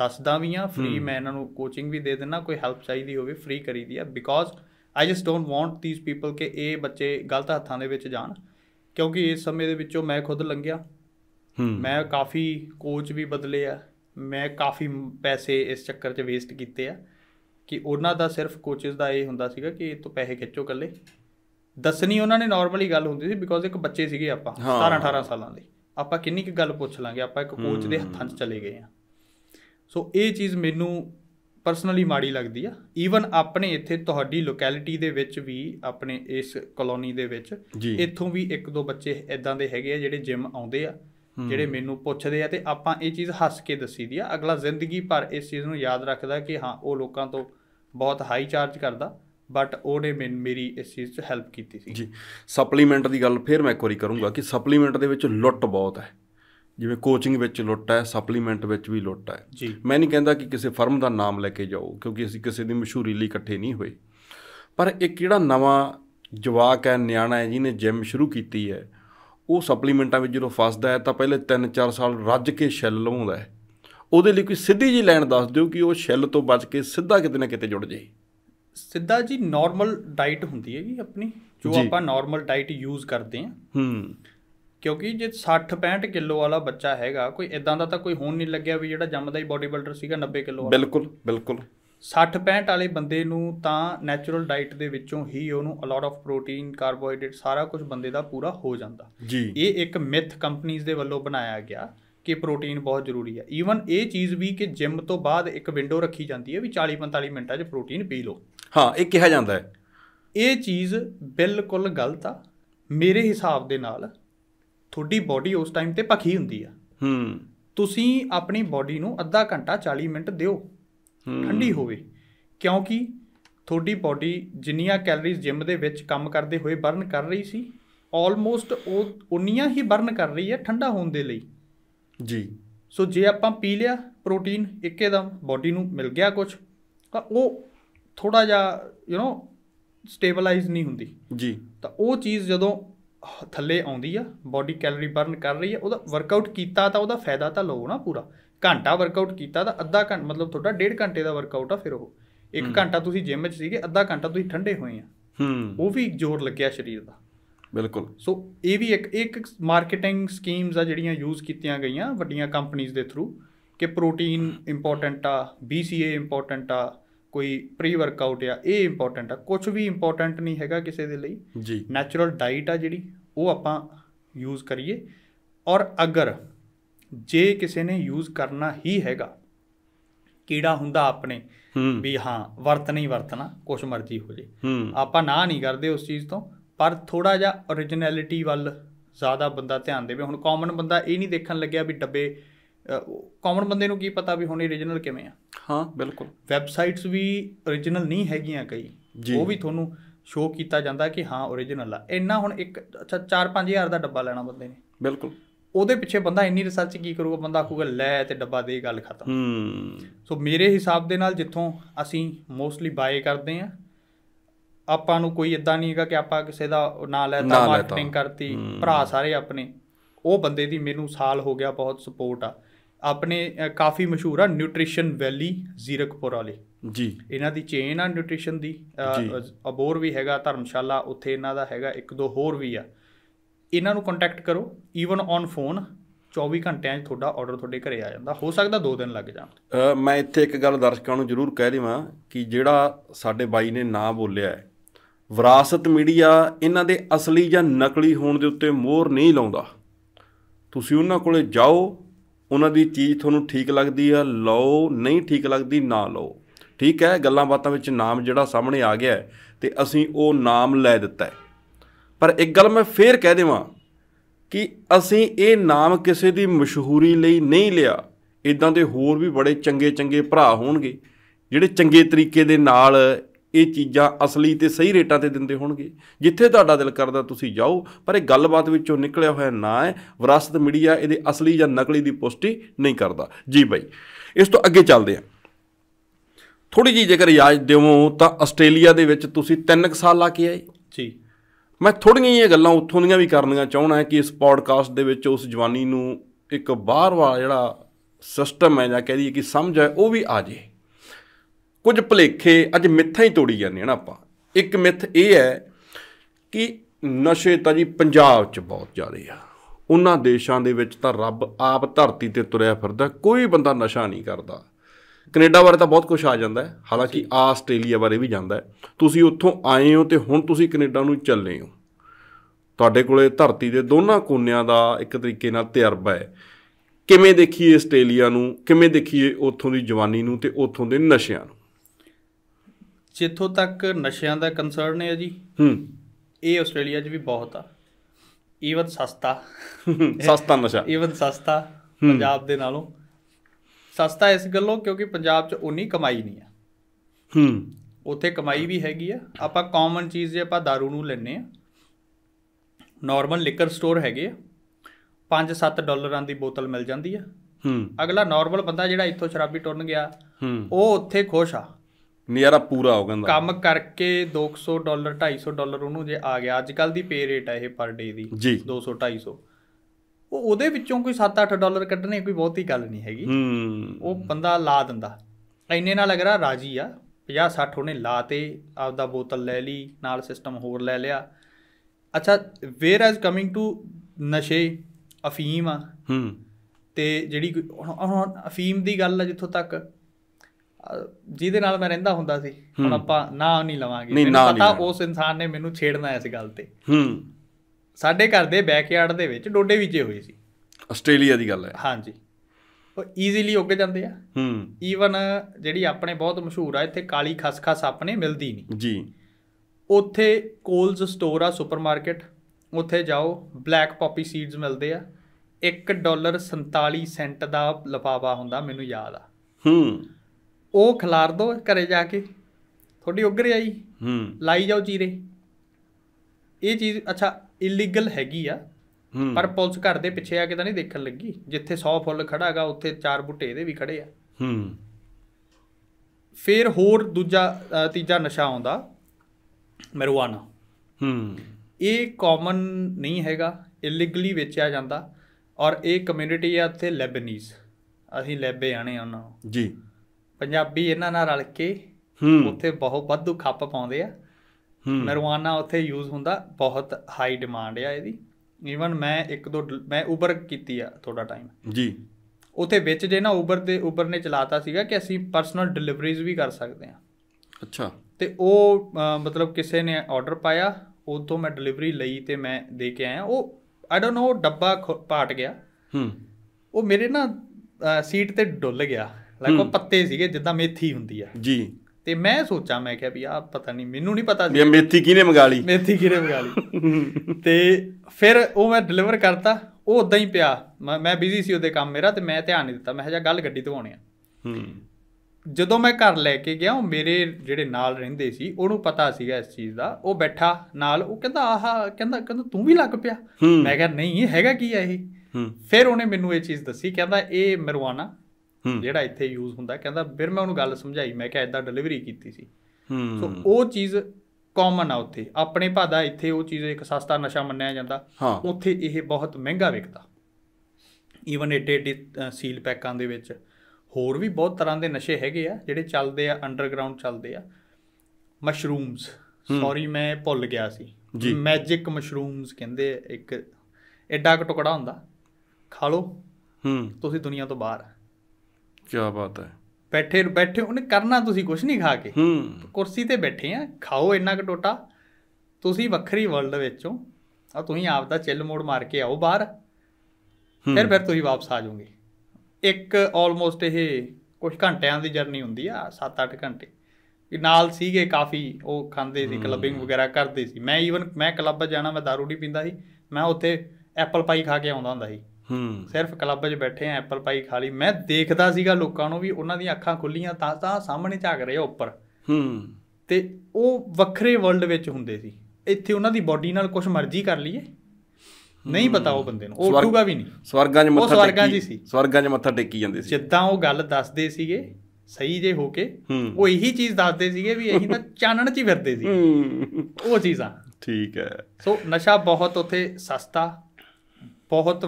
ਦੱਸਦਾ ਵੀ ਆ ਫ੍ਰੀ ਮੈਂ ਇਹਨਾਂ ਨੂੰ ਕੋਚਿੰਗ ਵੀ ਦੇ ਦਿੰਦਾ ਕੋਈ ਹੈਲਪ ਚਾਹੀਦੀ ਹੋਵੇ ਫ੍ਰੀ ਕਰੀਦੀ ਆ because I just don't want these people ਕਿ ਇਹ ਬੱਚੇ ਗਲਤ ਹੱਥਾਂ ਦੇ ਵਿੱਚ ਜਾਣ ਕਿਉਂਕਿ ਇਸ ਸਮੇਂ ਦੇ ਵਿੱਚੋਂ ਮੈਂ ਖੁਦ ਲੰਘਿਆ ਮੈਂ ਕਾਫੀ ਕੋਚ ਵੀ ਬਦਲੇ ਆ ਮੈਂ ਕਾਫੀ ਪੈਸੇ ਇਸ ਚੱਕਰ 'ਚ ਵੇਸਟ ਕੀਤੇ ਆ ਕਿ ਉਹਨਾਂ ਦਾ ਸਿਰਫ ਕੋਚਸ ਦਾ ਇਹ ਹੁੰਦਾ ਸੀਗਾ ਕਿ ਇਹ ਤੋਂ ਪੈਸੇ ਖਿੱਚੋ ਕੱਲੇ ਦੱਸਣੀ ਉਹਨਾਂ ਨੇ ਨਾਰਮਲੀ ਗੱਲ ਹੁੰਦੀ ਸੀ ਬਿਕੋਜ਼ ਇੱਕ ਬੱਚੇ ਸੀਗੇ ਆਪਾਂ 17 18 ਸਾਲਾਂ ਦੇ ਆਪਾਂ ਕਿੰਨੀ ਕੁ ਗੱਲ ਪੁੱਛ ਲਾਂਗੇ ਆਪਾਂ ਇੱਕ ਕੋਚ ਦੇ ਹੱਥਾਂ 'ਚ ਚਲੇ ਗਏ ਆ ਸੋ ਇਹ ਚੀਜ਼ ਮੈਨੂੰ ਪਰਸਨਲੀ ਮਾੜੀ ਲੱਗਦੀ ਆ ਈਵਨ ਆਪਣੇ ਇੱਥੇ ਤੁਹਾਡੀ ਲੋਕੈਲਿਟੀ ਦੇ ਵਿੱਚ ਵੀ ਆਪਣੇ ਇਸ ਕਲੋਨੀ ਦੇ ਵਿੱਚ ਇੱਥੋਂ ਵੀ ਇੱਕ ਦੋ ਬੱਚੇ ਇਦਾਂ ਦੇ ਹੈਗੇ ਆ ਜਿਹੜੇ ਜਿਮ ਆਉਂਦੇ ਆ ਜਿਹੜੇ ਮੈਨੂੰ ਪੁੱਛਦੇ ਆ ਤੇ ਆਪਾਂ ਇਹ ਚੀਜ਼ ਹੱਸ ਕੇ ਦੱਸੀ ਦੀ ਆ ਅਗਲਾ ਜ਼ਿੰਦਗੀ ਭਰ ਇਸ ਚੀਜ਼ ਨੂੰ ਯਾਦ ਰੱਖਦਾ ਕਿ ਹਾਂ ਉਹ ਲੋਕਾਂ ਤੋਂ ਬਹੁਤ ਹਾਈ ਚਾਰਜ ਕਰਦਾ ਬਟ ਉਹਨੇ ਮੇਰੀ ਇਸ ਚੀਜ਼ 'ਚ ਹੈਲਪ ਕੀਤੀ ਸੀ ਜੀ ਸਪਲੀਮੈਂਟ ਦੀ ਗੱਲ ਫੇਰ ਮੈਂ ਇੱਕ ਵਾਰੀ ਕਰੂੰਗਾ ਕਿ ਸਪਲੀਮੈਂਟ ਦੇ ਵਿੱਚ ਲੁੱਟ ਬਹੁਤ ਹੈ ਜਿਵੇਂ ਕੋਚਿੰਗ ਵਿੱਚ ਲੁੱਟ ਹੈ ਸਪਲੀਮੈਂਟ ਵਿੱਚ ਵੀ ਲੁੱਟ ਹੈ ਮੈਂ ਨਹੀਂ ਕਹਿੰਦਾ ਕਿ ਕਿਸੇ ਫਰਮ ਦਾ ਨਾਮ ਲੈ ਕੇ ਜਾਓ ਕਿਉਂਕਿ ਅਸੀਂ ਕਿਸੇ ਦੀ ਮਸ਼ਹੂਰੀ ਲਈ ਇਕੱਠੇ ਨਹੀਂ ਹੋਏ ਪਰ ਇੱਕ ਜਿਹੜਾ ਨਵਾਂ ਜਵਾਕ ਹੈ ਨਿਆਣਾ ਹੈ ਜਿਹਨੇ ਜਿਮ ਸ਼ੁਰੂ ਕੀਤੀ ਹੈ ਉਹ ਸਪਲੀਮੈਂਟਾਂ ਵਿੱਚ ਜਦੋਂ ਫਸਦਾ ਹੈ ਤਾਂ ਪਹਿਲੇ 3-4 ਸਾਲ ਰੱਜ ਕੇ ਸ਼ੈੱਲ ਲਵਾਉਂਦਾ ਹੈ ਉਹਦੇ ਲਈ ਕੋਈ ਸਿੱਧੀ ਜੀ ਲਾਈਨ ਦੱਸ ਦਿਓ ਕਿ ਉਹ ਸ਼ੈੱਲ ਤੋਂ ਬਚ ਕੇ ਸਿੱਧਾ ਕਿਤੇ ਨਾ ਕਿਤੇ ਜੁੜ ਜਾਏ ਸਿੱਧਾ ਜੀ ਨਾਰਮਲ ਡਾਈਟ ਹੁੰਦੀ ਹੈ ਜੀ ਆਪਣੀ ਜੋ ਆਪਾਂ ਨਾਰਮਲ ਡਾਈਟ ਯੂਜ਼ ਕਰਦੇ ਹਾਂ ਹੂੰ ਕਿਉਂਕਿ ਜੇ 60 65 ਕਿਲੋ ਵਾਲਾ ਬੱਚਾ ਹੈਗਾ ਕੋਈ ਇਦਾਂ ਦਾ ਤਾਂ ਕੋਈ ਹੋਣ ਨਹੀਂ ਲੱਗਿਆ ਵੀ ਜਿਹੜਾ ਜੰਮਦਾ ਹੀ ਬੋਡੀ ਬਿਲਡਰ ਸੀਗਾ 90 ਕਿਲੋ ਵਾਲਾ ਬਿਲਕੁਲ ਬਿਲਕੁਲ 60 65 ਵਾਲੇ ਬੰਦੇ ਨੂੰ ਤਾਂ ਨੈਚੁਰਲ ਡਾਈਟ ਦੇ ਵਿੱਚੋਂ ਹੀ ਉਹਨੂੰ a lot of protein carbohydrate ਸਾਰਾ ਕੁਝ ਬੰਦੇ ਦਾ ਪੂਰਾ ਹੋ ਜਾਂਦਾ ਜੀ ਇਹ ਇੱਕ ਮਿਥ ਕੰਪਨੀਆਂ ਦੇ ਵੱਲੋਂ ਬਣਾਇਆ ਗਿਆ ਕਿ ਪ੍ਰੋਟੀਨ ਬਹੁਤ ਜ਼ਰੂਰੀ ਹੈ ਈਵਨ ਇਹ ਚੀਜ਼ ਵੀ ਕਿ ਜਿਮ ਤੋਂ ਬਾਅਦ ਇੱਕ ਵਿੰਡੋ ਰੱਖੀ ਜਾਂਦੀ ਹੈ ਵੀ 40 45 ਮਿੰਟਾਂ 'ਚ ਪ੍ਰੋਟੀਨ ਪੀ ਲਓ ਹਾਂ ਇਹ ਕਿਹਾ ਜਾਂਦਾ ਹੈ ਇਹ ਚੀਜ਼ ਬਿਲਕੁਲ ਗਲਤ ਆ ਮੇਰੇ ਹਿਸਾਬ ਦੇ ਨਾਲ ਤੁਹਾਡੀ ਬਾਡੀ ਉਸ ਟਾਈਮ ਤੇ ਭੱਖੀ ਹੁੰਦੀ ਆ ਹੂੰ ਤੁਸੀਂ ਆਪਣੀ ਬਾਡੀ ਨੂੰ ਅੱਧਾ ਘੰਟਾ 40 ਮਿੰਟ ਦਿਓ ਠੰਡੀ ਹੋਵੇ ਕਿਉਂਕਿ ਤੁਹਾਡੀ ਬਾਡੀ ਜਿੰਨੀਆਂ ਕੈਲਰੀਜ਼ ਜਿਮ ਦੇ ਵਿੱਚ ਕੰਮ ਕਰਦੇ ਹੋਏ ਬਰਨ ਕਰ ਰਹੀ ਸੀ ਆਲਮੋਸਟ ਉਹ ਉਨੀਆਂ ਹੀ ਬਰਨ ਕਰ ਰਹੀ ਹੈ ਠੰਡਾ ਹੋਣ ਦੇ ਲਈ ਜੀ ਸੋ ਜੇ ਆਪਾਂ ਪੀ ਲਿਆ ਪ੍ਰੋਟੀਨ ਇੱਕੇਦਮ ਬਾਡੀ ਨੂੰ ਮਿਲ ਗਿਆ ਕੁਝ ਤਾਂ ਉਹ ਥੋੜਾ ਜਿਹਾ ਯੂ نو ਸਟੇਬਲਾਈਜ਼ ਨਹੀਂ ਹੁੰਦੀ ਜੀ ਤਾਂ ਉਹ ਚੀਜ਼ ਜਦੋਂ ਥੱਲੇ ਆਉਂਦੀ ਆ ਬਾਡੀ ਕੈਲਰੀ ਬਰਨ ਕਰ ਰਹੀ ਆ ਉਹਦਾ ਵਰਕਆਊਟ ਕੀਤਾ ਤਾਂ ਉਹਦਾ ਫਾਇਦਾ ਤਾਂ ਲਓ ਨਾ ਪੂਰਾ ਘੰਟਾ ਵਰਕਆਊਟ ਕੀਤਾ ਤਾਂ ਅੱਧਾ ਘੰਟਾ ਮਤਲਬ ਤੁਹਾਡਾ ਡੇਢ ਘੰਟੇ ਦਾ ਵਰਕਆਊਟ ਆ ਫਿਰ ਉਹ ਇੱਕ ਘੰਟਾ ਤੁਸੀਂ ਜਿਮ 'ਚ ਸੀਗੇ ਅੱਧਾ ਘੰਟਾ ਤੁਸੀਂ ਠੰਡੇ ਹੋਏ ਆ ਹੂੰ ਉਹ ਵੀ ਜ਼ੋਰ ਲੱਗਿਆ ਸਰੀਰ ਦਾ ਬਿਲਕੁਲ ਸੋ ਇਹ ਵੀ ਇੱਕ ਇੱਕ ਮਾਰਕੀਟਿੰਗ ਸਕੀਮਸ ਆ ਜਿਹੜੀਆਂ ਯੂਜ਼ ਕੀਤੀਆਂ ਗਈਆਂ ਵੱਡੀਆਂ ਕੰਪਨੀਆਂ ਦੇ ਥਰੂ ਕਿ ਪ੍ਰੋਟੀਨ ਇੰਪੋਰਟੈਂਟ ਆ BCA ਇੰਪੋਰਟੈਂਟ ਆ ਕੋਈ ਪ੍ਰੀ ਵਰਕਆਊਟ ਆ ਇਹ ਇੰਪੋਰਟੈਂਟ ਆ ਕੁਝ ਵੀ ਇੰਪੋਰਟੈਂਟ ਨਹੀਂ ਹੈਗਾ ਕਿਸੇ ਦੇ ਲਈ ਜੀ ਨੈਚੁਰਲ ਡਾਈਟ ਆ ਜਿਹੜੀ ਉਹ ਆਪਾਂ ਯੂਜ਼ ਕਰੀਏ ਔਰ ਅਗਰ ਜੇ ਕਿਸੇ ਨੇ ਯੂਜ਼ ਕਰਨਾ ਹੀ ਹੈਗਾ ਕੀੜਾ ਹੁੰਦਾ ਆਪਣੇ ਵੀ ਹਾਂ ਵਰਤ ਨਹੀਂ ਵਰਤਣਾ ਕੁਛ ਮਰਜ਼ੀ ਹੋ ਜੇ ਆਪਾਂ ਨਾ ਨਹੀਂ ਕਰਦੇ ਉਸ ਚੀਜ਼ ਤੋਂ ਪਰ ਥੋੜਾ ਜਿਹਾ origignality ਵੱਲ ਜ਼ਿਆਦਾ ਬੰਦਾ ਧਿਆਨ ਦੇਵੇ ਹੁਣ ਕਾਮਨ ਬੰਦਾ ਇਹ ਨਹੀਂ ਦੇਖਣ ਲੱਗਿਆ ਵੀ ਡੱਬੇ ਕਾਮਨ ਬੰਦੇ ਨੂੰ ਕੀ ਪਤਾ ਵੀ ਹੁਣ origignal ਕਿਵੇਂ ਆ ਹਾਂ ਬਿਲਕੁਲ ਵੈਬਸਾਈਟਸ ਵੀ origignal ਨਹੀਂ ਹੈਗੀਆਂ ਕਈ ਉਹ ਵੀ ਤੁਹਾਨੂੰ ਸ਼ੋਅ ਕੀਤਾ ਜਾਂਦਾ ਕਿ ਹਾਂ origignal ਆ ਇੰਨਾ ਹੁਣ ਇੱਕ ਅੱਛਾ 4-5000 ਦਾ ਡੱਬਾ ਲੈਣਾ ਬੰਦੇ ਨੇ ਬਿਲਕੁਲ ਉਹਦੇ ਪਿੱਛੇ ਬੰਦਾ ਇੰਨੀ ਰਿਸਰਚ ਕੀ ਕਰੂਗਾ ਬੰਦਾ ਆਖੂਗਾ ਲੈ ਤੇ ਡੱਬਾ ਦੇ ਗੱਲ ਖਤਮ ਹੂੰ ਸੋ ਮੇਰੇ ਹਿਸਾਬ ਦੇ ਨਾਲ ਜਿੱਥੋਂ ਅਸੀਂ ਮੋਸਟਲੀ ਬਾਏ ਕਰਦੇ ਆ ਆਪਾਂ ਨੂੰ ਕੋਈ ਇਦਾਂ ਨਹੀਂ ਹੈਗਾ ਕਿ ਆਪਾਂ ਕਿਸੇ ਦਾ ਨਾਂ ਲੈਤਾ ਮਾਰਕੀਟਿੰਗ ਕਰਤੀ ਭਰਾ ਸਾਰੇ ਆਪਣੇ ਉਹ ਬੰਦੇ ਦੀ ਮੈਨੂੰ ਸਾਲ ਹੋ ਗਿਆ ਬਹੁਤ ਸਪੋਰਟ ਆ ਆਪਣੇ ਕਾਫੀ ਮਸ਼ਹੂਰ ਆ ਨਿਊਟ੍ਰੀਸ਼ਨ ਵੈਲੀ ਜ਼ੀਰਕਪੁਰ ਵਾਲੇ ਜੀ ਇਹਨਾਂ ਦੀ ਚੇਨ ਆ ਨਿਊਟ੍ਰੀਸ਼ਨ ਦੀ ਅਬੋਰ ਵੀ ਹੈਗਾ ਧਰਮਸ਼ਾਲਾ ਉੱਥੇ ਇਹਨਾਂ ਦਾ ਹੈਗਾ ਇੱਕ ਦੋ ਹੋਰ ਵੀ ਆ ਇਹਨਾਂ ਨੂੰ ਕੰਟੈਕਟ ਕਰੋ ਈਵਨ ਔਨ ਫੋਨ 24 ਘੰਟਿਆਂ 'ਚ ਤੁਹਾਡਾ ਆਰਡਰ ਤੁਹਾਡੇ ਘਰੇ ਆ ਜਾਂਦਾ ਹੋ ਸਕਦਾ 2 ਦਿਨ ਲੱਗ ਜਾਣ ਮੈਂ ਇੱਥੇ ਇੱਕ ਗੱਲ ਦਰਸ਼ਕਾਂ ਨੂੰ ਜ਼ਰੂਰ ਕਹਿ ਦੇਵਾਂ ਕਿ ਜਿਹੜਾ ਸਾਡੇ ਬਾਈ ਨੇ ਨਾਂ ਬੋਲਿਆ ਹੈ ਵਿਰਾਸਤ ਮੀਡੀਆ ਇਹਨਾਂ ਦੇ ਅਸਲੀ ਜਾਂ ਨਕਲੀ ਹੋਣ ਦੇ ਉੱਤੇ ਮੋਹਰ ਨਹੀਂ ਲਾਉਂਦਾ ਤੁਸੀਂ ਉਹਨਾਂ ਕੋਲੇ ਜਾਓ ਉਹਨਾਂ ਦੀ ਚੀਜ਼ ਤੁਹਾਨੂੰ ਠੀਕ ਲੱਗਦੀ ਆ ਲਓ ਨਹੀਂ ਠੀਕ ਲੱਗਦੀ ਨਾ ਲਓ ਠੀਕ ਹੈ ਗੱਲਾਂ ਬਾਤਾਂ ਵਿੱਚ ਨਾਮ ਜਿਹੜਾ ਸਾਹਮਣੇ ਆ ਗਿਆ ਤੇ ਅਸੀਂ ਉਹ ਨਾਮ ਲੈ ਦਿੱਤਾ ਹੈ ਪਰ ਇੱਕ ਗੱਲ ਮੈਂ ਫੇਰ ਕਹਿ ਦੇਵਾਂ ਕਿ ਅਸੀਂ ਇਹ ਨਾਮ ਕਿਸੇ ਦੀ ਮਸ਼ਹੂਰੀ ਲਈ ਨਹੀਂ ਲਿਆ ਇਦਾਂ ਦੇ ਹੋਰ ਵੀ ਬੜੇ ਚੰਗੇ ਚੰਗੇ ਭਰਾ ਹੋਣਗੇ ਜਿਹੜੇ ਚੰਗੇ ਤਰੀਕੇ ਦੇ ਨਾਲ ਇਹ ਚੀਜ਼ਾਂ ਅਸਲੀ ਤੇ ਸਹੀ ਰੇਟਾਂ ਤੇ ਦਿੰਦੇ ਹੋਣਗੇ ਜਿੱਥੇ ਤੁਹਾਡਾ ਦਿਲ ਕਰਦਾ ਤੁਸੀਂ ਜਾਓ ਪਰ ਇਹ ਗੱਲਬਾਤ ਵਿੱਚੋਂ ਨਿਕਲਿਆ ਹੋਇਆ ਨਾ ਹੈ ਵਿਰਾਸਤ ਮੀਡੀਆ ਇਹਦੇ ਅਸਲੀ ਜਾਂ ਨਕਲੀ ਦੀ ਪੁਸ਼ਟੀ ਨਹੀਂ ਕਰਦਾ ਜੀ ਬਾਈ ਇਸ ਤੋਂ ਅੱਗੇ ਚੱਲਦੇ ਹਾਂ ਥੋੜੀ ਜੀ ਜੇਕਰ ਯਾਦ ਦਿਵੋ ਤਾਂ ਆਸਟ੍ਰੇਲੀਆ ਦੇ ਵਿੱਚ ਤੁਸੀਂ 3 ਸਾਲ ਲਾ ਕੇ ਆਏ ਜੀ ਮੈਂ ਥੋੜੀਆਂ ਜਿਹੀਆਂ ਗੱਲਾਂ ਉੱਥੋਂ ਦੀਆਂ ਵੀ ਕਰਨੀਆਂ ਚਾਹਣਾ ਕਿ ਇਸ ਪੌਡਕਾਸਟ ਦੇ ਵਿੱਚ ਉਸ ਜਵਾਨੀ ਨੂੰ ਇੱਕ ਬਾਹਰ ਵਾਲਾ ਜਿਹੜਾ ਸਿਸਟਮ ਹੈ ਜਾਂ ਕਹਿ ਦਈਏ ਕਿ ਸਮਝ ਹੈ ਉਹ ਵੀ ਆ ਜੇ ਕੁਝ ਭਲੇਖੇ ਅੱਜ ਮਿੱਥਾਂ ਹੀ ਤੋੜੀ ਜਾਂਦੇ ਹਨ ਆਪਾਂ ਇੱਕ ਮਿੱਥ ਇਹ ਹੈ ਕਿ ਨਸ਼ੇ ਤਾਂ ਜੀ ਪੰਜਾਬ 'ਚ ਬਹੁਤ ਜ਼ਿਆਦਾ ਆ ਉਹਨਾਂ ਦੇਸ਼ਾਂ ਦੇ ਵਿੱਚ ਤਾਂ ਰੱਬ ਆਪ ਧਰਤੀ ਤੇ ਤੁਰਿਆ ਫਿਰਦਾ ਕੋਈ ਬੰਦਾ ਨਸ਼ਾ ਨਹੀਂ ਕਰਦਾ ਕੈਨੇਡਾ ਬਾਰੇ ਤਾਂ ਬਹੁਤ ਕੁਝ ਆ ਜਾਂਦਾ ਹੈ ਹਾਲਾਂਕਿ ਆਸਟ੍ਰੇਲੀਆ ਬਾਰੇ ਵੀ ਜਾਂਦਾ ਹੈ ਤੁਸੀਂ ਉੱਥੋਂ ਆਏ ਹੋ ਤੇ ਹੁਣ ਤੁਸੀਂ ਕੈਨੇਡਾ ਨੂੰ ਚੱਲੇ ਹੋ ਤੁਹਾਡੇ ਕੋਲੇ ਧਰਤੀ ਦੇ ਦੋਨਾਂ ਕੋਨਿਆਂ ਦਾ ਇੱਕ ਤਰੀਕੇ ਨਾਲ ਤਜਰਬਾ ਹੈ ਕਿਵੇਂ ਦੇਖੀਏ ਆਸਟ੍ਰੇਲੀਆ ਨੂੰ ਕਿਵੇਂ ਦੇਖੀਏ ਉੱਥੋਂ ਦੀ ਜਵਾਨੀ ਨੂੰ ਤੇ ਉੱਥੋਂ ਦੇ ਨਸ਼ਿਆਂ ਨੂੰ ਜਿੱਥੋਂ ਤੱਕ ਨਸ਼ਿਆਂ ਦਾ ਕੰਸਰਨ ਹੈ ਜੀ ਹੂੰ ਇਹ ਆਸਟ੍ਰੇਲੀਆ 'ਚ ਵੀ ਬਹੁਤ ਆ ਈਵਨ ਸਸਤਾ ਸਸਤਾ ਨਸ਼ਾ ਈਵਨ (laughs) ਸਸਤਾ ਪੰਜਾਬ ਦੇ ਨਾਲੋਂ ਸਸਤਾ ਇਸ ਗੱਲੋਂ ਕਿਉਂਕਿ ਪੰਜਾਬ 'ਚ ਉਨੀ ਕਮਾਈ ਨਹੀਂ ਆ ਹੂੰ ਉੱਥੇ ਕਮਾਈ ਵੀ ਹੈਗੀ ਆ ਆਪਾਂ ਕਾਮਨ ਚੀਜ਼ ਜੇ ਆਪਾਂ दारू ਨੂੰ ਲੈਨੇ ਆ ਨਾਰਮਲ ਲਿਕਰ ਸਟੋਰ ਹੈਗੇ ਆ 5-7 ਡਾਲਰਾਂ ਦੀ ਬੋਤਲ ਮਿਲ ਜਾਂਦੀ ਆ ਹੂੰ ਅਗਲਾ ਨਾਰਮਲ ਬੰਦਾ ਜਿਹੜਾ ਇੱਥੋਂ ਸ਼ਰਾਬੀ ਟੁਰਨ ਗਿਆ ਹੂੰ ਉਹ ਉੱਥੇ ਖੁਸ਼ ਆ ਨਿਆਰਾ ਪੂਰਾ ਹੋ ਗੰਦਾ ਕੰਮ ਕਰਕੇ 200 ਡਾਲਰ 250 ਡਾਲਰ ਉਹਨੂੰ ਜੇ ਆ ਗਿਆ ਅੱਜ ਕੱਲ ਦੀ ਪੇ ਰੇਟ ਆ ਇਹ ਪਰ ਡੇ ਦੀ 200 250 ਉਹ ਉਹਦੇ ਵਿੱਚੋਂ ਕੋਈ 7-8 ਡਾਲਰ ਕੱਢਣੇ ਕੋਈ ਬਹੁਤੀ ਗੱਲ ਨਹੀਂ ਹੈਗੀ ਉਹ ਬੰਦਾ ਲਾ ਦਿੰਦਾ ਐਨੇ ਨਾਲ ਅਗਰਾ ਰਾਜੀ ਆ 50-60 ਉਹਨੇ ਲਾਤੇ ਆਪਦਾ ਬੋਤਲ ਲੈ ਲਈ ਨਾਲ ਸਿਸਟਮ ਹੋਰ ਲੈ ਲਿਆ ਅੱਛਾ ਵੇਅਰ ਐਜ਼ ਕਮਿੰਗ ਟੂ ਨਸ਼ੇ ਅਫੀਮ ਆ ਹੂੰ ਤੇ ਜਿਹੜੀ ਹੁਣ ਅਫੀਮ ਦੀ ਗੱਲ ਆ ਜਿੱਥੋਂ ਤੱਕ ਜਿਹਦੇ ਨਾਲ ਮੈਂ ਰਹਿੰਦਾ ਹੁੰਦਾ ਸੀ ਹੁਣ ਆਪਾਂ ਨਾ ਨਹੀਂ ਲਵਾਂਗੇ ਮੈਨੂੰ ਪਤਾ ਉਸ ਇਨਸਾਨ ਨੇ ਮੈਨੂੰ ਛੇੜਨਾ ਇਸ ਗੱਲ ਤੇ ਹੂੰ ਸਾਡੇ ਘਰ ਦੇ ਬੈਕਯਾਰਡ ਦੇ ਵਿੱਚ ਡੋਡੇ ਵਿਜੇ ਹੋਏ ਸੀ ਆਸਟ੍ਰੇਲੀਆ ਦੀ ਗੱਲ ਹੈ ਹਾਂਜੀ ਉਹ ਈਜ਼ੀਲੀ ਉੱਗ ਜਾਂਦੇ ਆ ਹੂੰ ਈਵਨ ਜਿਹੜੀ ਆਪਣੇ ਬਹੁਤ ਮਸ਼ਹੂਰ ਆ ਇੱਥੇ ਕਾਲੀ ਖਸਖਸ ਆਪਣੇ ਮਿਲਦੀ ਨਹੀਂ ਜੀ ਉੱਥੇ ਕੋਲਸ ਸਟੋਰ ਆ ਸੁਪਰਮਾਰਕਟ ਉੱਥੇ ਜਾਓ ਬਲੈਕ ਪੌਪੀ ਸੀਡਸ ਮਿਲਦੇ ਆ 1 ਡਾਲਰ 47 ਸੈਂਟ ਦਾ ਲਪਾਵਾ ਹੁੰਦਾ ਮੈਨੂੰ ਯਾਦ ਆ ਹੂੰ ਉਹ ਖਿਲਾਰ ਦੋ ਘਰੇ ਜਾ ਕੇ ਥੋੜੀ ਉੱਗ ਰਹੀ ਹੂੰ ਲਾਈ ਜਾਓ ਚੀਰੇ ਇਹ ਚੀਜ਼ ਅੱਛਾ ਇਲੀਗਲ ਹੈਗੀ ਆ ਪਰ ਪੁਲਿਸ ਘਰ ਦੇ ਪਿੱਛੇ ਆ ਕੇ ਤਾਂ ਨਹੀਂ ਦੇਖਣ ਲੱਗੀ ਜਿੱਥੇ 100 ਫੁੱਲ ਖੜਾ ਹੈਗਾ ਉੱਥੇ ਚਾਰ ਬੁੱਟੇ ਇਹਦੇ ਵੀ ਖੜੇ ਆ ਹੂੰ ਫਿਰ ਹੋਰ ਦੂਜਾ ਤੀਜਾ ਨਸ਼ਾ ਆਉਂਦਾ ਮੈਰੂਆਨਾ ਹੂੰ ਇਹ ਕਾਮਨ ਨਹੀਂ ਹੈਗਾ ਇਲੀਗਲੀ ਵੇਚਿਆ ਜਾਂਦਾ ਔਰ ਇਹ ਕਮਿਊਨਿਟੀ ਆ ਉੱਥੇ ਲੈਬਨੀਜ਼ ਅਸੀਂ ਲੈਬੇ ਆਣੇ ਉਹਨਾਂ ਜੀ ਪੰਜਾਬੀ ਇਹਨਾਂ ਨਾਲ ਰਲ ਕੇ ਹੂੰ ਉੱਥੇ ਬਹੁਤ ਵੱਧੂ ਖੱਪ ਪਾਉਂਦੇ ਆ ਨਰਵਾਨਾ ਉੱਥੇ ਯੂਜ਼ ਹੁੰਦਾ ਬਹੁਤ ਹਾਈ ਡਿਮਾਂਡ ਆ ਇਹਦੀ ਈਵਨ ਮੈਂ ਇੱਕ ਦੋ ਮੈਂ ਉਬਰ ਕੀਤੀ ਆ ਥੋੜਾ ਟਾਈਮ ਜੀ ਉਥੇ ਵਿੱਚ ਜੇ ਨਾ ਉਬਰ ਦੇ ਉਬਰ ਨੇ ਚਲਾਤਾ ਸੀਗਾ ਕਿ ਅਸੀਂ ਪਰਸਨਲ ਡਿਲੀਵਰੀਜ਼ ਵੀ ਕਰ ਸਕਦੇ ਆ ਅੱਛਾ ਤੇ ਉਹ ਮਤਲਬ ਕਿਸੇ ਨੇ ਆਰਡਰ ਪਾਇਆ ਉਦੋਂ ਮੈਂ ਡਿਲੀਵਰੀ ਲਈ ਤੇ ਮੈਂ ਦੇ ਕੇ ਆਇਆ ਉਹ ਆਈ ਡੋਨਟ ਨੋ ਡੱਬਾ ਪਾਟ ਗਿਆ ਹੂੰ ਉਹ ਮੇਰੇ ਨਾ ਸੀਟ ਤੇ ਡੁੱਲ ਗਿਆ ਲਾਈਕ ਉਹ ਪੱਤੇ ਸੀਗੇ ਜਿੱਦਾਂ ਮੇਥੀ ਹੁੰਦੀ ਆ ਜੀ ਤੇ ਮੈਂ ਸੋਚਾਂ ਮੈਂ ਕਿਹਾ ਵੀ ਆ ਪਤਾ ਨਹੀਂ ਮੈਨੂੰ ਨਹੀਂ ਪਤਾ ਸੀ ਮੇਥੀ ਕਿਹਨੇ ਮੰਗਾ ਲਈ ਮੇਥੀ ਕਿਹਨੇ ਮੰਗਾ ਲਈ (laughs) ਤੇ ਫਿਰ ਉਹ ਮੈਂ ਡਿਲੀਵਰ ਕਰਤਾ ਉਹ ਉਦਾਂ ਹੀ ਪਿਆ ਮੈਂ ਬਿਜ਼ੀ ਸੀ ਉਹਦੇ ਕੰਮ ਮੇਰਾ ਤੇ ਮੈਂ ਧਿਆਨ ਨਹੀਂ ਦਿੱਤਾ ਮੈਂ ਕਿਹਾ ਗੱਲ ਗੱਡੀ ਧਵਾਉਣੀ ਆ ਜਦੋਂ ਮੈਂ ਘਰ ਲੈ ਕੇ ਗਿਆ ਉਹ ਮੇਰੇ ਜਿਹੜੇ ਨਾਲ ਰਹਿੰਦੇ ਸੀ ਉਹਨੂੰ ਪਤਾ ਸੀਗਾ ਇਸ ਚੀਜ਼ ਦਾ ਉਹ ਬੈਠਾ ਨਾਲ ਉਹ ਕਹਿੰਦਾ ਆਹ ਕਹਿੰਦਾ ਕਹਿੰਦਾ ਤੂੰ ਵੀ ਲੱਗ ਪਿਆ ਮੈਂ ਕਿਹਾ ਨਹੀਂ ਹੈਗਾ ਕੀ ਆ ਇਹ ਫਿਰ ਉਹਨੇ ਮੈਨੂੰ ਇਹ ਚੀਜ਼ ਦੱਸੀ ਕਹਿੰਦਾ ਇਹ ਮਰਵਾਣਾ ਜਿਹੜਾ ਇੱਥੇ ਯੂਜ਼ ਹੁੰਦਾ ਕਹਿੰਦਾ ਫਿਰ ਮੈਂ ਉਹਨੂੰ ਗੱਲ ਸਮਝਾਈ ਮੈਂ ਕਿਹਾ ਐਦਾਂ ਡਿਲੀਵਰੀ ਕੀਤੀ ਸੀ ਸੋ ਉਹ ਚੀਜ਼ ਕਾਮਨ ਆ ਉੱਥੇ ਆਪਣੇ ਭਾਦਾ ਇੱਥੇ ਉਹ ਚੀਜ਼ ਇੱਕ ਸਸਤਾ ਨਸ਼ਾ ਮੰਨਿਆ ਜਾਂਦਾ ਉੱਥੇ ਇਹ ਬਹੁਤ ਮਹਿੰਗਾ ਵਿਕਦਾ ਈਵਨ ਏਡੇ ਸੀਲ ਪੈਕਾਂ ਦੇ ਵਿੱਚ ਹੋਰ ਵੀ ਬਹੁਤ ਤਰ੍ਹਾਂ ਦੇ ਨਸ਼ੇ ਹੈਗੇ ਆ ਜਿਹੜੇ ਚੱਲਦੇ ਆ ਅੰਡਰਗਰਾਉਂਡ ਚੱਲਦੇ ਆ ਮਸ਼ਰੂਮਸ ਸੌਰੀ ਮੈਂ ਭੁੱਲ ਗਿਆ ਸੀ ਮੈਜਿਕ ਮਸ਼ਰੂਮਸ ਕਹਿੰਦੇ ਇੱਕ ਐਡਾ ਕਟੁਕੜਾ ਟੁਕੜਾ ਹੁੰਦਾ ਖਾ ਲੋ ਹੂੰ ਤੁਸੀਂ ਦੁਨੀਆ ਤੋਂ ਬਾਹਰ ਕੀ ਬਾਤ ਹੈ ਬੈਠੇ ਬੈਠੇ ਉਹਨੇ ਕਰਨਾ ਤੁਸੀਂ ਕੁਝ ਨਹੀਂ ਖਾ ਕੇ ਹੂੰ ਕੁਰਸੀ ਤੇ ਬੈਠੇ ਆ ਖਾਓ ਇੰਨਾ ਕੁ ਟੋਟਾ ਤੁਸੀਂ ਵੱਖਰੀ ਵਰਲਡ ਵਿੱਚੋਂ ਆ ਤੁਸੀਂ ਆਪ ਦਾ ਚਿੱਲ ਮੋੜ ਮਾਰ ਕੇ ਆਓ ਬਾਹਰ ਫਿਰ ਫਿਰ ਤੁਸੀਂ ਵਾਪਸ ਆ ਜਾਓਗੇ ਇੱਕ ਆਲਮੋਸਟ ਇਹ ਕੁਝ ਘੰਟਿਆਂ ਦੀ ਜਰਨੀ ਹੁੰਦੀ ਆ 7-8 ਘੰਟੇ ਨਾਲ ਸੀਗੇ ਕਾਫੀ ਉਹ ਖਾਂਦੇ ਸੀ ਕਲੱਬਿੰਗ ਵਗੈਰਾ ਕਰਦੇ ਸੀ ਮੈਂ ਈਵਨ ਮੈਂ ਕਲੱਬ ਜਾਣਾ ਮੈਂ दारू ਨਹੀਂ ਪੀਂਦਾ ਸੀ ਮੈਂ ਉੱਥੇ ਐਪਲ ਪਾਈ ਖਾ ਕੇ ਆਉਂਦਾ ਹੁੰਦਾ ਸੀ ਹੂੰ ਸਿਰਫ ਕਲੱਬ 'ਚ ਬੈਠੇ ਆ ਐਪਲ ਪਾਈ ਖਾ ਲਈ ਮੈਂ ਦੇਖਦਾ ਸੀਗਾ ਲੋਕਾਂ ਨੂੰ ਵੀ ਉਹਨਾਂ ਦੀਆਂ ਅੱਖਾਂ ਖੁੱਲੀਆਂ ਤਾਂ ਤਾਂ ਸਾਹਮਣੇ ਝਾਕ ਰਹੇ ਆ ਉੱਪਰ ਹੂੰ ਤੇ ਉਹ ਵੱਖਰੇ ਵਰਲਡ ਵਿੱਚ ਹੁੰਦੇ ਸੀ ਇੱਥੇ ਉਹਨਾਂ ਦੀ ਬਾਡੀ ਨਾਲ ਕੁਝ ਮਰਜ਼ੀ ਕਰ ਲਈਏ ਨਹੀਂ ਪਤਾ ਉਹ ਬੰਦੇ ਨੂੰ ਉਹ ਉੱਠੂਗਾ ਵੀ ਨਹੀਂ ਸਵਰਗਾਂ 'ਚ ਮੱਥਾ ਸਵਰਗਾਂ 'ਚ ਸੀ ਸਵਰਗਾਂ 'ਚ ਮੱਥਾ ਟੇਕੀ ਜਾਂਦੇ ਸੀ ਜਿੱਦਾਂ ਉਹ ਗੱਲ ਦੱਸਦੇ ਸੀਗੇ ਸਹੀ ਜੇ ਹੋ ਕੇ ਉਹ ਇਹੀ ਚੀਜ਼ ਦੱਸਦੇ ਸੀਗੇ ਵੀ ਅਸੀਂ ਤਾਂ (laughs) ਚਾਨਣ 'ਚ ਹੀ ਫਿਰਦੇ ਸੀ ਉਹ ਚੀਜ਼ਾਂ ਠੀਕ ਹੈ ਸੋ ਨਸ਼ਾ ਬਹੁਤ ਉੱਥੇ ਸਸਤਾ ਬਹੁਤ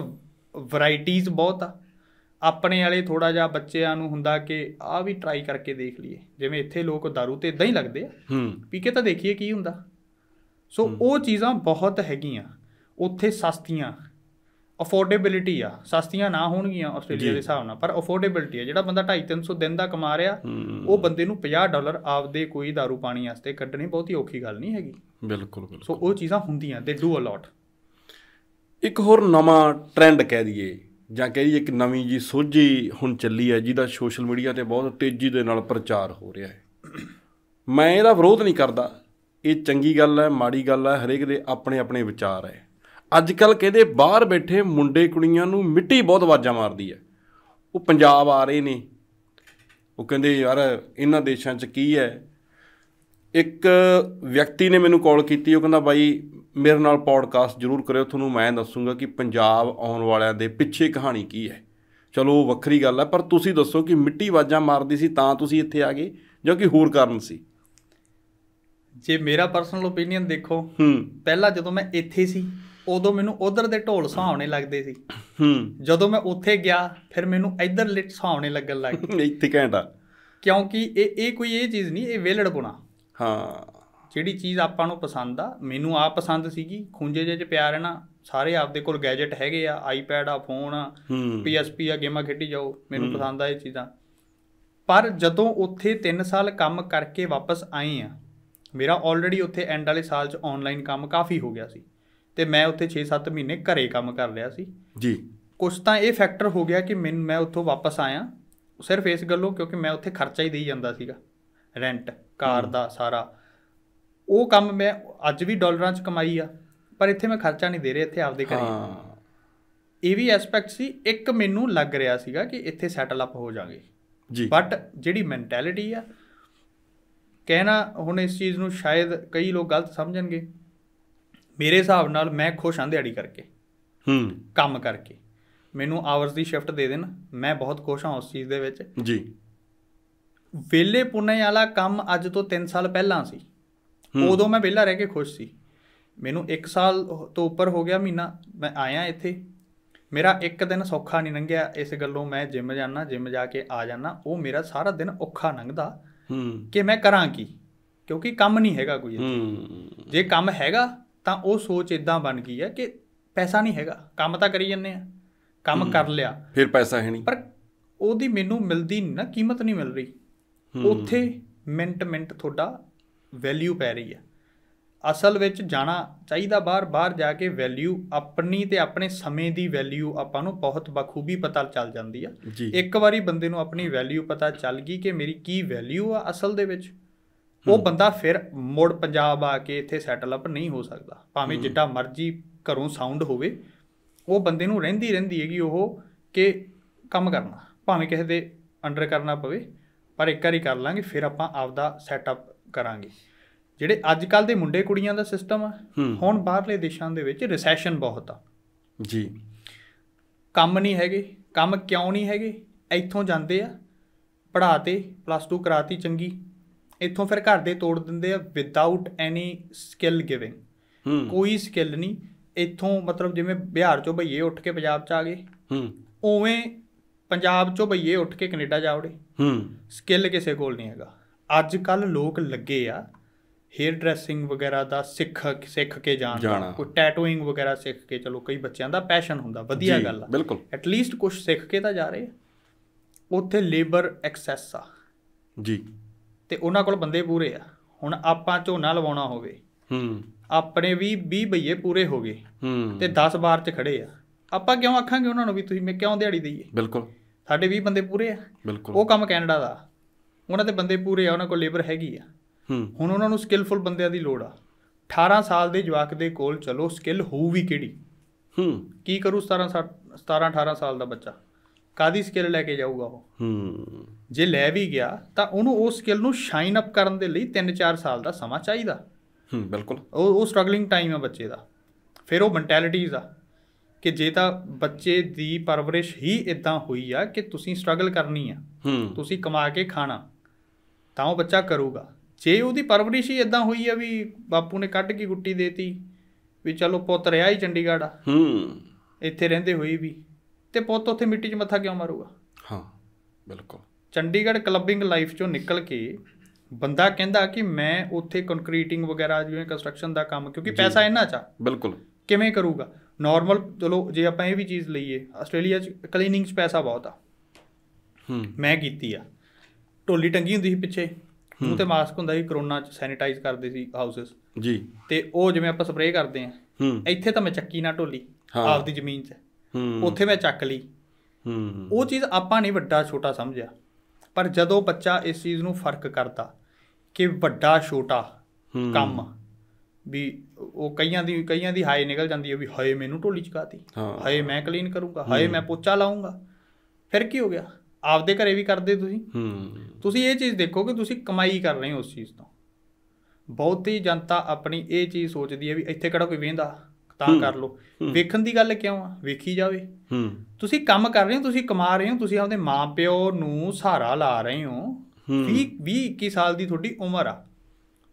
ਵੈਰਾਈਟੀਆਂ ਬਹੁਤ ਆ ਆਪਣੇ ਵਾਲੇ ਥੋੜਾ ਜਿਹਾ ਬੱਚਿਆਂ ਨੂੰ ਹੁੰਦਾ ਕਿ ਆ ਵੀ ਟਰਾਈ ਕਰਕੇ ਦੇਖ ਲਈਏ ਜਿਵੇਂ ਇੱਥੇ ਲੋਕ दारू ਤੇ ਇਦਾਂ ਹੀ ਲੱਗਦੇ ਆ ਪੀ ਕੇ ਤਾਂ ਦੇਖੀਏ ਕੀ ਹੁੰਦਾ ਸੋ ਉਹ ਚੀਜ਼ਾਂ ਬਹੁਤ ਹੈਗੀਆਂ ਉੱਥੇ ਸਸਤੀਆਂ ਅਫੋਰਡੇਬਿਲਟੀ ਆ ਸਸਤੀਆਂ ਨਾ ਹੋਣਗੀਆਂ ਆਸਟ੍ਰੇਲੀਆ ਦੇ ਹਿਸਾਬ ਨਾਲ ਪਰ ਅਫੋਰਡੇਬਿਲਟੀ ਆ ਜਿਹੜਾ ਬੰਦਾ 2.5-300 ਦਿਨ ਦਾ ਕਮਾ ਰਿਹਾ ਉਹ ਬੰਦੇ ਨੂੰ 50 ਡਾਲਰ ਆਪਦੇ ਕੋਈ दारू ਪਾਣੀ ਵਾਸਤੇ ਕੱਢਣੀ ਬਹੁਤੀ ਔਖੀ ਗੱਲ ਨਹੀਂ ਹੈਗੀ ਬਿਲਕੁਲ ਬਿਲਕੁਲ ਸੋ ਉਹ ਚੀਜ਼ਾਂ ਹੁੰਦੀਆਂ ਦੇ ਡੂ ਅ ਲੋਟ ਇੱਕ ਹੋਰ ਨਵਾਂ ਟ੍ਰੈਂਡ ਕਹਿ ਦਈਏ ਜਾਂ ਕਹੀਏ ਇੱਕ ਨਵੀਂ ਜੀ ਸੋਝੀ ਹੁਣ ਚੱਲੀ ਹੈ ਜਿਹਦਾ ਸੋਸ਼ਲ ਮੀਡੀਆ ਤੇ ਬਹੁਤ ਤੇਜ਼ੀ ਦੇ ਨਾਲ ਪ੍ਰਚਾਰ ਹੋ ਰਿਹਾ ਹੈ ਮੈਂ ਇਹਦਾ ਵਿਰੋਧ ਨਹੀਂ ਕਰਦਾ ਇਹ ਚੰਗੀ ਗੱਲ ਹੈ ਮਾੜੀ ਗੱਲ ਹੈ ਹਰੇਕ ਦੇ ਆਪਣੇ ਆਪਣੇ ਵਿਚਾਰ ਹੈ ਅੱਜ ਕੱਲ ਕਹਿੰਦੇ ਬਾਹਰ ਬੈਠੇ ਮੁੰਡੇ ਕੁੜੀਆਂ ਨੂੰ ਮਿੱਟੀ ਬਹੁਤ ਆਵਾਜ਼ਾਂ ਮਾਰਦੀ ਹੈ ਉਹ ਪੰਜਾਬ ਆ ਰਹੇ ਨੇ ਉਹ ਕਹਿੰਦੇ ਯਾਰ ਇਹਨਾਂ ਦੇਸ਼ਾਂ 'ਚ ਕੀ ਹੈ ਇੱਕ ਵਿਅਕਤੀ ਨੇ ਮੈਨੂੰ ਕਾਲ ਕੀਤੀ ਉਹ ਕਹਿੰਦਾ ਬਾਈ ਮੇਰੇ ਨਾਲ ਪੌਡਕਾਸਟ ਜ਼ਰੂਰ ਕਰਿਓ ਤੁਹਾਨੂੰ ਮੈਂ ਦੱਸੂਗਾ ਕਿ ਪੰਜਾਬ ਆਉਣ ਵਾਲਿਆਂ ਦੇ ਪਿੱਛੇ ਕਹਾਣੀ ਕੀ ਹੈ ਚਲੋ ਵੱਖਰੀ ਗੱਲ ਹੈ ਪਰ ਤੁਸੀਂ ਦੱਸੋ ਕਿ ਮਿੱਟੀ ਵਾਜਾਂ ਮਾਰਦੀ ਸੀ ਤਾਂ ਤੁਸੀਂ ਇੱਥੇ ਆ ਗਏ ਜਾਂ ਕਿ ਹੋਰ ਕਾਰਨ ਸੀ ਜੇ ਮੇਰਾ ਪਰਸਨਲ ਓਪੀਨੀਅਨ ਦੇਖੋ ਹੂੰ ਪਹਿਲਾਂ ਜਦੋਂ ਮੈਂ ਇੱਥੇ ਸੀ ਉਦੋਂ ਮੈਨੂੰ ਉਧਰ ਦੇ ਢੋਲ ਸੁਹਾਉਣੇ ਲੱਗਦੇ ਸੀ ਹੂੰ ਜਦੋਂ ਮੈਂ ਉੱਥੇ ਗਿਆ ਫਿਰ ਮੈਨੂੰ ਇੱਧਰ ਲਿਟ ਸੁਹਾਉਣੇ ਲੱਗਣ ਲੱਗੇ ਇੱਥੇ ਘੈਂਟਾ ਕਿਉਂਕਿ ਇਹ ਇਹ ਕੋਈ ਇਹ ਚੀਜ਼ ਨਹੀਂ ਇਹ ਗੁਣਾ ਹਾਂ ਜਿਹੜੀ ਚੀਜ਼ ਆਪਾਂ ਨੂੰ ਪਸੰਦ ਆ ਮੈਨੂੰ ਆ ਪਸੰਦ ਸੀਗੀ ਖੁੰਝੇ ਜੇ ਚ ਪਿਆ ਰਹਿਣਾ ਸਾਰੇ ਆਪਦੇ ਕੋਲ ਗੈਜਟ ਹੈਗੇ ਆ ਆਈਪੈਡ ਆ ਫੋਨ ਆ ਪੀਐਸਪੀ ਆ ਗੇਮਾਂ ਖੇਡੀ ਜਾਓ ਮੈਨੂੰ ਪਸੰਦ ਆ ਇਹ ਚੀਜ਼ਾਂ ਪਰ ਜਦੋਂ ਉੱਥੇ 3 ਸਾਲ ਕੰਮ ਕਰਕੇ ਵਾਪਸ ਆਏ ਆ ਮੇਰਾ ਆਲਰੇਡੀ ਉੱਥੇ ਐਂਡ ਵਾਲੇ ਸਾਲ ਚ ਆਨਲਾਈਨ ਕੰਮ ਕਾਫੀ ਹੋ ਗਿਆ ਸੀ ਤੇ ਮੈਂ ਉੱਥੇ 6-7 ਮਹੀਨੇ ਘਰੇ ਕੰਮ ਕਰ ਲਿਆ ਸੀ ਜੀ ਕੁਝ ਤਾਂ ਇਹ ਫੈਕਟਰ ਹੋ ਗਿਆ ਕਿ ਮੈਂ ਮੈਂ ਉੱਥੋਂ ਵਾਪਸ ਆਇਆ ਸਿਰਫ ਇਸ ਗੱਲੋਂ ਕਿਉਂਕਿ ਮੈਂ ਉੱਥੇ ਖਰਚਾ ਹੀ ਦੇਈ ਜਾਂਦਾ ਸੀਗਾ ਰੈਂਟ ਕਾਰ ਦਾ ਸਾਰਾ ਉਹ ਕੰਮ ਮੈਂ ਅੱਜ ਵੀ ਡਾਲਰਾਂ 'ਚ ਕਮਾਈ ਆ ਪਰ ਇੱਥੇ ਮੈਂ ਖਰਚਾ ਨਹੀਂ ਦੇ ਰਿਹਾ ਇੱਥੇ ਆਪਦੇ ਘਰੇ ਇਹ ਵੀ ਐਸਪੈਕਟ ਸੀ ਇੱਕ ਮੈਨੂੰ ਲੱਗ ਰਿਹਾ ਸੀਗਾ ਕਿ ਇੱਥੇ ਸੈਟਲ ਅਪ ਹੋ ਜਾਗੇ ਜੀ ਬਟ ਜਿਹੜੀ ਮੈਂਟੈਲਿਟੀ ਆ ਕਹਿਣਾ ਹੁਣ ਇਸ ਚੀਜ਼ ਨੂੰ ਸ਼ਾਇਦ ਕਈ ਲੋਕ ਗਲਤ ਸਮਝਣਗੇ ਮੇਰੇ ਹਿਸਾਬ ਨਾਲ ਮੈਂ ਖੁਸ਼ ਆਂ ਦਿਹਾੜੀ ਕਰਕੇ ਹੂੰ ਕੰਮ ਕਰਕੇ ਮੈਨੂੰ ਆਵਰਸ ਦੀ ਸ਼ਿਫਟ ਦੇ ਦੇਣ ਮੈਂ ਬਹੁਤ ਖੁਸ਼ ਹਾਂ ਉਸ ਚੀਜ਼ ਦੇ ਵਿੱਚ ਜੀ ਵੇਲੇ ਪੁਣੇ ਵਾਲਾ ਕੰਮ ਅੱਜ ਤੋਂ 3 ਸਾਲ ਪਹਿਲਾਂ ਸੀ ਉਦੋਂ ਮੈਂ ਵਿਹਲਾ ਰਹਿ ਕੇ ਖੁਸ਼ ਸੀ ਮੈਨੂੰ 1 ਸਾਲ ਤੋਂ ਉੱਪਰ ਹੋ ਗਿਆ ਮਹੀਨਾ ਮੈਂ ਆਇਆ ਇੱਥੇ ਮੇਰਾ ਇੱਕ ਦਿਨ ਸੌਖਾ ਨਹੀਂ ਲੰਘਿਆ ਇਸ ਗੱਲੋਂ ਮੈਂ ਜਿਮ ਜਾਣਾ ਜਿਮ ਜਾ ਕੇ ਆ ਜਾਣਾ ਉਹ ਮੇਰਾ ਸਾਰਾ ਦਿਨ ਔਖਾ ਲੰਘਦਾ ਹੂੰ ਕਿ ਮੈਂ ਕਰਾਂ ਕੀ ਕਿਉਂਕਿ ਕੰਮ ਨਹੀਂ ਹੈਗਾ ਕੋਈ ਇੱਥੇ ਜੇ ਕੰਮ ਹੈਗਾ ਤਾਂ ਉਹ ਸੋਚ ਇਦਾਂ ਬਣ ਗਈ ਹੈ ਕਿ ਪੈਸਾ ਨਹੀਂ ਹੈਗਾ ਕੰਮ ਤਾਂ ਕਰੀ ਜੰਨੇ ਆ ਕੰਮ ਕਰ ਲਿਆ ਫਿਰ ਪੈਸਾ ਹੈ ਨਹੀਂ ਪਰ ਉਹਦੀ ਮੈਨੂੰ ਮਿਲਦੀ ਨਾ ਕੀਮਤ ਨਹੀਂ ਮਿਲ ਰਹੀ ਉੱਥੇ ਮਿੰਟ ਮਿੰਟ ਤੁਹਾਡਾ ਵੈਲਿਊ ਪੈ ਰਹੀ ਹੈ ਅਸਲ ਵਿੱਚ ਜਾਣਾ ਚਾਹੀਦਾ ਬਾਹਰ ਬਾਹਰ ਜਾ ਕੇ ਵੈਲਿਊ ਆਪਣੀ ਤੇ ਆਪਣੇ ਸਮੇਂ ਦੀ ਵੈਲਿਊ ਆਪਾਂ ਨੂੰ ਬਹੁਤ ਬਖੂਬੀ ਪਤਾ ਚੱਲ ਜਾਂਦੀ ਆ ਇੱਕ ਵਾਰੀ ਬੰਦੇ ਨੂੰ ਆਪਣੀ ਵੈਲਿਊ ਪਤਾ ਚੱਲ ਗਈ ਕਿ ਮੇਰੀ ਕੀ ਵੈਲਿਊ ਆ ਅਸਲ ਦੇ ਵਿੱਚ ਉਹ ਬੰਦਾ ਫਿਰ ਮੋੜ ਪੰਜਾਬ ਆ ਕੇ ਇੱਥੇ ਸੈਟਲ ਅਪ ਨਹੀਂ ਹੋ ਸਕਦਾ ਭਾਵੇਂ ਜਿੱਡਾ ਮਰਜ਼ੀ ਘਰੋਂ ਸਾਊਂਡ ਹੋਵੇ ਉਹ ਬੰਦੇ ਨੂੰ ਰਹਿੰਦੀ ਰਹਿੰਦੀ ਹੈਗੀ ਉਹ ਕਿ ਕੰਮ ਕਰਨਾ ਭਾਵੇਂ ਕਿਸੇ ਦੇ ਅੰਡਰ ਕਰਨਾ ਪਵੇ ਪਰ ਇੱਕ ਵਾਰੀ ਕਰ ਲਾਂਗੇ ਫਿਰ ਆਪਾਂ ਆਪਦਾ ਸੈਟਅਪ ਕਰਾਂਗੇ ਜਿਹੜੇ ਅੱਜ ਕੱਲ ਦੇ ਮੁੰਡੇ ਕੁੜੀਆਂ ਦਾ ਸਿਸਟਮ ਆ ਹੁਣ ਬਾਹਰਲੇ ਦੇਸ਼ਾਂ ਦੇ ਵਿੱਚ ਰੈਸੈਸ਼ਨ ਬਹੁਤ ਆ ਜੀ ਕੰਮ ਨਹੀਂ ਹੈਗੇ ਕੰਮ ਕਿਉਂ ਨਹੀਂ ਹੈਗੇ ਇੱਥੋਂ ਜਾਂਦੇ ਆ ਪੜਾਤੇ ਪਲੱਸ 2 ਕਰਾਤੀ ਚੰਗੀ ਇੱਥੋਂ ਫਿਰ ਘਰ ਦੇ ਤੋੜ ਦਿੰਦੇ ਆ ਵਿਦਆਊਟ ਐਨੀ ਸਕਿੱਲ ਗਿਵਿੰਗ ਕੋਈ ਸਕਿੱਲ ਨਹੀਂ ਇੱਥੋਂ ਮਤਲਬ ਜਿਵੇਂ ਬਿਹਾਰ ਚੋਂ ਭਈਏ ਉੱਠ ਕੇ ਪੰਜਾਬ ਚ ਆ ਗਏ ਹੂੰ ਓਵੇਂ ਪੰਜਾਬ ਚੋਂ ਭਈਏ ਉੱਠ ਕੇ ਕੈਨੇਡਾ ਜਾ ਵੜੇ ਹੂੰ ਸਕਿੱਲ ਕਿਸੇ ਕੋਲ ਨਹੀਂ ਹੈਗਾ ਅੱਜ ਕੱਲ ਲੋਕ ਲੱਗੇ ਆ ਹੇਅਰ ਡਰੈਸਿੰਗ ਵਗੈਰਾ ਦਾ ਸਿੱਖ ਸਿੱਖ ਕੇ ਜਾਣ ਕੋਈ ਟੈਟੂਇੰਗ ਵਗੈਰਾ ਸਿੱਖ ਕੇ ਚਲੋ ਕਈ ਬੱਚਿਆਂ ਦਾ ਪੈਸ਼ਨ ਹੁੰਦਾ ਵਧੀਆ ਗੱਲ ਆ ਬਿਲਕੁਲ ਐਟ ਲੀਸਟ ਕੁਝ ਸਿੱਖ ਕੇ ਤਾਂ ਜਾ ਰਹੇ ਉੱਥੇ ਲੇਬਰ ਐਕਸੈਸ ਆ ਜੀ ਤੇ ਉਹਨਾਂ ਕੋਲ ਬੰਦੇ ਪੂਰੇ ਆ ਹੁਣ ਆਪਾਂ ਝੋਨਾ ਲਵਾਉਣਾ ਹੋਵੇ ਹੂੰ ਆਪਣੇ ਵੀ 20 ਬਈਏ ਪੂਰੇ ਹੋ ਗਏ ਹੂੰ ਤੇ 10 ਬਾਰ ਚ ਖੜੇ ਆ ਆਪਾਂ ਕਿਉਂ ਆਖਾਂਗੇ ਉਹਨਾਂ ਨੂੰ ਵੀ ਤੁਸੀਂ ਮੈਂ ਕਿਉਂ ਦਿਹਾੜੀ ਦਈਏ ਬਿਲਕੁਲ ਸਾਡੇ 20 ਬੰਦੇ ਪੂਰੇ ਆ ਬਿਲਕੁਲ ਉਹ ਕੰਮ ਕੈਨੇਡਾ ਦਾ ਉਹਨਾਂ ਦੇ ਬੰਦੇ ਪੂਰੇ ਆ ਉਹਨਾਂ ਕੋਲ ਲੇਬਰ ਹੈਗੀ ਆ ਹੁਣ ਉਹਨਾਂ ਨੂੰ ਸਕਿੱਲਫੁਲ ਬੰਦਿਆਂ ਦੀ ਲੋੜ ਆ 18 ਸਾਲ ਦੇ ਜਵਾਕ ਦੇ ਕੋਲ ਚਲੋ ਸਕਿੱਲ ਵੀ ਕਿਹੜੀ ਹੂੰ ਕੀ ਕਰੂ 17 17 18 ਸਾਲ ਦਾ ਬੱਚਾ ਕਾਦੀ ਸਕਿੱਲ ਲੈ ਕੇ ਜਾਊਗਾ ਉਹ ਹੂੰ ਜੇ ਲੈ ਵੀ ਗਿਆ ਤਾਂ ਉਹਨੂੰ ਉਹ ਸਕਿੱਲ ਨੂੰ ਸ਼ਾਈਨ ਅਪ ਕਰਨ ਦੇ ਲਈ 3-4 ਸਾਲ ਦਾ ਸਮਾਂ ਚਾਹੀਦਾ ਹੂੰ ਬਿਲਕੁਲ ਉਹ ਉਹ ਸਟਰਗਲਿੰਗ ਟਾਈਮ ਆ ਬੱਚੇ ਦਾ ਫਿਰ ਉਹ ਮੈਂਟੈਲਿਟੀਜ਼ ਆ ਕਿ ਜੇ ਤਾਂ ਬੱਚੇ ਦੀ ਪਰਵਰਿਸ਼ ਹੀ ਇਦਾਂ ਹੋਈ ਆ ਕਿ ਤੁਸੀਂ ਸਟਰਗਲ ਕਰਨੀ ਆ ਤੁਸੀਂ ਕਮਾ ਕੇ ਖਾਣਾ ਤਾਂ ਉਹ ਬੱਚਾ ਕਰੂਗਾ ਜੇ ਉਹਦੀ ਪਰਵਰਿਸ਼ ਹੀ ਇਦਾਂ ਹੋਈ ਆ ਵੀ ਬਾਪੂ ਨੇ ਕੱਢ ਕੇ ਗੁੱਟੀ ਦੇਤੀ ਵੀ ਚਲੋ ਪੁੱਤ ਰਿਹਾ ਹੀ ਚੰਡੀਗੜ੍ਹ ਆ ਹੂੰ ਇੱਥੇ ਰਹਿੰਦੇ ਹੋਈ ਵੀ ਤੇ ਪੁੱਤ ਉੱਥੇ ਮਿੱਟੀ 'ਚ ਮੱਥਾ ਕਿਉਂ ਮਾਰੂਗਾ ਹਾਂ ਬਿਲਕੁਲ ਚੰਡੀਗੜ੍ਹ ਕਲੱਬਿੰਗ ਲਾਈਫ 'ਚੋਂ ਨਿਕਲ ਕੇ ਬੰਦਾ ਕਹਿੰਦਾ ਕਿ ਮੈਂ ਉੱਥੇ ਕੰਕਰੀਟਿੰਗ ਵਗੈਰਾ ਜਿਵੇਂ ਕੰਸਟਰਕਸ਼ਨ ਦਾ ਕੰਮ ਕਿਉਂਕਿ ਪੈਸਾ ਇੰਨਾ ਚਾ ਬਿਲਕੁਲ ਕਿਵੇਂ ਕਰੂਗਾ ਨਾਰਮਲ ਚਲੋ ਜੇ ਆਪਾਂ ਇਹ ਵੀ ਚੀਜ਼ ਲਈਏ ਆਸਟ੍ਰੇਲੀਆ 'ਚ ਕਲੀਨਿੰਗ 'ਚ ਪੈਸਾ ਬਹੁਤ ਆ ਹੂੰ ਮੈਂ ਕੀਤੀ ਆ ਢੋਲੀ ਟੰਗੀ ਹੁੰਦੀ ਸੀ ਪਿੱਛੇ ਉਹ ਤੇ ਮਾਸਕ ਹੁੰਦਾ ਸੀ ਕਰੋਨਾ ਚ ਸੈਨੀਟਾਈਜ਼ ਕਰਦੇ ਸੀ ਹਾਊਸਸ ਜੀ ਤੇ ਉਹ ਜਿਵੇਂ ਆਪਾਂ ਸਪਰੇਅ ਕਰਦੇ ਆ ਇੱਥੇ ਤਾਂ ਮੈਂ ਚੱਕੀ ਨਾ ਢੋਲੀ ਆਪਦੀ ਜ਼ਮੀਨ 'ਚ ਉੱਥੇ ਮੈਂ ਚੱਕ ਲਈ ਉਹ ਚੀਜ਼ ਆਪਾਂ ਨਹੀਂ ਵੱਡਾ ਛੋਟਾ ਸਮਝਿਆ ਪਰ ਜਦੋਂ ਬੱਚਾ ਇਸ ਚੀਜ਼ ਨੂੰ ਫਰਕ ਕਰਦਾ ਕਿ ਵੱਡਾ ਛੋਟਾ ਕੰਮ ਵੀ ਉਹ ਕਈਆਂ ਦੀ ਕਈਆਂ ਦੀ ਹਾਏ ਨਿਕਲ ਜਾਂਦੀ ਹੈ ਵੀ ਹਾਏ ਮੈਨੂੰ ਢੋਲੀ ਚਕਾਤੀ ਹਾਏ ਮੈਂ ਕਲੀਨ ਕਰੂੰਗਾ ਹਾਏ ਮੈਂ ਪੋਚਾ ਲਾਉਂਗਾ ਫਿਰ ਕੀ ਹੋ ਗਿਆ ਆਪਦੇ ਘਰੇ ਵੀ ਕਰਦੇ ਤੁਸੀਂ ਤੁਸੀਂ ਇਹ ਚੀਜ਼ ਦੇਖੋ ਕਿ ਤੁਸੀਂ ਕਮਾਈ ਕਰ ਰਹੇ ਹੋ ਉਸ ਚੀਜ਼ ਤੋਂ ਬਹੁਤੀ ਜਨਤਾ ਆਪਣੀ ਇਹ ਚੀਜ਼ ਸੋਚਦੀ ਹੈ ਵੀ ਇੱਥੇ ਕਿਹੜਾ ਕੋਈ ਵੇਂਦਾ ਤਾਂ ਕਰ ਲਓ ਵੇਖਣ ਦੀ ਗੱਲ ਕਿਉਂ ਆ ਵੇਖੀ ਜਾਵੇ ਤੁਸੀਂ ਕੰਮ ਕਰ ਰਹੇ ਹੋ ਤੁਸੀਂ ਕਮਾ ਰਹੇ ਹੋ ਤੁਸੀਂ ਆਪਣੇ ਮਾਪਿਓ ਨੂੰ ਸਹਾਰਾ ਲਾ ਰਹੇ ਹੋ 20 20 21 ਸਾਲ ਦੀ ਤੁਹਾਡੀ ਉਮਰ ਆ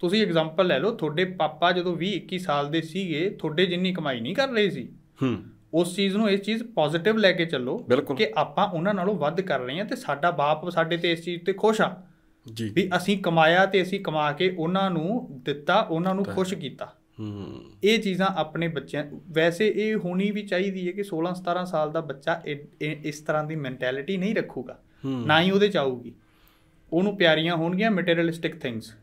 ਤੁਸੀਂ ਐਗਜ਼ਾਮਪਲ ਲੈ ਲਓ ਤੁਹਾਡੇ ਪਾਪਾ ਜਦੋਂ 20 21 ਸਾਲ ਦੇ ਸੀਗੇ ਤੁਹਾਡੇ ਜਿੰਨੀ ਕਮਾਈ ਨਹੀਂ ਕਰ ਰਹੇ ਸੀ ਉਸ ਚੀਜ਼ ਨੂੰ ਇਸ ਚੀਜ਼ ਪੋਜ਼ਿਟਿਵ ਲੈ ਕੇ ਚੱਲੋ ਕਿ ਆਪਾਂ ਉਹਨਾਂ ਨਾਲੋਂ ਵੱਧ ਕਰ ਰਹੇ ਹਾਂ ਤੇ ਸਾਡਾ ਬਾਪ ਸਾਡੇ ਤੇ ਇਸ ਚੀਜ਼ ਤੇ ਖੁਸ਼ ਆ ਜੀ ਵੀ ਅਸੀਂ ਕਮਾਇਆ ਤੇ ਅਸੀਂ ਕਮਾ ਕੇ ਉਹਨਾਂ ਨੂੰ ਦਿੱਤਾ ਉਹਨਾਂ ਨੂੰ ਖੁਸ਼ ਕੀਤਾ ਹੂੰ ਇਹ ਚੀਜ਼ਾਂ ਆਪਣੇ ਬੱਚਿਆਂ ਵੈਸੇ ਇਹ ਹੋਣੀ ਵੀ ਚਾਹੀਦੀ ਹੈ ਕਿ 16 17 ਸਾਲ ਦਾ ਬੱਚਾ ਇਸ ਤਰ੍ਹਾਂ ਦੀ ਮੈਂਟੈਲਿਟੀ ਨਹੀਂ ਰੱਖੂਗਾ ਨਾ ਹੀ ਉਹਦੇ ਚ ਆਊਗੀ ਉਹਨੂੰ ਪਿਆਰੀਆਂ ਹੋਣਗੀਆਂ ਮਟੀਰੀਅਲਿਸਟਿਕ ਥਿੰਗਸ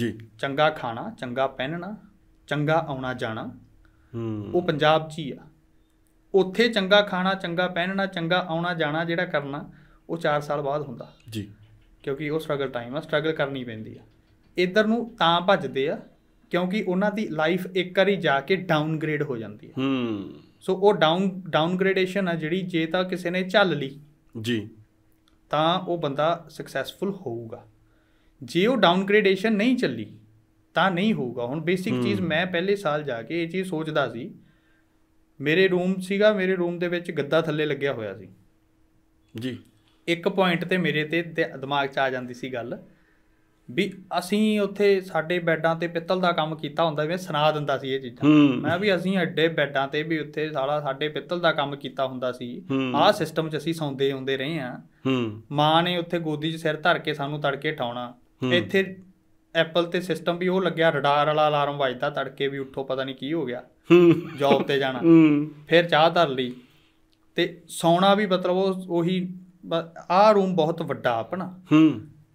ਜੀ ਚੰਗਾ ਖਾਣਾ ਚੰਗਾ ਪਹਿਨਣਾ ਚੰਗਾ ਆਉਣਾ ਜਾਣਾ ਹੂੰ ਉਹ ਪੰਜਾਬ 'ਚ ਹੀ ਆ ਉੱਥੇ ਚੰਗਾ ਖਾਣਾ ਚੰਗਾ ਪਹਿਨਣਾ ਚੰਗਾ ਆਉਣਾ ਜਾਣਾ ਜਿਹੜਾ ਕਰਨਾ ਉਹ 4 ਸਾਲ ਬਾਅਦ ਹੁੰਦਾ ਜੀ ਕਿਉਂਕਿ ਉਹ ਸਟਰਗਲ ਟਾਈਮ ਆ ਸਟਰਗਲ ਕਰਨੀ ਪੈਂਦੀ ਆ ਇੱਧਰ ਨੂੰ ਤਾਂ ਭੱਜਦੇ ਆ ਕਿਉਂਕਿ ਉਹਨਾਂ ਦੀ ਲਾਈਫ ਇੱਕ ਵਾਰੀ ਜਾ ਕੇ ਡਾਊਨਗ੍ਰੇਡ ਹੋ ਜਾਂਦੀ ਹੈ ਹੂੰ ਸੋ ਉਹ ਡਾਊਨ ਡਾਊਨਗ੍ਰੇਡੇਸ਼ਨ ਆ ਜਿਹੜੀ ਜੇ ਤਾਂ ਕਿਸੇ ਨੇ ਝੱਲ ਲਈ ਜੀ ਤਾਂ ਉਹ ਬੰਦਾ ਸਕਸੈਸਫੁਲ ਹੋਊਗਾ ਜੇ ਉਹ ਡਾਊਨਗ੍ਰੇਡੇਸ਼ਨ ਨਹੀਂ ਚੱਲੀ ਤਾਂ ਨਹੀਂ ਹੋਊਗਾ ਹੁਣ ਬੇਸਿਕ ਚੀਜ਼ ਮੈਂ ਪਹਿਲੇ ਸਾਲ ਜਾ ਕੇ ਇਹ ਚੀਜ਼ ਸੋਚਦਾ ਸੀ ਮੇਰੇ ਰੂਮ ਸੀਗਾ ਮੇਰੇ ਰੂਮ ਦੇ ਵਿੱਚ ਗੱਦਾ ਥੱਲੇ ਲੱਗਿਆ ਹੋਇਆ ਸੀ ਜੀ ਇੱਕ ਪੁਆਇੰਟ ਤੇ ਮੇਰੇ ਤੇ ਦਿਮਾਗ 'ਚ ਆ ਜਾਂਦੀ ਸੀ ਗੱਲ ਵੀ ਅਸੀਂ ਉੱਥੇ ਸਾਡੇ ਬੈੱਡਾਂ ਤੇ ਪਿੱਤਲ ਦਾ ਕੰਮ ਕੀਤਾ ਹੁੰਦਾ ਜਿਵੇਂ ਸੁਣਾ ਦਿੰਦਾ ਸੀ ਇਹ ਚੀਜ਼ਾਂ ਮੈਂ ਵੀ ਅਸੀਂ ਐਡੇ ਬੈੱਡਾਂ ਤੇ ਵੀ ਉੱਥੇ ਸਾਲਾ ਸਾਡੇ ਪਿੱਤਲ ਦਾ ਕੰਮ ਕੀਤਾ ਹੁੰਦਾ ਸੀ ਆਹ ਸਿਸਟਮ 'ਚ ਅਸੀਂ ਸੌਂਦੇ ਹੁੰਦੇ ਰਹੇ ਆ ਮਾਂ ਨੇ ਉੱਥੇ ਗੋਦੀ 'ਚ ਸਿਰ ਧਰ ਕੇ ਸਾਨੂੰ ਤੜਕੇ ਠਾਉਣਾ ਇੱਥੇ ਐਪਲ ਤੇ ਸਿਸਟਮ ਵੀ ਉਹ ਲੱਗਿਆ ਰਡਾਰ ਵਾਲਾ ਅਲਾਰਮ ਵੱਜਦਾ ਤੜਕੇ ਵੀ ਉੱਠੋ ਪਤਾ ਨਹੀਂ ਕੀ ਹੋ ਗਿਆ ਹੂੰ ਜੌਬ ਤੇ ਜਾਣਾ ਹੂੰ ਫਿਰ ਚਾਹ ਧਰ ਲਈ ਤੇ ਸੌਣਾ ਵੀ ਮਤਲਬ ਉਹ ਉਹੀ ਆ ਰੂਮ ਬਹੁਤ ਵੱਡਾ ਆਪਣਾ ਹੂੰ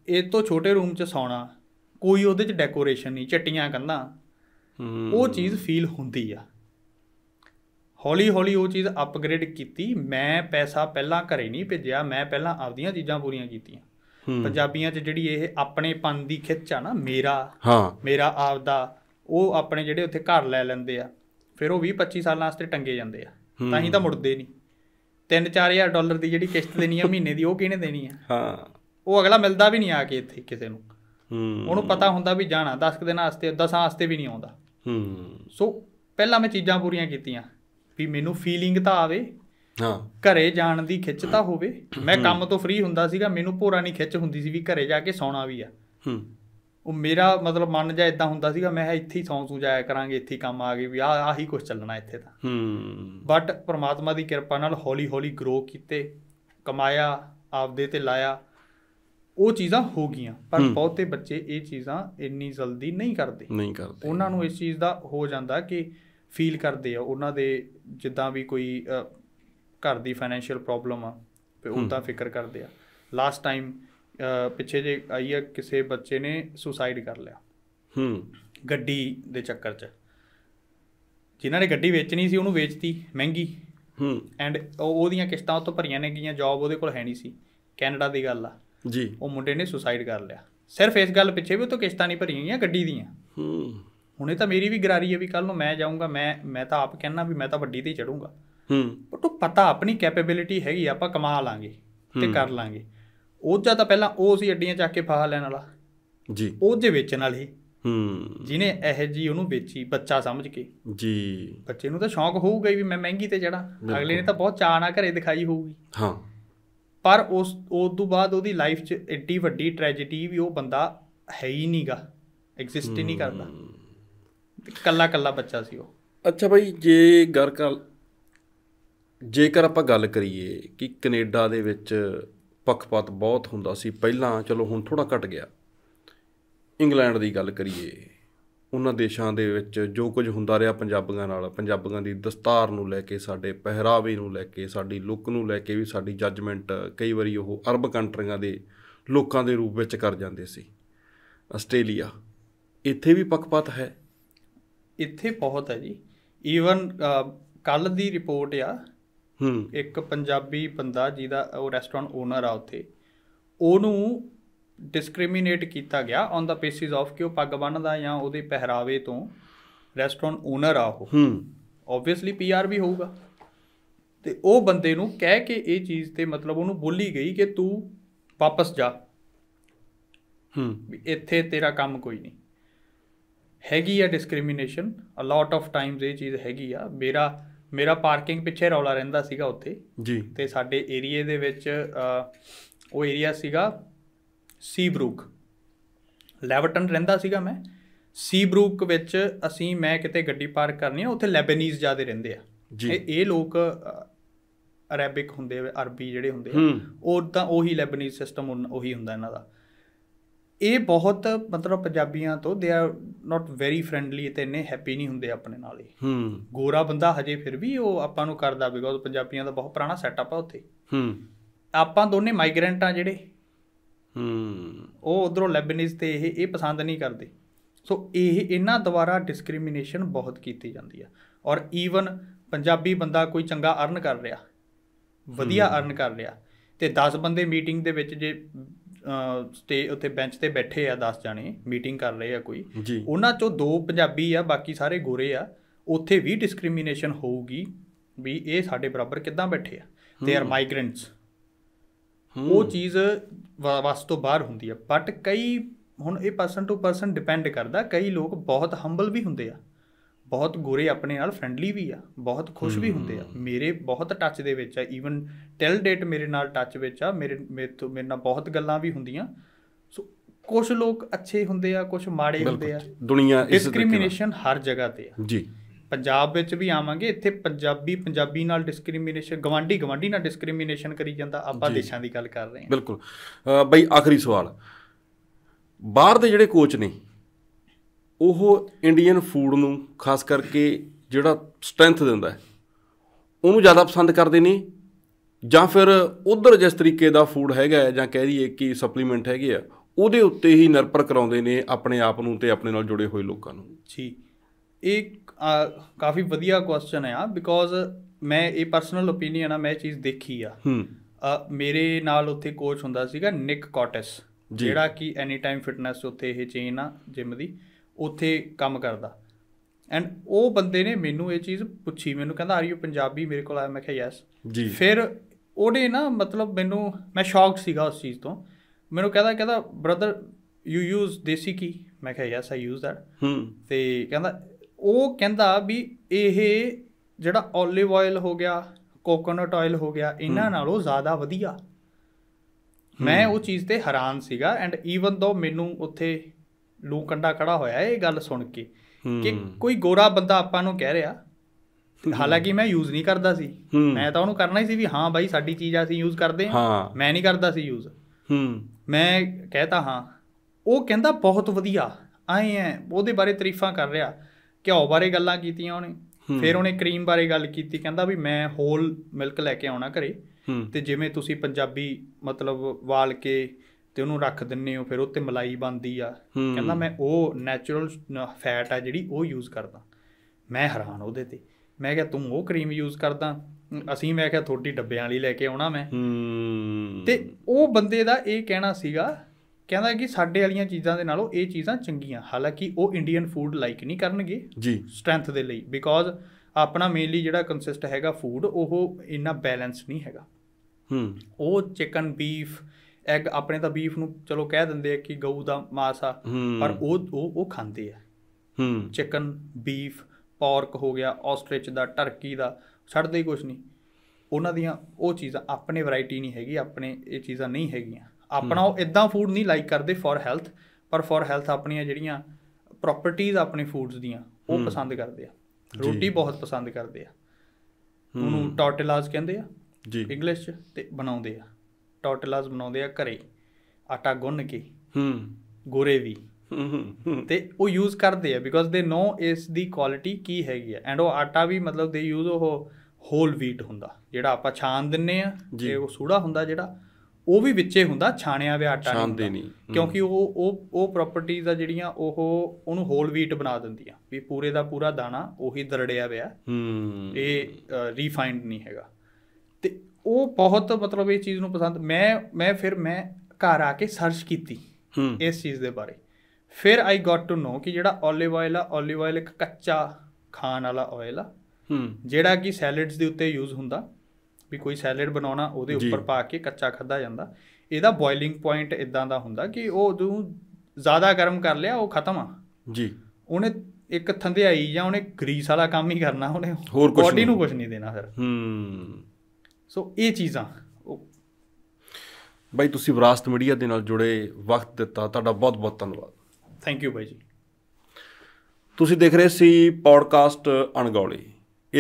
ਇਹ ਤੋਂ ਛੋਟੇ ਰੂਮ 'ਚ ਸੌਣਾ ਕੋਈ ਉਹਦੇ 'ਚ ਡੈਕੋਰੇਸ਼ਨ ਨਹੀਂ ਚਟੀਆਂ ਕੰਧਾਂ ਉਹ ਚੀਜ਼ ਫੀਲ ਹੁੰਦੀ ਆ ਹੌਲੀ ਹੌਲੀ ਉਹ ਚੀਜ਼ ਅਪਗ੍ਰੇਡ ਕੀਤੀ ਮੈਂ ਪੈਸਾ ਪਹਿਲਾਂ ਘਰੇ ਨਹੀਂ ਭੇਜਿਆ ਮੈਂ ਪਹਿਲਾਂ ਆਪਦੀਆਂ ਚੀਜ਼ਾਂ ਪੂਰੀਆਂ ਕੀਤੀਆਂ ਪੰਜਾਬੀਆਂ 'ਚ ਜਿਹੜੀ ਇਹ ਆਪਣੇਪਨ ਦੀ ਖਿੱਚ ਆ ਨਾ ਮੇਰਾ ਹਾਂ ਮੇਰਾ ਆਪਦਾ ਉਹ ਆਪਣੇ ਜਿਹੜੇ ਉੱਥੇ ਘਰ ਲੈ ਲੈਂਦੇ ਆ ਫਿਰ ਉਹ 20 25 ਸਾਲਾਂ ਵਾਸਤੇ ਟੰਗੇ ਜਾਂਦੇ ਆ ਤਾਂ ਹੀ ਤਾਂ ਮੁੜਦੇ ਨਹੀਂ 3-4000 ਡਾਲਰ ਦੀ ਜਿਹੜੀ ਕਿਸ਼ਤ ਦੇਣੀ ਆ ਮਹੀਨੇ ਦੀ ਉਹ ਕਿਹਨੇ ਦੇਣੀ ਆ ਹਾਂ ਉਹ ਅਗਲਾ ਮਿਲਦਾ ਵੀ ਨਹੀਂ ਆ ਕੇ ਇੱਥੇ ਕਿਸੇ ਨੂੰ ਹੂੰ ਉਹਨੂੰ ਪਤਾ ਹੁੰਦਾ ਵੀ ਜਾਣਾ 10 ਦਿਨਾਂ ਵਾਸਤੇ 10 ਸਾਲਾਂ ਵਾਸਤੇ ਵੀ ਨਹੀਂ ਆਉਂਦਾ ਹੂੰ ਸੋ ਪਹਿਲਾਂ ਮੈਂ ਚੀਜ਼ਾਂ ਪੂਰੀਆਂ ਕੀਤੀਆਂ ਵੀ ਮੈਨੂੰ ਫੀਲਿੰਗ ਤਾਂ ਆਵੇ ਹਾਂ ਘਰੇ ਜਾਣ ਦੀ ਖਿੱਚ ਤਾਂ ਹੋਵੇ ਮੈਂ ਕੰਮ ਤੋਂ ਫ੍ਰੀ ਹੁੰਦਾ ਸੀਗਾ ਮੈਨੂੰ ਭੋਰਾ ਨਹੀਂ ਖਿੱਚ ਹੁੰਦੀ ਸੀ ਵੀ ਘਰੇ ਜਾ ਕੇ ਸੌਣਾ ਵੀ ਆ ਹੂੰ ਉਹ ਮੇਰਾ ਮਤਲਬ ਮਨ ਜਾਂ ਇਦਾਂ ਹੁੰਦਾ ਸੀਗਾ ਮੈਂ ਇੱਥੇ ਹੀ ਸੌਂ ਸੂ ਜਾਇਆ ਕਰਾਂਗੇ ਇੱਥੇ ਕੰਮ ਆ ਗਈ ਵੀ ਆ ਆਹੀ ਕੁਝ ਚੱਲਣਾ ਇੱਥੇ ਤਾਂ ਹੂੰ ਬਟ ਪ੍ਰਮਾਤਮਾ ਦੀ ਕਿਰਪਾ ਨਾਲ ਹੌਲੀ ਹੌਲੀ ਗਰੋ ਕੀਤੇ ਕਮਾਇਆ ਆਪਦੇ ਤੇ ਲਾਇਆ ਉਹ ਚੀਜ਼ਾਂ ਹੋ ਗਈਆਂ ਪਰ ਬਹੁਤੇ ਬੱਚੇ ਇਹ ਚੀਜ਼ਾਂ ਇੰਨੀ ਜਲਦੀ ਨਹੀਂ ਕਰਦੇ ਨਹੀਂ ਕਰਦੇ ਉਹਨਾਂ ਨੂੰ ਇਸ ਚੀਜ਼ ਦਾ ਹੋ ਜਾਂਦਾ ਕਿ ਫੀਲ ਕਰਦੇ ਆ ਉਹਨਾਂ ਦੇ ਜਿੱਦਾਂ ਵੀ ਕੋਈ ਘਰ ਦੀ ਫਾਈਨੈਂਸ਼ੀਅਲ ਪ੍ਰੋਬਲਮ ਆ ਤੇ ਉਹ ਤਾਂ ਫਿਕਰ ਕਰਦੇ ਆ ਲਾਸਟ ਟਾਈਮ ਪਿੱਛੇ ਜੇ ਆਈ ਆ ਕਿਸੇ ਬੱਚੇ ਨੇ ਸੁਸਾਈਡ ਕਰ ਲਿਆ ਹੂੰ ਗੱਡੀ ਦੇ ਚੱਕਰ 'ਚ ਜਿਨ੍ਹਾਂ ਨੇ ਗੱਡੀ ਵੇਚਣੀ ਸੀ ਉਹਨੂੰ ਵੇਚਤੀ ਮਹਿੰਗੀ ਹੂੰ ਐਂਡ ਉਹਦੀਆਂ ਕਿਸ਼ਤਾਂ ਉਤੋਂ ਭਰੀਆਂ ਨੇ ਗਈਆਂ ਜੌਬ ਉਹਦੇ ਕੋਲ ਹੈ ਨਹੀਂ ਸੀ ਕੈਨੇਡਾ ਦੀ ਗੱਲ ਆ ਜੀ ਉਹ ਮੁੰਡੇ ਨੇ ਸੁਸਾਈਡ ਕਰ ਲਿਆ ਸਿਰਫ ਇਸ ਗੱਲ ਪਿੱਛੇ ਵੀ ਉਹ ਤੋਂ ਕਿਸ਼ਤਾਂ ਨਹੀਂ ਭਰੀਆਂ ਗਈਆਂ ਗੱਡੀ ਦੀਆਂ ਹੂੰ ਹੁਣੇ ਤਾਂ ਮੇਰੀ ਵੀ ਗਰਾਰੀ ਹੈ ਵੀ ਕੱਲ ਨੂੰ ਮੈਂ ਜਾਊਂਗਾ ਮੈਂ ਮੈਂ ਤਾਂ ਆਪ ਕਹਿਣਾ ਵੀ ਮੈਂ ਤਾਂ ਵੱਡੀ ਤੇ ਚੜੂੰਗਾ ਹੂੰ ਬਟ ਉਹ ਪਤਾ ਆਪਣੀ ਕੈਪੇਬਿਲਿਟੀ ਹੈਗੀ ਆਪਾਂ ਕਮਾ ਲਾਂਗੇ ਤੇ ਕਰ ਲਾਂਗੇ ਉਹਦਾ ਤਾਂ ਪਹਿਲਾਂ ਉਹ ਸੀ ਅੱਡੀਆਂ ਚੱਕ ਕੇ ਫਾਹ ਲੈਣ ਵਾਲਾ ਜੀ ਉਹਦੇ ਵੇਚਣ ਵਾਲੇ ਹੂੰ ਜਿਹਨੇ ਇਹ ਜੀ ਉਹਨੂੰ ਵੇਚੀ ਬੱਚਾ ਸਮਝ ਕੇ ਜੀ ਬੱਚੇ ਨੂੰ ਤਾਂ ਸ਼ੌਂਕ ਹੋਊਗਾ ਵੀ ਮੈਂ ਮਹਿੰਗੀ ਤੇ ਜੜਾ ਅਗਲੇ ਨੇ ਤਾਂ ਬਹੁਤ ਚਾਹ ਨਾਲ ਘਰੇ ਦਿਖਾਈ ਹੋਊਗੀ ਹਾਂ ਪਰ ਉਸ ਉਸ ਤੋਂ ਬਾਅਦ ਉਹਦੀ ਲਾਈਫ 'ਚ ਐਡੀ ਵੱਡੀ ਟ੍ਰੈਜੇਡੀ ਵੀ ਉਹ ਬੰਦਾ ਹੈ ਹੀ ਨਹੀਂਗਾ ਐਗਜ਼ਿਸਟ ਹੀ ਨਹੀਂ ਕਰਦਾ ਕੱਲਾ ਕੱਲਾ ਬੱਚਾ ਸੀ ਉਹ ਅੱਛਾ ਭਾਈ ਜੇ ਗਰ ਕਰ ਜੇਕਰ ਆਪਾਂ ਗੱਲ ਕਰੀਏ ਕਿ ਕੈਨੇਡਾ ਦੇ ਵਿੱਚ ਪੱਖਪਾਤ ਬਹੁਤ ਹੁੰਦਾ ਸੀ ਪਹਿਲਾਂ ਚਲੋ ਹੁਣ ਥੋੜਾ ਘਟ ਗਿਆ ਇੰਗਲੈਂਡ ਦੀ ਗੱਲ ਕਰੀਏ ਉਹਨਾਂ ਦੇਸ਼ਾਂ ਦੇ ਵਿੱਚ ਜੋ ਕੁਝ ਹੁੰਦਾ ਰਿਹਾ ਪੰਜਾਬੀਆਂ ਨਾਲ ਪੰਜਾਬੀਆਂ ਦੀ ਦਸਤਾਰ ਨੂੰ ਲੈ ਕੇ ਸਾਡੇ ਪਹਿਰਾਵੇ ਨੂੰ ਲੈ ਕੇ ਸਾਡੀ ਲੁੱਕ ਨੂੰ ਲੈ ਕੇ ਵੀ ਸਾਡੀ ਜੱਜਮੈਂਟ ਕਈ ਵਾਰੀ ਉਹ ਅਰਬ ਕੰਟਰੀਆਂ ਦੇ ਲੋਕਾਂ ਦੇ ਰੂਪ ਵਿੱਚ ਕਰ ਜਾਂਦੇ ਸੀ ਆਸਟ੍ਰੇਲੀਆ ਇੱਥੇ ਵੀ ਪੱਖਪਾਤ ਹੈ ਇੱਥੇ ਬਹੁਤ ਹੈ ਜੀ ਈਵਨ ਕੱਲ ਦੀ ਰਿਪੋਰਟ ਆ ਹੂੰ ਇੱਕ ਪੰਜਾਬੀ ਬੰਦਾ ਜਿਹਦਾ ਉਹ ਰੈਸਟੋਰੈਂਟ ਓਨਰ ਆ ਉੱਥੇ ਉਹਨੂੰ ਡਿਸਕ੍ਰਿਮੀਨੇਟ ਕੀਤਾ ਗਿਆ ਔਨ ਦਾ ਬੇਸਿਸ ਆਫ ਕਿ ਉਹ ਪੱਗ ਬੰਨਦਾ ਜਾਂ ਉਹਦੇ ਪਹਿਰਾਵੇ ਤੋਂ ਰੈਸਟੋਰੈਂਟ ਓਨਰ ਆ ਉਹ ਹੂੰ ਆਬਵੀਅਸਲੀ ਪੀਆਰ ਵੀ ਹੋਊਗਾ ਤੇ ਉਹ ਬੰਦੇ ਨੂੰ ਕਹਿ ਕੇ ਇਹ ਚੀਜ਼ ਤੇ ਮਤਲਬ ਉਹਨੂੰ ਬੋਲੀ ਗਈ ਕਿ ਤੂੰ ਵਾਪਸ ਜਾ ਹੂੰ ਇੱਥੇ ਤੇਰਾ ਕੰਮ ਕੋਈ ਨਹੀਂ ਹੈਗੀ ਆ discrimination a lot of times ਇਹ ਚੀਜ਼ ਹੈਗੀ ਆ ਮੇਰਾ ਮੇਰਾ ਪਾਰਕਿੰਗ ਪਿੱਛੇ ਰੌਲਾ ਰਹਿੰਦਾ ਸੀਗਾ ਉੱਥੇ ਜੀ ਤੇ ਸਾਡੇ ਏਰੀਆ ਦੇ ਵਿੱਚ ਉਹ ਏਰੀਆ ਸੀਗਾ ਸੀ ਬਰੂਕ ਲੈਵਰਟਨ ਰਹਿੰਦਾ ਸੀਗਾ ਮੈਂ ਸੀ ਬਰੂਕ ਵਿੱਚ ਅਸੀਂ ਮੈਂ ਕਿਤੇ ਗੱਡੀ ਪਾਰਕ ਕਰਨੀ ਆ ਉੱਥੇ ਲੈਬਨੀਜ਼ ਜਿਆਦੇ ਰਹਿੰਦੇ ਆ ਇਹ ਇਹ ਲੋਕ ਅਰੈਬਿਕ ਹੁੰਦੇ ਆ ਅਰਬੀ ਜਿਹੜੇ ਹੁੰਦੇ ਆ ਉਹ ਤਾਂ ਉਹੀ ਲੈਬਨੀਜ਼ ਸਿਸਟਮ ਉਹੀ ਹੁੰਦਾ ਇਹਨਾਂ ਦਾ ਇਹ ਬਹੁਤ ਮਤਲਬ ਪੰਜਾਬੀਆਂ ਤੋਂ ਦੇ ਆਰ ਨਾਟ ਵੈਰੀ ਫਰੈਂਡਲੀ ਤੇ ਇੰਨੇ ਹੈਪੀ ਨਹੀਂ ਹੁੰਦੇ ਆਪਣੇ ਨਾਲ ਹੀ ਹੂੰ ਗੋਰਾ ਬੰਦਾ ਹਜੇ ਫਿਰ ਵੀ ਉਹ ਆਪਾਂ ਨੂੰ ਕਰਦਾ ਬਿਕੋਜ਼ ਪੰਜਾਬੀਆਂ ਦਾ ਬਹੁਤ ਪੁਰਾਣਾ ਸੈਟਅਪ ਆ ਉੱਥੇ ਹੂੰ ਆਪਾਂ ਦੋਨੇ ਮਾਈਗ੍ਰੈਂਟ ਆ ਜਿਹੜੇ ਹੂੰ ਉਹ ਉਧਰੋਂ ਲੈਬਨੀਜ਼ ਤੇ ਇਹ ਇਹ ਪਸੰਦ ਨਹੀਂ ਕਰਦੇ ਸੋ ਇਹ ਇਹਨਾਂ ਦੁਆਰਾ ਡਿਸਕ੍ਰਿਮੀਨੇਸ਼ਨ ਬਹੁਤ ਕੀਤੀ ਜਾਂਦੀ ਆ ਔਰ ਈਵਨ ਪੰਜਾਬੀ ਬੰਦਾ ਕੋਈ ਚੰਗਾ ਅਰਨ ਕਰ ਰਿਹਾ ਵਧੀਆ ਅਰਨ ਕਰ ਰਿਹਾ ਤੇ 10 ਬੰਦੇ ਮੀਟਿੰਗ ਦੇ ਵਿੱਚ ਜੇ ਸਟੇ ਉੱਤੇ ਬੈਂਚ ਤੇ ਬੈਠੇ ਆ 10 ਜਾਣੇ ਮੀਟਿੰਗ ਕਰ ਰਹੇ ਆ ਕੋਈ ਉਹਨਾਂ ਚੋਂ ਦੋ ਪੰਜਾਬੀ ਆ ਬਾਕੀ ਸਾਰੇ ਗੋਰੇ ਆ ਉੱਥੇ ਵੀ ਡਿਸਕ੍ਰਿਮੀਨੇਸ਼ਨ ਹੋਊਗੀ ਵੀ ਇਹ ਸਾਡੇ ਬਰਾਬਰ ਕਿੱਦਾਂ ਬੈਠੇ ਆ ਦੇ ਆਰ ਮਾਈਗ੍ਰੈਂਟਸ ਉਹ ਚੀਜ਼ ਵਾਸ ਤੋਂ ਬਾਹਰ ਹੁੰਦੀ ਆ ਬਟ ਕਈ ਹੁਣ ਇਹ ਪਰਸਨ ਟੂ ਪਰਸਨ ਡਿਪੈਂਡ ਕਰਦਾ ਕਈ ਲੋਕ ਬਹੁਤ ਹੰਬਲ ਵੀ ਹੁੰਦੇ ਆ ਬਹੁਤ ਗੋਰੇ ਆਪਣੇ ਨਾਲ ਫ੍ਰੈਂਡਲੀ ਵੀ ਆ ਬਹੁਤ ਖੁਸ਼ ਵੀ ਹੁੰਦੇ ਆ ਮੇਰੇ ਬਹੁਤ ਟੱਚ ਦੇ ਵਿੱਚ ਆ ਈਵਨ ਟਿਲ ਡੇਟ ਮੇਰੇ ਨਾਲ ਟੱਚ ਵਿੱਚ ਆ ਮੇਰੇ ਮੇਰੇ ਤੋਂ ਮੇਰੇ ਨਾਲ ਬਹੁਤ ਗੱਲਾਂ ਵੀ ਹੁੰਦੀਆਂ ਸੋ ਕੁਝ ਲੋਕ ਅੱਛੇ ਹੁੰਦੇ ਆ ਕੁਝ ਮਾੜੇ ਹੁੰਦੇ ਆ ਦੁਨੀਆ ਇਸ ਡਿਸਕ੍ਰਿਮੀਨੇਸ਼ਨ ਹਰ ਜਗ੍ਹਾ ਤੇ ਆ ਜੀ ਪੰਜਾਬ ਵਿੱਚ ਵੀ ਆਵਾਂਗੇ ਇੱਥੇ ਪੰਜਾਬੀ ਪੰਜਾਬੀ ਨਾਲ ਡਿਸਕ੍ਰਿਮੀਨੇਸ਼ਨ ਗਵਾਂਢੀ ਗਵਾਂਢੀ ਨਾਲ ਡਿਸਕ੍ਰਿਮੀਨੇਸ਼ਨ ਕਰੀ ਜਾਂਦਾ ਆਪਾਂ ਦੇਸ਼ਾਂ ਦੀ ਗੱਲ ਕਰ ਰਹੇ ਹਾਂ ਬਿਲਕੁਲ ਬਈ ਆਖਰੀ ਸਵਾਲ ਬਾਹਰ ਦੇ ਜਿਹੜੇ ਕੋਚ ਨੇ ਉਹ ਇੰਡੀਅਨ ਫੂਡ ਨੂੰ ਖਾਸ ਕਰਕੇ ਜਿਹੜਾ ਸਟਰੈਂਥ ਦਿੰਦਾ ਉਹਨੂੰ ਜ਼ਿਆਦਾ ਪਸੰਦ ਕਰਦੇ ਨੇ ਜਾਂ ਫਿਰ ਉਧਰ ਜਿਸ ਤਰੀਕੇ ਦਾ ਫੂਡ ਹੈਗਾ ਜਾਂ ਕਹਿ ਦਈਏ ਕਿ ਸਪਲੀਮੈਂਟ ਹੈਗੇ ਆ ਉਹਦੇ ਉੱਤੇ ਹੀ ਨਿਰਭਰ ਕਰਾਉਂਦੇ ਨੇ ਆਪਣੇ ਆਪ ਨੂੰ ਤੇ ਆਪਣੇ ਨਾਲ ਜੁੜੇ ਹੋਏ ਲੋਕਾਂ ਨੂੰ ਜੀ ਇਹ ਕਾਫੀ ਵਧੀਆ ਕੁਐਸਚਨ ਹੈ ਆ ਬਿਕੋਜ਼ ਮੈਂ ਇਹ ਪਰਸਨਲ ਓਪੀਨੀਅਨ ਆ ਮੈਂ ਚੀਜ਼ ਦੇਖੀ ਆ ਹੂੰ ਮੇਰੇ ਨਾਲ ਉੱਥੇ ਕੋਚ ਹੁੰਦਾ ਸੀਗਾ ਨਿਕ ਕੋਟਸ ਜਿਹੜਾ ਕਿ ਐਨੀ ਟਾਈਮ ਫਿਟਨੈਸ ਉੱਥੇ ਇਹ ਚੇਨ ਆ ਜਿਮ ਦੀ ਉੱਥੇ ਕੰਮ ਕਰਦਾ ਐਂਡ ਉਹ ਬੰਦੇ ਨੇ ਮੈਨੂੰ ਇਹ ਚੀਜ਼ ਪੁੱਛੀ ਮੈਨੂੰ ਕਹਿੰਦਾ ਆਰ ਯੂ ਪੰਜਾਬੀ ਮੇਰੇ ਕੋਲ ਆਇਆ ਮੈਂ ਕਿਹਾ ਯੈਸ ਜੀ ਫਿਰ ਉਹਨੇ ਨਾ ਮਤਲਬ ਮੈਨੂੰ ਮੈਂ ਸ਼ੌਕਡ ਸੀਗਾ ਉਸ ਚੀਜ਼ ਤੋਂ ਮੈਨੂੰ ਕਹਿੰਦਾ ਕਹਿੰਦਾ ਬ੍ਰਦਰ ਯੂ ਯੂਜ਼ ਦੇਸੀ ਕੀ ਮੈਂ ਕਿਹਾ yes I use that hmm ਤੇ ਕਹਿੰਦਾ ਉਹ ਕਹਿੰਦਾ ਵੀ ਇਹ ਜਿਹੜਾ 올ਿਵ ਆਇਲ ਹੋ ਗਿਆ ਕੋਕੋਨਟ ਆਇਲ ਹੋ ਗਿਆ ਇਹਨਾਂ ਨਾਲੋਂ ਜ਼ਿਆਦਾ ਵਧੀਆ ਮੈਂ ਉਹ ਚੀਜ਼ ਤੇ ਹੈਰਾਨ ਸੀਗਾ ਐਂਡ ਈਵਨ ਦੋ ਮੈਨੂੰ ਉੱਥੇ ਲੂ ਕੰਡਾ ਖੜਾ ਹੋਇਆ ਇਹ ਗੱਲ ਸੁਣ ਕੇ ਕਿ ਕੋਈ ਗੋਰਾ ਬੰਦਾ ਆਪਾਂ ਨੂੰ ਕਹਿ ਰਿਹਾ ਹਾਲਾਂਕਿ ਮੈਂ ਯੂਜ਼ ਨਹੀਂ ਕਰਦਾ ਸੀ ਮੈਂ ਤਾਂ ਉਹਨੂੰ ਕਰਨਾ ਹੀ ਸੀ ਵੀ ਹਾਂ ਬਾਈ ਸਾਡੀ ਚੀਜ਼ ਆ ਅਸੀਂ ਯੂਜ਼ ਕਰਦੇ ਹਾਂ ਮੈਂ ਨਹੀਂ ਕਰਦਾ ਸੀ ਯੂਜ਼ ਹੂੰ ਮੈਂ ਕਹਤਾ ਹਾਂ ਉਹ ਕਹਿੰਦਾ ਬਹੁਤ ਵਧੀਆ ਆਏ ਐ ਉਹਦੇ ਬਾਰੇ ਤਾਰੀਫਾਂ ਕਰ ਰਿਹਾ ਘਿਓ ਬਾਰੇ ਗੱਲਾਂ ਕੀਤੀਆਂ ਉਹਨੇ ਫਿਰ ਉਹਨੇ ਕਰੀਮ ਬਾਰੇ ਗੱਲ ਕੀਤੀ ਕਹਿੰਦਾ ਵੀ ਮੈਂ ਹੋਲ ਮਿਲਕ ਲੈ ਕੇ ਆਉਣਾ ਘਰੇ ਤੇ ਜਿਵੇਂ ਤੁਸੀਂ ਪੰਜਾਬੀ ਮਤਲਬ ਵਾਲ ਕੇ ਤੇ ਉਹਨੂੰ ਰੱਖ ਦਿੰਨੇ ਹੋ ਫਿਰ ਉੱਤੇ ਮਲਾਈ ਬਣਦੀ ਆ ਕਹਿੰਦਾ ਮੈਂ ਉਹ ਨੈਚੁਰਲ ਫੈਟ ਆ ਜਿਹੜੀ ਉਹ ਯੂਜ਼ ਕਰਦਾ ਮੈਂ ਹੈਰਾਨ ਉਹਦੇ ਤੇ ਮੈਂ ਕਿਹਾ ਤੂੰ ਉਹ ਕਰੀਮ ਯੂਜ਼ ਕਰਦਾ ਅਸੀਂ ਮੈਂ ਕਿਹਾ ਥੋੜੀ ਡੱਬਿਆਂ ਵਾਲੀ ਲੈ ਕੇ ਆਉਣਾ ਮੈਂ ਤੇ ਉਹ ਬੰਦੇ ਦਾ ਇਹ ਕਹਿਣਾ ਸੀਗਾ ਕਹਿੰਦਾ ਕਿ ਸਾਡੇ ਵਾਲੀਆਂ ਚੀਜ਼ਾਂ ਦੇ ਨਾਲੋਂ ਇਹ ਚੀਜ਼ਾਂ ਚੰਗੀਆਂ ਹਾਲਾਂਕਿ ਉਹ ਇੰਡੀਅਨ ਫੂਡ ਲਾਈਕ ਨਹੀਂ ਕਰਨਗੇ ਜੀ ਸਟਰੈਂਥ ਦੇ ਲਈ ਬਿਕੋਜ਼ ਆਪਣਾ ਮੇਨਲੀ ਜਿਹੜਾ ਕਨਸਿਸਟ ਹੈਗਾ ਫੂਡ ਉਹ ਇੰਨਾ ਬੈਲੈਂਸ ਨਹੀਂ ਹੈਗਾ ਹੂੰ ਉਹ ਚਿਕਨ ਬੀਫ ਐਗ ਆਪਣੇ ਤਾਂ ਬੀਫ ਨੂੰ ਚਲੋ ਕਹਿ ਦਿੰਦੇ ਆ ਕਿ ਗਊ ਦਾ ਮਾਸ ਆ ਪਰ ਉਹ ਉਹ ਉਹ ਖਾਂਦੇ ਆ ਹੂੰ ਚਿਕਨ ਬੀਫ ਪੋਰਕ ਹੋ ਗਿਆ ਆਸਟ੍ਰਿਚ ਦਾ ਟਰਕੀ ਦਾ ਛੱਡਦੇ ਹੀ ਕੁਝ ਨਹੀਂ ਉਹਨਾਂ ਦੀਆਂ ਉਹ ਚੀਜ਼ਾਂ ਆਪਣੇ ਵੈਰਾਈਟੀ ਨਹੀਂ ਹੈਗੀ ਆਪਣੇ ਇਹ ਚੀਜ਼ਾਂ ਨਹੀਂ ਹੈਗੀਆਂ ਆਪਣਾ ਉਹ ਇਦਾਂ ਫੂਡ ਨਹੀਂ ਲਾਈਕ ਕਰਦੇ ਫॉर ਹੈਲਥ ਪਰ ਫॉर ਹੈਲਥ ਆਪਣੀਆਂ ਜਿਹੜੀਆਂ ਪ੍ਰਾਪਰਟੀਆਂ ਆਪਣੇ ਫੂਡਸ ਦੀਆਂ ਉਹ ਪਸੰਦ ਕਰਦੇ ਆ ਰੋਟੀ ਬਹੁਤ ਪਸੰਦ ਕਰਦੇ ਆ ਉਹਨੂੰ ਟੌਰਟਿਲਾਸ ਕਹਿੰਦੇ ਆ ਜੀ ਇੰਗਲਿਸ਼ 'ਚ ਤੇ ਬਣਾਉਂਦੇ ਆ ਟੌਟਲਾਸ ਬਣਾਉਂਦੇ ਆ ਘਰੇ ਆਟਾ ਗੁੰਨ ਕੇ ਹੂੰ ਗੋਰੇ ਵੀ ਤੇ ਉਹ ਯੂਜ਼ ਕਰਦੇ ਆ ਬਿਕੋਜ਼ ਦੇ ਨੋ ਇਸ ਦੀ ਕੁਆਲਿਟੀ ਕੀ ਹੈਗੀ ਆ ਐਂਡ ਉਹ ਆਟਾ ਵੀ ਮਤਲਬ ਦੇ ਯੂਜ਼ ਉਹ ਹੋਲ ਵੀਟ ਹੁੰਦਾ ਜਿਹੜਾ ਆਪਾਂ ਛਾਣ ਦਿੰਨੇ ਆ ਤੇ ਉਹ ਸੂੜਾ ਹੁੰਦਾ ਜਿਹੜਾ ਉਹ ਵੀ ਵਿੱਚੇ ਹੁੰਦਾ ਛਾਣਿਆ ਵਿਆ ਆਟਾ ਛਾਣਦੇ ਨਹੀਂ ਕਿਉਂਕਿ ਉਹ ਉਹ ਉਹ ਪ੍ਰਾਪਰਟੀਜ਼ ਆ ਜਿਹੜੀਆਂ ਉਹ ਉਹਨੂੰ ਹੋਲ ਵੀਟ ਬਣਾ ਦਿੰਦੀਆਂ ਵੀ ਪੂਰੇ ਦਾ ਪੂਰਾ ਦਾਣਾ ਉਹੀ ਦਰੜਿਆ ਵਿਆ ਹੂੰ ਇਹ ਰੀਫਾਈਨਡ ਨਹੀਂ ਹੈਗਾ ਤੇ ਉਹ ਬਹੁਤ ਮਤਲਬ ਇਹ ਚੀਜ਼ ਨੂੰ ਪਸੰਦ ਮੈਂ ਮੈਂ ਫਿਰ ਮੈਂ ਘਰ ਆ ਕੇ ਸਰਚ ਕੀਤੀ ਇਸ ਚੀਜ਼ ਦੇ ਬਾਰੇ ਫਿਰ ਆਈ ਗਾਟ ਟੂ ਨੋ ਕਿ ਜਿਹੜਾ 올ਿਵ ਆਇਲ ਆ 올ਿਵ ਆਇਲ ਇੱਕ ਕੱਚਾ ਖਾਣ ਵਾਲਾ ਆਇਲ ਆ ਜਿਹੜਾ ਕਿ ਸੈਲਡਸ ਦੇ ਉੱਤੇ ਯੂਜ਼ ਹੁੰਦਾ ਵੀ ਕੋਈ ਸੈਲਡ ਬਣਾਉਣਾ ਉਹਦੇ ਉੱਪਰ ਪਾ ਕੇ ਕੱਚਾ ਖਾਦਾ ਜਾਂਦਾ ਇਹਦਾ ਬੋਇਲਿੰਗ ਪੁਆਇੰਟ ਇਦਾਂ ਦਾ ਹੁੰਦਾ ਕਿ ਉਹ ਜਦੋਂ ਜ਼ਿਆਦਾ ਗਰਮ ਕਰ ਲਿਆ ਉਹ ਖਤਮ ਆ ਜੀ ਉਹਨੇ ਇੱਕ ਥੰਧਿਆਈ ਜਾਂ ਉਹਨੇ ਗਰੀਸ ਵਾਲਾ ਕੰਮ ਹੀ ਕਰਨਾ ਉਹਨੇ ਬੋਡੀ ਨੂੰ ਕੁਝ ਨਹੀਂ ਦੇਣਾ ਫਿਰ ਹੂੰ ਸੋ ਇਹ ਚੀਜ਼ਾਂ ਬਾਈ ਤੁਸੀਂ ਵਿਰਾਸਤ ਮੀਡੀਆ ਦੇ ਨਾਲ ਜੁੜੇ ਵਕਤ ਦਿੱਤਾ ਤੁਹਾਡਾ ਬਹੁਤ ਬਹੁਤ ਧੰਨਵਾਦ ਥੈਂਕ ਯੂ ਬਾਈ ਜੀ ਤੁਸੀਂ ਦੇਖ ਰਹੇ ਸੀ ਪੌਡਕਾਸਟ ਅਣਗੌਲੀ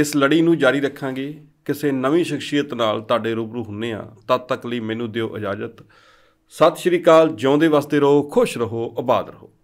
ਇਸ ਲੜੀ ਨੂੰ ਜਾਰੀ ਰੱਖਾਂਗੇ ਕਿਸੇ ਨਵੀਂ ਸ਼ਖਸੀਅਤ ਨਾਲ ਤੁਹਾਡੇ ਰੂਬਰੂ ਹੁੰਨੇ ਆ ਤਦ ਤੱਕ ਲਈ ਮੈਨੂੰ ਦਿਓ ਇਜਾਜ਼ਤ ਸਤਿ ਸ਼੍ਰੀ ਅਕਾਲ ਜਿਉਂਦੇ ਵਸਦੇ ਰਹੋ ਖੁਸ਼ ਰਹੋ ਆਬਾਦ ਰਹੋ